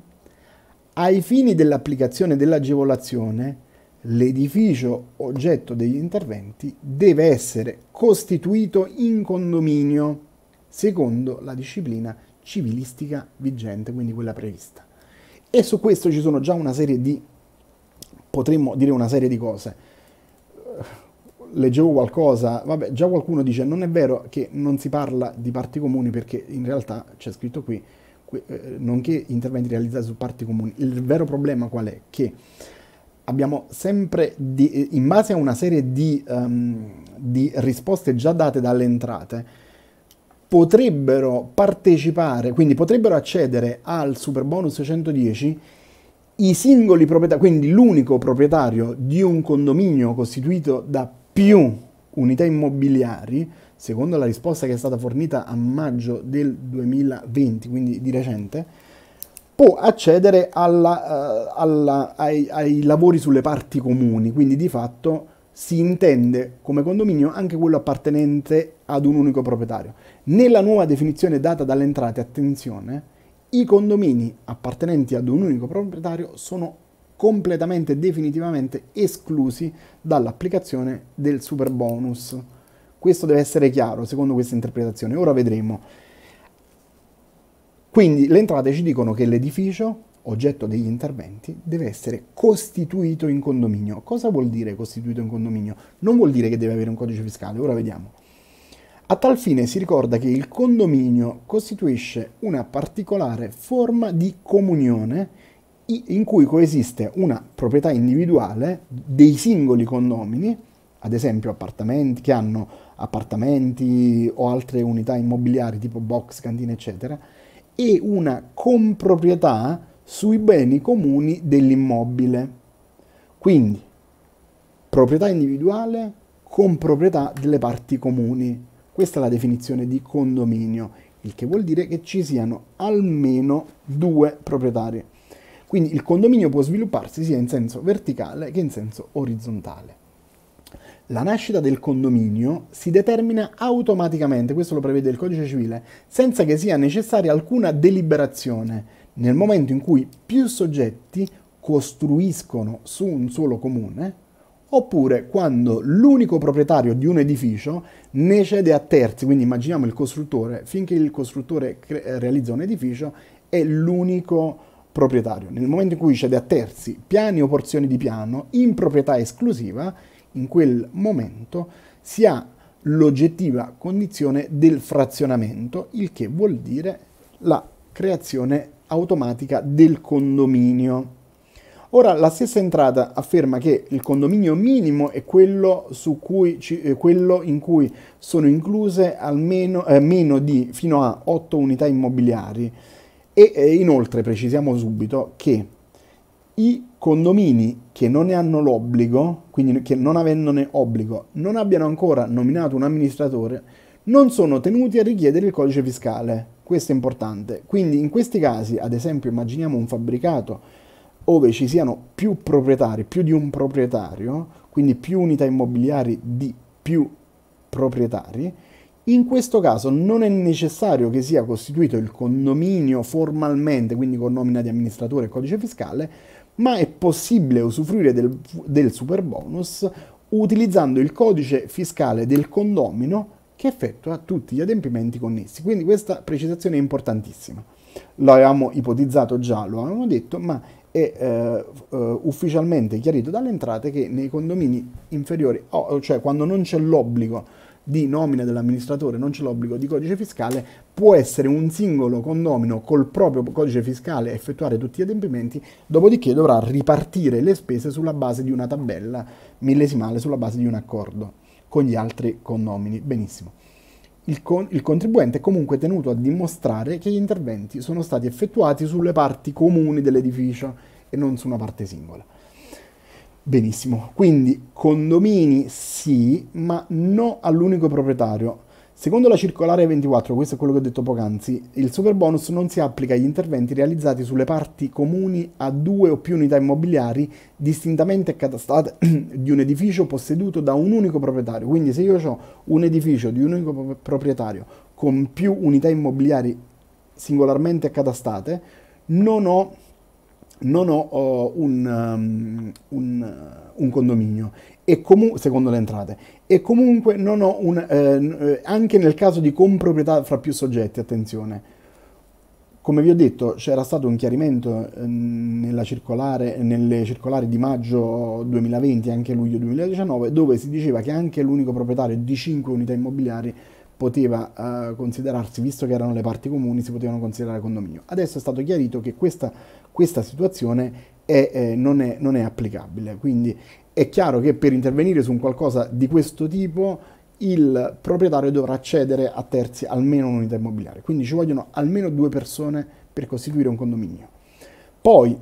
S1: ai fini dell'applicazione dell'agevolazione, l'edificio oggetto degli interventi deve essere costituito in condominio secondo la disciplina civilistica vigente, quindi quella prevista. E su questo ci sono già una serie di, potremmo dire una serie di cose. Leggevo qualcosa, vabbè, già qualcuno dice non è vero che non si parla di parti comuni perché in realtà c'è scritto qui eh, nonché interventi realizzati su parti comuni. Il vero problema qual è? Che abbiamo sempre, di, in base a una serie di, um, di, risposte già date dalle entrate, potrebbero partecipare, quindi potrebbero accedere al super bonus 110 i singoli proprietari, quindi l'unico proprietario di un condominio costituito da più unità immobiliari, secondo la risposta che è stata fornita a maggio del 2020, quindi di recente, può accedere alla, uh, alla, ai, ai lavori sulle parti comuni, quindi di fatto si intende come condominio anche quello appartenente ad un unico proprietario. Nella nuova definizione data dalle entrate, attenzione, i condomini appartenenti ad un unico proprietario sono completamente definitivamente esclusi dall'applicazione del super bonus. Questo deve essere chiaro secondo questa interpretazione. Ora vedremo. Quindi le entrate ci dicono che l'edificio, oggetto degli interventi, deve essere costituito in condominio. Cosa vuol dire costituito in condominio? Non vuol dire che deve avere un codice fiscale, ora vediamo. A tal fine si ricorda che il condominio costituisce una particolare forma di comunione in cui coesiste una proprietà individuale dei singoli condomini, ad esempio appartamenti che hanno appartamenti o altre unità immobiliari tipo box, cantine, eccetera, e una comproprietà sui beni comuni dell'immobile. Quindi proprietà individuale con proprietà delle parti comuni. Questa è la definizione di condominio, il che vuol dire che ci siano almeno due proprietari. Quindi il condominio può svilupparsi sia in senso verticale che in senso orizzontale. La nascita del condominio si determina automaticamente, questo lo prevede il codice civile, senza che sia necessaria alcuna deliberazione, nel momento in cui più soggetti costruiscono su un solo comune, oppure quando l'unico proprietario di un edificio ne cede a terzi, quindi immaginiamo il costruttore, finché il costruttore realizza un edificio è l'unico proprietario. Nel momento in cui cede a terzi piani o porzioni di piano in proprietà esclusiva, in quel momento si ha l'oggettiva condizione del frazionamento, il che vuol dire la creazione automatica del condominio. Ora la stessa entrata afferma che il condominio minimo è quello, cui, eh, quello in cui sono incluse almeno eh, meno di fino a 8 unità immobiliari e eh, inoltre precisiamo subito che i condomini che non ne hanno l'obbligo, quindi che non avendone obbligo, non abbiano ancora nominato un amministratore, non sono tenuti a richiedere il codice fiscale. Questo è importante. Quindi in questi casi, ad esempio, immaginiamo un fabbricato dove ci siano più proprietari, più di un proprietario, quindi più unità immobiliari di più proprietari, in questo caso non è necessario che sia costituito il condominio formalmente, quindi con nomina di amministratore e codice fiscale, ma è possibile usufruire del, del super bonus utilizzando il codice fiscale del condomino che effettua tutti gli adempimenti connessi. Quindi questa precisazione è importantissima. Lo avevamo ipotizzato già, lo avevamo detto, ma è eh, eh, ufficialmente chiarito dalle entrate che nei condomini inferiori, cioè quando non c'è l'obbligo di nomina dell'amministratore, non c'è l'obbligo di codice fiscale, può essere un singolo condomino col proprio codice fiscale effettuare tutti gli adempimenti, dopodiché dovrà ripartire le spese sulla base di una tabella millesimale, sulla base di un accordo con gli altri condomini. Benissimo. Il, con, il, contribuente è comunque tenuto a dimostrare che gli interventi sono stati effettuati sulle parti comuni dell'edificio e non su una parte singola. Benissimo, quindi condomini sì, ma no all'unico proprietario. Secondo la circolare 24, questo è quello che ho detto poc'anzi, il super bonus non si applica agli interventi realizzati sulle parti comuni a due o più unità immobiliari distintamente accatastate di un edificio posseduto da un unico proprietario. Quindi se io ho un edificio di un unico proprietario con più unità immobiliari singolarmente accatastate, non ho non ho, ho un, um, un, uh, un, condominio, e comu- secondo le entrate, e comunque non ho un... Eh, eh, anche nel caso di comproprietà fra più soggetti, attenzione, come vi ho detto, c'era stato un chiarimento ehm, circolare, nelle circolari di maggio 2020 e anche luglio 2019 dove si diceva che anche l'unico proprietario di 5 unità immobiliari poteva eh, considerarsi, visto che erano le parti comuni, si potevano considerare condominio. Adesso è stato chiarito che questa questa situazione è, eh, non, è, non, è, applicabile. Quindi è chiaro che per intervenire su un qualcosa di questo tipo il proprietario dovrà cedere a terzi almeno un'unità immobiliare. Quindi ci vogliono almeno due persone per costituire un condominio. Poi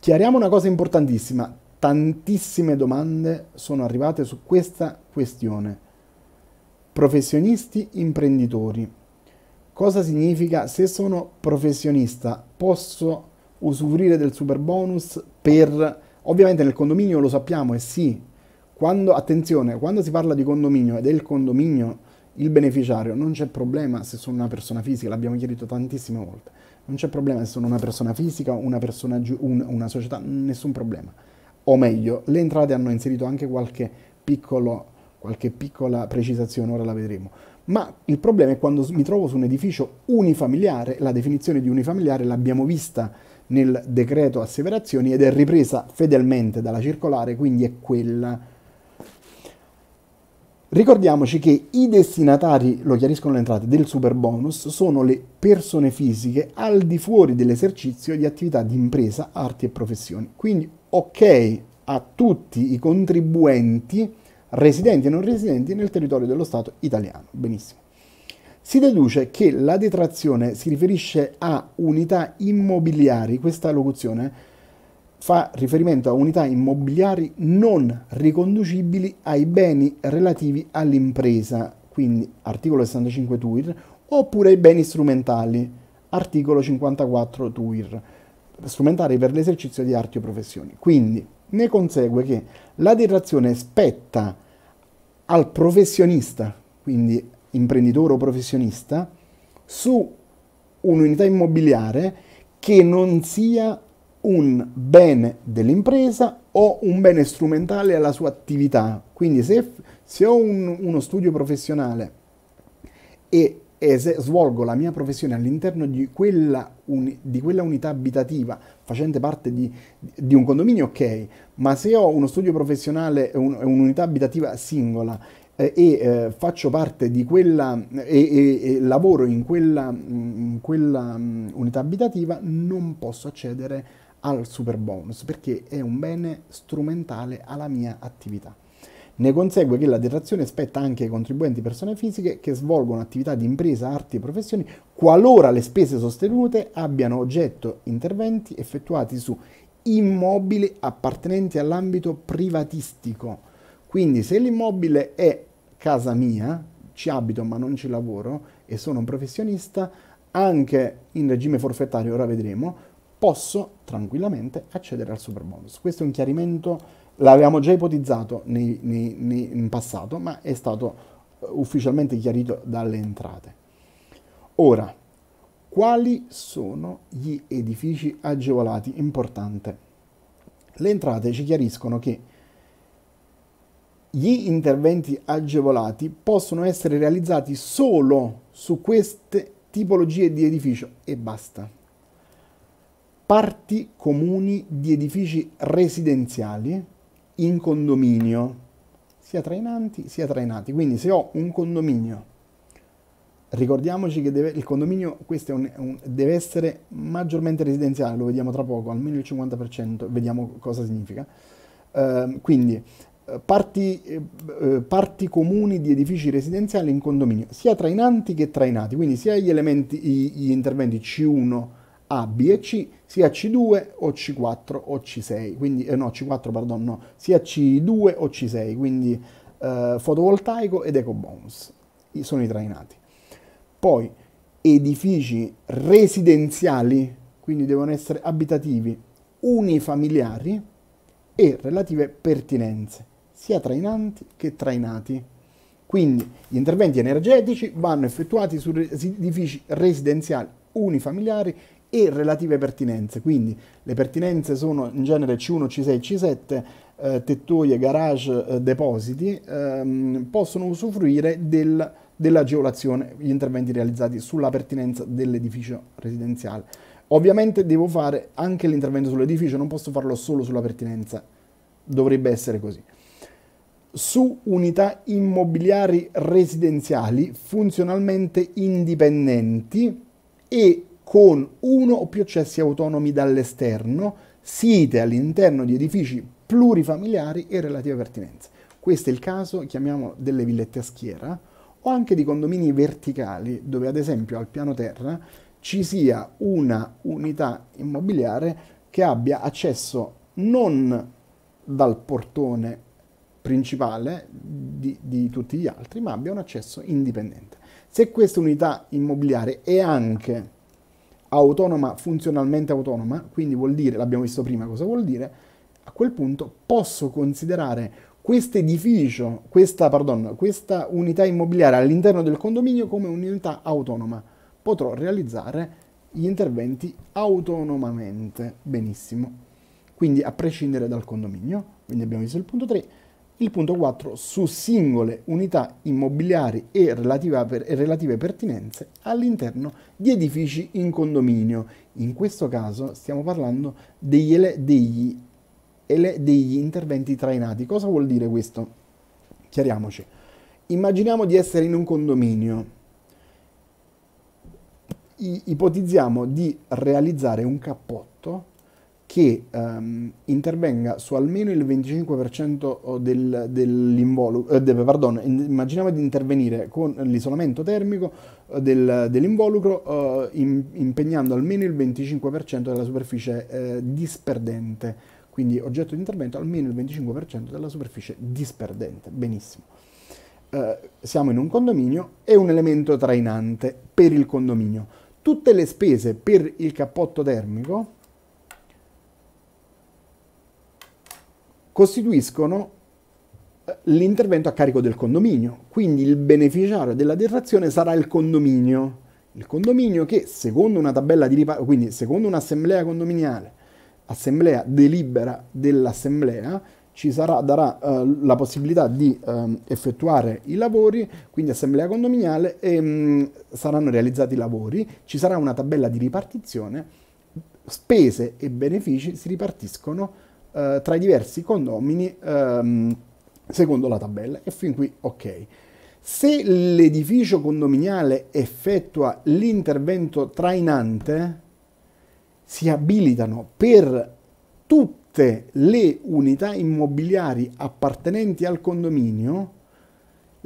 S1: chiariamo una cosa importantissima. Tantissime domande sono arrivate su questa questione. Professionisti imprenditori. Cosa significa se sono professionista? Posso usufruire del super bonus per... Ovviamente nel condominio lo sappiamo e sì, quando, attenzione, quando si parla di condominio ed è il condominio il beneficiario, non c'è problema se sono una persona fisica, l'abbiamo chiarito tantissime volte, non c'è problema se sono una persona fisica, una, persona, un, una società, nessun problema. O meglio, le entrate hanno inserito anche qualche, piccolo, qualche piccola precisazione, ora la vedremo. Ma il problema è quando mi trovo su un edificio unifamiliare, la definizione di unifamiliare l'abbiamo vista nel decreto asseverazioni ed è ripresa fedelmente dalla circolare, quindi è quella. Ricordiamoci che i destinatari, lo chiariscono le entrate, del super bonus sono le persone fisiche al di fuori dell'esercizio di attività di impresa, arti e professioni. Quindi ok a tutti i contribuenti residenti e non residenti nel territorio dello Stato italiano. Benissimo. Si deduce che la detrazione si riferisce a unità immobiliari, questa locuzione fa riferimento a unità immobiliari non riconducibili ai beni relativi all'impresa, quindi articolo 65 TUIR, oppure ai beni strumentali, articolo 54 TUIR, strumentali per l'esercizio di arti o professioni. Quindi ne consegue che la detrazione spetta al professionista, quindi imprenditore o professionista, su un'unità immobiliare che non sia un bene dell'impresa o un bene strumentale alla sua attività. Quindi se, se ho un, uno studio professionale e, e svolgo la mia professione all'interno di, un, di quella, unità abitativa facente parte di, di, un condominio, ok, ma se ho uno studio professionale e un, un'unità abitativa singola eh, e eh, faccio parte di quella e, lavoro in quella, in quella mm, unità abitativa, non posso accedere al super bonus perché è un bene strumentale alla mia attività. Ne consegue che la detrazione spetta anche ai contribuenti persone fisiche che svolgono attività di impresa, arti e professioni qualora le spese sostenute abbiano oggetto interventi effettuati su immobili appartenenti all'ambito privatistico. Quindi se l'immobile è casa mia, ci abito ma non ci lavoro e sono un professionista, anche in regime forfettario, ora vedremo, posso tranquillamente accedere al super bonus. Questo è un chiarimento, l'avevamo già ipotizzato nei, nei, nei, in passato, ma è stato eh, ufficialmente chiarito dalle entrate. Ora, quali sono gli edifici agevolati? Importante. Le entrate ci chiariscono che gli interventi agevolati possono essere realizzati solo su queste tipologie di edificio e basta. Parti comuni di edifici residenziali in condominio, sia trainanti sia trainati. Quindi se ho un condominio, ricordiamoci che deve, il condominio un, un, deve essere maggiormente residenziale, lo vediamo tra poco, almeno il 50%, vediamo cosa significa. Uh, quindi eh, parti, eh, eh, parti, comuni di edifici residenziali in condominio, sia trainanti che trainati, quindi sia gli, elementi, gli interventi C1, A, B e C, sia C2 o C4 o C6, quindi, eh, no, C4, pardon, no, sia C2 o C6, quindi eh, fotovoltaico ed ecobonus, sono i trainati. Poi edifici residenziali, quindi devono essere abitativi, unifamiliari e relative pertinenze sia trainanti che trainati. Quindi gli interventi energetici vanno effettuati su edifici residenziali unifamiliari e relative pertinenze. Quindi le pertinenze sono in genere C1, C6, C7, eh, tettoie, garage, eh, depositi, ehm, possono usufruire del, dell'agevolazione gli interventi realizzati sulla pertinenza dell'edificio residenziale. Ovviamente devo fare anche l'intervento sull'edificio, non posso farlo solo sulla pertinenza, dovrebbe essere così su unità immobiliari residenziali funzionalmente indipendenti e con uno o più accessi autonomi dall'esterno, site all'interno di edifici plurifamiliari e relative pertinenze. Questo è il caso, chiamiamolo, delle villette a schiera o anche di condomini verticali dove ad esempio al piano terra ci sia una unità immobiliare che abbia accesso non dal portone principale di, di tutti gli altri, ma abbia un accesso indipendente. Se questa unità immobiliare è anche autonoma, funzionalmente autonoma, quindi vuol dire, l'abbiamo visto prima cosa vuol dire, a quel punto posso considerare questo edificio, questa, questa unità immobiliare all'interno del condominio come un'unità autonoma. Potrò realizzare gli interventi autonomamente. Benissimo. Quindi a prescindere dal condominio, quindi abbiamo visto il punto 3, il punto 4 su singole unità immobiliari e relative, pertinenze all'interno di edifici in condominio. In questo caso stiamo parlando degli, degli, degli interventi trainati. Cosa vuol dire questo? Chiariamoci. Immaginiamo di essere in un condominio ipotizziamo di realizzare un cappotto che um, intervenga su almeno il 25% del, dell'involucro, eh, de, immaginiamo di intervenire con l'isolamento termico eh, del, dell'involucro eh, in, impegnando almeno il 25% della superficie eh, disperdente, quindi oggetto di intervento almeno il 25% della superficie disperdente, benissimo. Eh, siamo in un condominio è un elemento trainante per il condominio. Tutte le spese per il cappotto termico, costituiscono eh, l'intervento a carico del condominio, quindi il beneficiario della detrazione sarà il condominio. Il condominio che secondo una tabella di riparto, quindi secondo un'assemblea condominiale, assemblea delibera dell'assemblea, ci sarà, darà eh, la possibilità di eh, effettuare i lavori, quindi assemblea condominiale, e mh, mm, saranno realizzati i lavori, ci sarà una tabella di ripartizione, spese e benefici si ripartiscono eh, tra i diversi condomini ehm, secondo la tabella e fin qui ok. Se l'edificio condominiale effettua l'intervento trainante, si abilitano per tutte le unità immobiliari appartenenti al condominio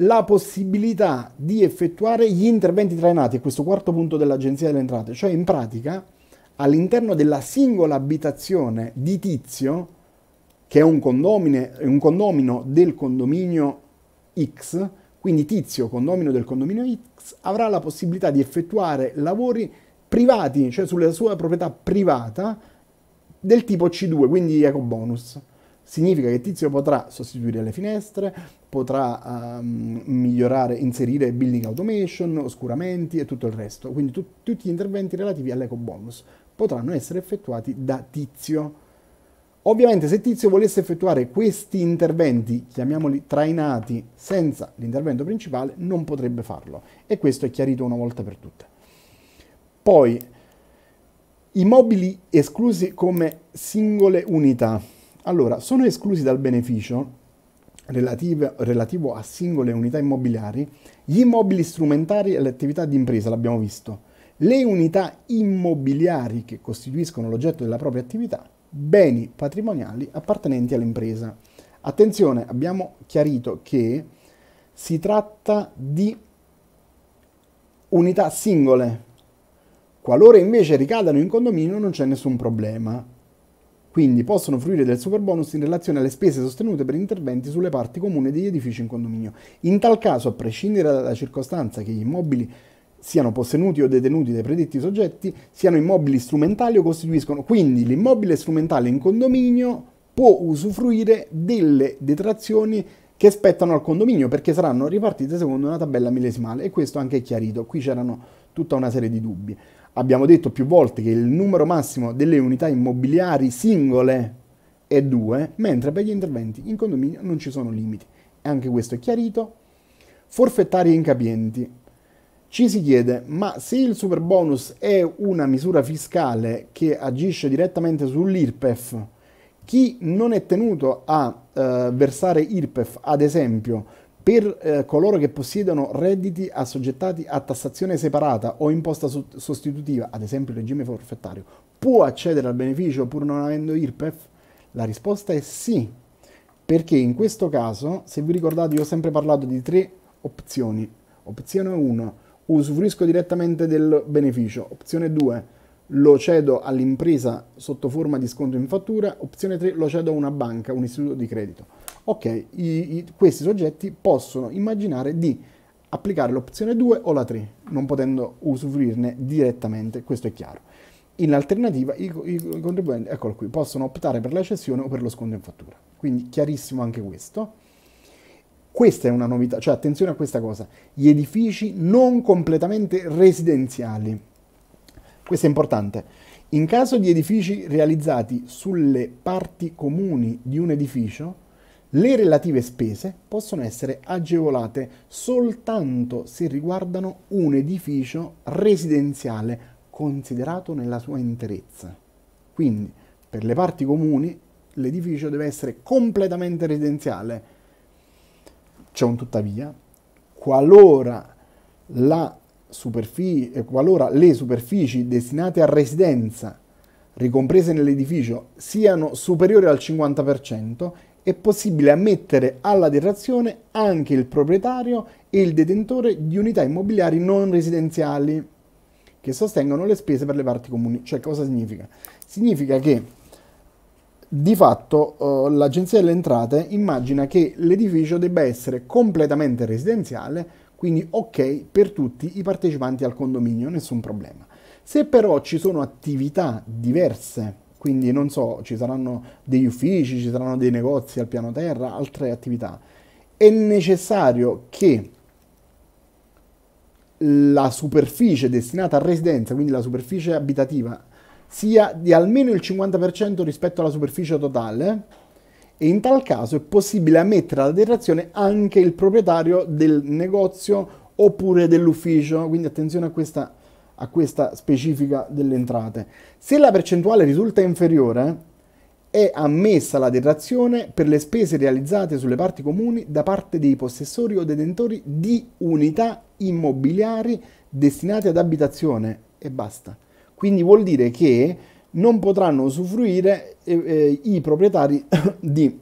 S1: la possibilità di effettuare gli interventi trainati, questo quarto punto dell'Agenzia delle Entrate, cioè in pratica all'interno della singola abitazione di Tizio che è un, condomine, un condomino del condominio X, quindi Tizio, condomino del condominio X, avrà la possibilità di effettuare lavori privati, cioè sulla sua proprietà privata, del tipo C2, quindi eco bonus. Significa che Tizio potrà sostituire le finestre, potrà um, migliorare, inserire building automation, oscuramenti e tutto il resto. Quindi tu, tutti gli interventi relativi all'eco bonus potranno essere effettuati da Tizio. Ovviamente se Tizio volesse effettuare questi interventi, chiamiamoli trainati, senza l'intervento principale, non potrebbe farlo. E questo è chiarito una volta per tutte. Poi, i mobili esclusi come singole unità. Allora, sono esclusi dal beneficio relative, relativo a singole unità immobiliari gli immobili strumentari e le attività di impresa, l'abbiamo visto, le unità immobiliari che costituiscono l'oggetto della propria attività beni patrimoniali appartenenti all'impresa. Attenzione, abbiamo chiarito che si tratta di unità singole. Qualora invece ricadano in condominio non c'è nessun problema. Quindi possono fruire del superbonus in relazione alle spese sostenute per interventi sulle parti comuni degli edifici in condominio. In tal caso, a prescindere dalla circostanza che gli immobili siano possenuti o detenuti dai predetti soggetti, siano immobili strumentali o costituiscono. Quindi l'immobile strumentale in condominio può usufruire delle detrazioni che spettano al condominio perché saranno ripartite secondo una tabella millesimale e questo anche è chiarito, qui c'erano tutta una serie di dubbi. Abbiamo detto più volte che il numero massimo delle unità immobiliari singole è 2, mentre per gli interventi in condominio non ci sono limiti. E Anche questo è chiarito. Forfettari incapienti. Ci si chiede, ma se il super bonus è una misura fiscale che agisce direttamente sull'IRPEF, chi non è tenuto a eh, versare IRPEF, ad esempio, per eh, coloro che possiedono redditi assoggettati a tassazione separata o imposta so sostitutiva, ad esempio il regime forfettario, può accedere al beneficio pur non avendo IRPEF? La risposta è sì, perché in questo caso, se vi ricordate, io ho sempre parlato di tre opzioni. Opzione 1, usufruisco direttamente del beneficio. Opzione 2, lo cedo all'impresa sotto forma di sconto in fattura. Opzione 3, lo cedo a una banca, un istituto di credito. Ok, i, i, questi soggetti possono immaginare di applicare l'opzione 2 o la 3, non potendo usufruirne direttamente, questo è chiaro. In alternativa i, i contribuenti, eccolo qui, possono optare per la cessione o per lo sconto in fattura. Quindi chiarissimo anche questo. Questa è una novità, cioè attenzione a questa cosa, gli edifici non completamente residenziali. Questo è importante. In caso di edifici realizzati sulle parti comuni di un edificio, le relative spese possono essere agevolate soltanto se riguardano un edificio residenziale considerato nella sua interezza. Quindi, per le parti comuni, l'edificio deve essere completamente residenziale, c'è un tuttavia, qualora, eh, qualora le superfici destinate a residenza ricomprese nell'edificio siano superiori al 50%, è possibile ammettere alla detrazione anche il proprietario e il detentore di unità immobiliari non residenziali che sostengono le spese per le parti comuni. Cioè cosa significa? Significa che di fatto eh, l'agenzia delle entrate immagina che l'edificio debba essere completamente residenziale, quindi ok per tutti i partecipanti al condominio, nessun problema. Se però ci sono attività diverse, quindi non so, ci saranno degli uffici, ci saranno dei negozi al piano terra, altre attività, è necessario che la superficie destinata a residenza, quindi la superficie abitativa sia di almeno il 50% rispetto alla superficie totale e in tal caso è possibile ammettere alla detrazione anche il proprietario del negozio oppure dell'ufficio, quindi attenzione a questa, a questa specifica delle entrate. Se la percentuale risulta inferiore, è ammessa la detrazione per le spese realizzate sulle parti comuni da parte dei possessori o detentori di unità immobiliari destinate ad abitazione e basta. Quindi vuol dire che non potranno usufruire eh, eh i proprietari di,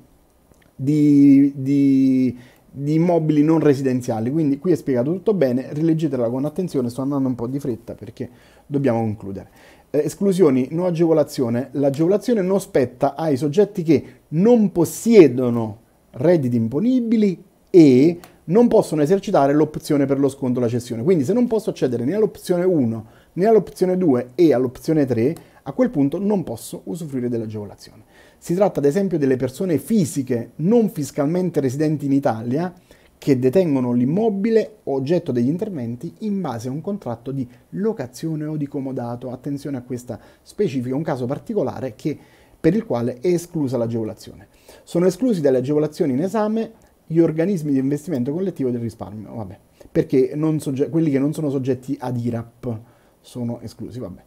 S1: di, di, di, immobili non residenziali. Quindi qui è spiegato tutto bene, rileggetela con attenzione, sto andando un po' di fretta perché dobbiamo concludere. Eh, esclusioni, no agevolazione. L'agevolazione non spetta ai soggetti che non possiedono redditi imponibili e non possono esercitare l'opzione per lo sconto o la cessione. Quindi se non posso accedere né all'opzione 1 né all'opzione 2 e all'opzione 3, a quel punto non posso usufruire dell'agevolazione. Si tratta ad esempio delle persone fisiche non fiscalmente residenti in Italia che detengono l'immobile oggetto degli interventi in base a un contratto di locazione o di comodato. Attenzione a questa specifica, un caso particolare che, per il quale è esclusa l'agevolazione. Sono esclusi dalle agevolazioni in esame gli organismi di investimento collettivo del risparmio, vabbè, perché sogge- quelli che non sono soggetti ad IRAP sono esclusi. Vabbè.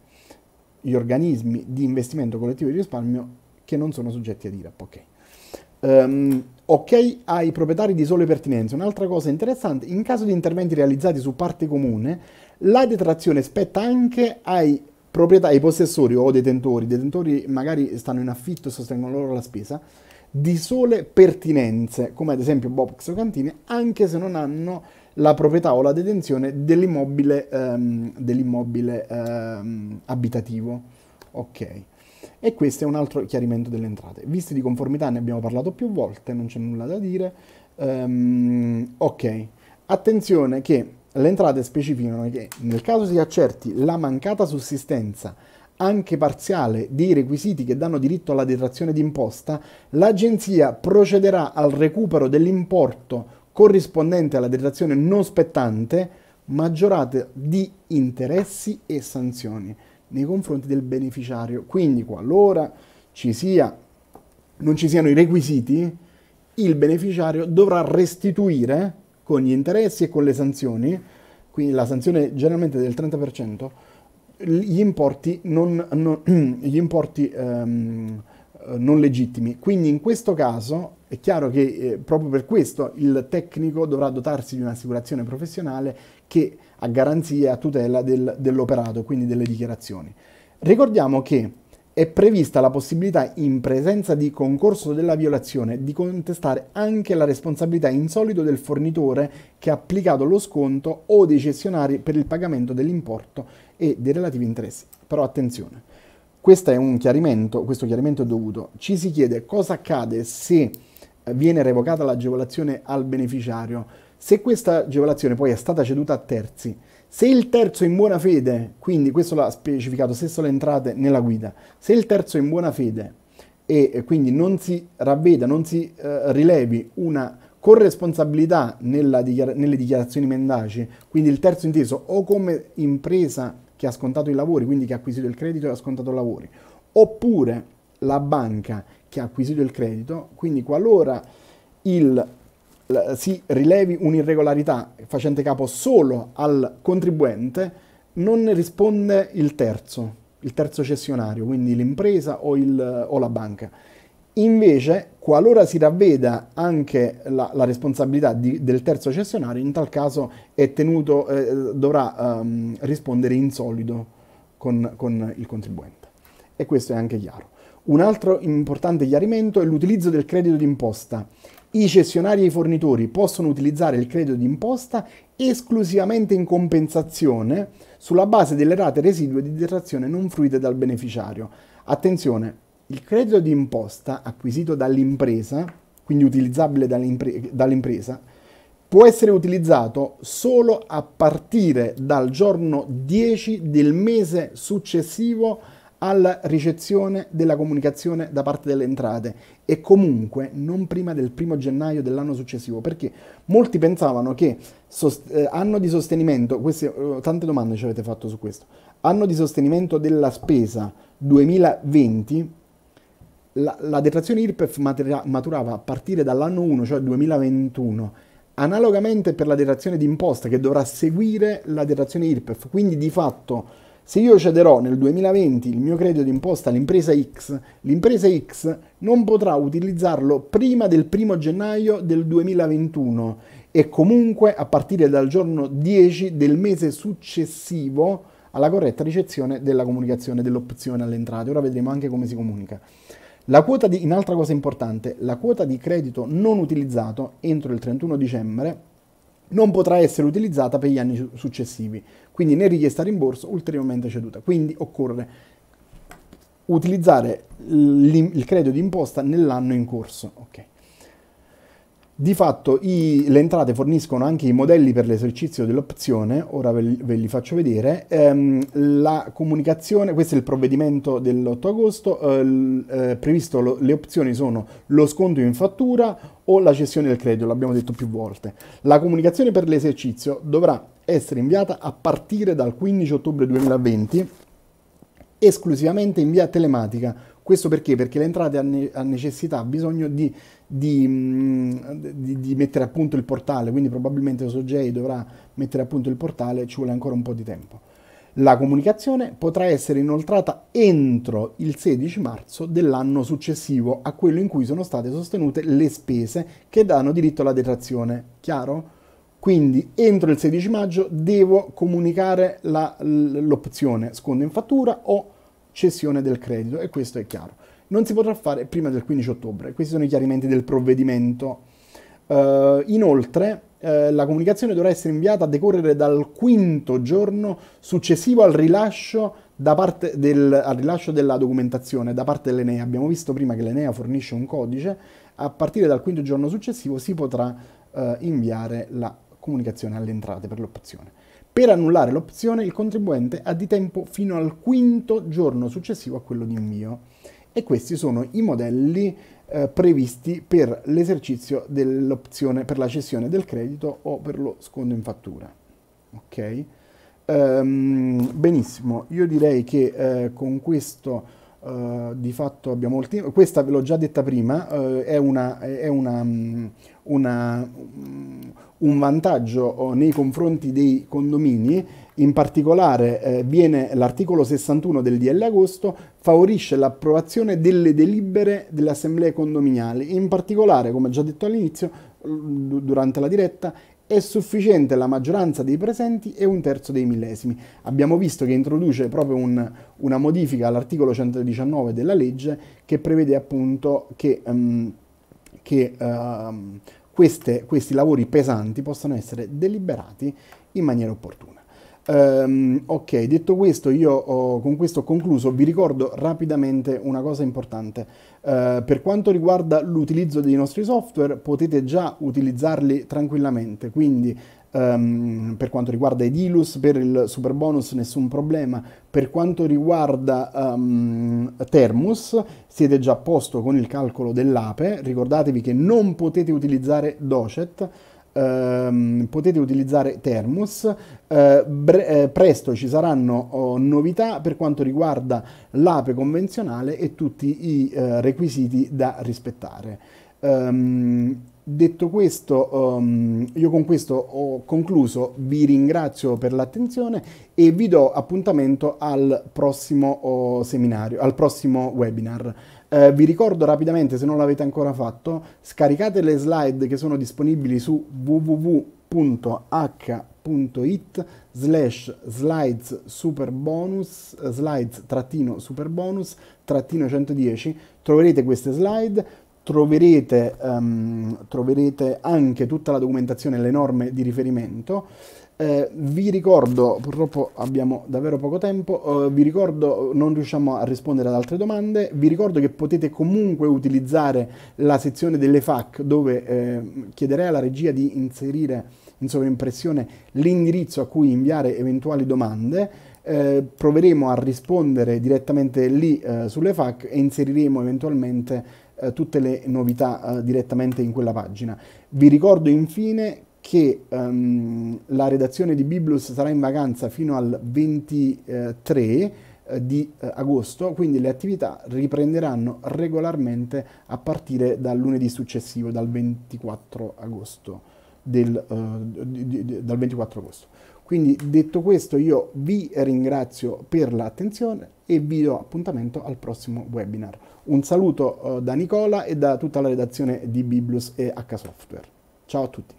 S1: Gli organismi di investimento collettivo di risparmio che non sono soggetti ad IRAP, ok. Um, ok ai proprietari di sole pertinenze. Un'altra cosa interessante, in caso di interventi realizzati su parte comune, la detrazione spetta anche ai proprietari, ai possessori o detentori, detentori magari stanno in affitto e sostengono loro la spesa, di sole pertinenze, come ad esempio box o cantine, anche se non hanno la proprietà o la detenzione dell'immobile, ehm, dell'immobile ehm, abitativo. Ok. E questo è un altro chiarimento delle entrate. Visti di conformità ne abbiamo parlato più volte, non c'è nulla da dire. Um, ok, attenzione che le entrate specificano che nel caso si accerti la mancata sussistenza anche parziale dei requisiti che danno diritto alla detrazione d'imposta, l'agenzia procederà al recupero dell'importo corrispondente alla detrazione non spettante maggiorate di interessi e sanzioni nei confronti del beneficiario. Quindi qualora ci sia, non ci siano i requisiti, il beneficiario dovrà restituire con gli interessi e con le sanzioni, quindi la sanzione generalmente del 30%, gli importi, non, non, gli importi um, eh, non legittimi. Quindi in questo caso è chiaro che eh, proprio per questo il tecnico dovrà dotarsi di un'assicurazione professionale che ha garanzie a tutela del, dell'operato, quindi delle dichiarazioni. Ricordiamo che è prevista la possibilità, in presenza di concorso della violazione, di contestare anche la responsabilità in solido del fornitore che ha applicato lo sconto o dei cessionari per il pagamento dell'importo e dei relativi interessi. Però attenzione, questo è un chiarimento, questo chiarimento è dovuto. Ci si chiede cosa accade se eh, viene revocata l'agevolazione al beneficiario. Se questa agevolazione poi è stata ceduta a terzi, se il terzo in buona fede, quindi questo l'ha specificato stesso le entrate nella guida, se il terzo in buona fede e quindi non si ravveda, non si eh, rilevi una corresponsabilità dichiar nelle dichiarazioni mendaci, quindi il terzo inteso o come impresa che ha scontato i lavori, quindi che ha acquisito il credito e ha scontato i lavori, oppure la banca che ha acquisito il credito, quindi qualora il, si rilevi un'irregolarità facente capo solo al contribuente, non ne risponde il terzo, il terzo cessionario, quindi l'impresa o, il, o la banca. Invece Qualora si ravveda anche la, la responsabilità di, del terzo cessionario, in tal caso tenuto, eh, dovrà ehm, rispondere in solido con, con il contribuente. E questo è anche chiaro. Un altro importante chiarimento è l'utilizzo del credito d'imposta. I cessionari e i fornitori possono utilizzare il credito d'imposta esclusivamente in compensazione sulla base delle rate residue di detrazione non fruite dal beneficiario. Attenzione, il credito di imposta acquisito dall'impresa, quindi utilizzabile dall'impre- dall'impresa, può essere utilizzato solo a partire dal giorno 10 del mese successivo alla ricezione della comunicazione da parte delle entrate e comunque non prima del primo gennaio dell'anno successivo perché molti pensavano che sost- eh, anno di sostenimento queste, eh, tante domande ci avete fatto su questo anno di sostenimento della spesa 2020 la, la detrazione IRPEF maturava a partire dall'anno 1, cioè 2021, analogamente per la detrazione d'imposta che dovrà seguire la detrazione IRPEF. Quindi di fatto se io cederò nel 2020 il mio credito d'imposta all'impresa X, l'impresa X non potrà utilizzarlo prima del 1 gennaio del 2021 e comunque a partire dal giorno 10 del mese successivo alla corretta ricezione della comunicazione dell'opzione all'entrata. Ora vedremo anche come si comunica. La quota di, un'altra cosa importante, la quota di credito non utilizzato entro il 31 dicembre non potrà essere utilizzata per gli anni successivi, quindi né richiesta rimborso ulteriormente ceduta. Quindi occorre utilizzare il credito d'imposta nell'anno in corso. Okay. Di fatto i, le entrate forniscono anche i modelli per l'esercizio dell'opzione, ora ve, ve, li faccio vedere. Ehm, la comunicazione, questo è il provvedimento dell'8 agosto, ehm, eh, previsto lo, le opzioni sono lo sconto in fattura o la cessione del credito, l'abbiamo detto più volte. La comunicazione per l'esercizio dovrà essere inviata a partire dal 15 ottobre 2020 esclusivamente in via telematica. Questo perché? Perché le entrate hanno necessità bisogno di di, mm, di, di, mettere a punto il portale, quindi probabilmente Sogei dovrà mettere a punto il portale, ci vuole ancora un po' di tempo. La comunicazione potrà essere inoltrata entro il 16 marzo dell'anno successivo a quello in cui sono state sostenute le spese che danno diritto alla detrazione. Chiaro? Quindi entro il 16 maggio devo comunicare l'opzione sconto in fattura o cessione del credito e questo è chiaro non si potrà fare prima del 15 ottobre. Questi sono i chiarimenti del provvedimento. Uh, inoltre, uh, la comunicazione dovrà essere inviata a decorrere dal quinto giorno successivo al rilascio, del, al rilascio della documentazione da parte dell'Enea. Abbiamo visto prima che l'Enea fornisce un codice, a partire dal quinto giorno successivo si potrà uh, inviare la comunicazione alle entrate per l'opzione. Per annullare l'opzione il contribuente ha di tempo fino al quinto giorno successivo a quello di invio e questi sono i modelli eh, previsti per l'esercizio dell'opzione per la cessione del credito o per lo sconto in fattura. Ok? Um, benissimo, io direi che eh, con questo Uh, di fatto abbiamo ultim- questa ve l'ho già detta prima, uh, è, una, è una, um, una, um, un vantaggio oh, nei confronti dei condomini in particolare eh, viene l'articolo 61 del DL Agosto favorisce l'approvazione delle delibere delle assemblee condominiali. In particolare, come già detto all'inizio, durante la diretta, è sufficiente la maggioranza dei presenti e un terzo dei millesimi. Abbiamo visto che introduce proprio un, una modifica all'articolo 119 della legge che prevede appunto che, um, che uh, queste, questi lavori pesanti possano essere deliberati in maniera opportuna. Um, ok, detto questo, io ho, con questo ho concluso. Vi ricordo rapidamente una cosa importante. Uh, per quanto riguarda l'utilizzo dei nostri software, potete già utilizzarli tranquillamente. Quindi, um, per quanto riguarda Edilus, per il super bonus, nessun problema. Per quanto riguarda um, ehm, Termus, siete già a posto con il calcolo dell'APE. Ricordatevi che non potete utilizzare Docet ehm, potete utilizzare Termus. Eh, bre- eh, presto ci saranno oh, novità per quanto riguarda l'ape convenzionale e tutti i eh, requisiti da rispettare. Um, detto questo, um, io con questo ho concluso, vi ringrazio per l'attenzione e vi do appuntamento al prossimo oh, seminario, al prossimo webinar. Eh, vi ricordo rapidamente, se non l'avete ancora fatto, scaricate le slide che sono disponibili su www.h.it slash slides superbonus slides trattino superbonus trattino 110 troverete queste slide troverete, um, troverete anche tutta la documentazione e le norme di riferimento eh, vi ricordo, purtroppo abbiamo davvero poco tempo, eh, vi ricordo non riusciamo a rispondere ad altre domande, vi ricordo che potete comunque utilizzare la sezione delle FAC dove eh, chiederei alla regia di inserire in sovraimpressione l'indirizzo a cui inviare eventuali domande. Eh, proveremo a rispondere direttamente lì eh, sulle FAC e inseriremo eventualmente eh, tutte le novità direttamente in quella pagina. Vi ricordo infine che um, la redazione di Biblus sarà in vacanza fino al 23 eh, di eh, agosto, quindi le attività riprenderanno regolarmente a partire dal lunedì successivo, dal 24 agosto. Del, uh, di, di, dal 24 agosto. Quindi detto questo io vi ringrazio per l'attenzione e vi do appuntamento al prossimo webinar. Un saluto uh, da Nicola e da tutta la redazione di Biblus e H Software. Ciao a tutti.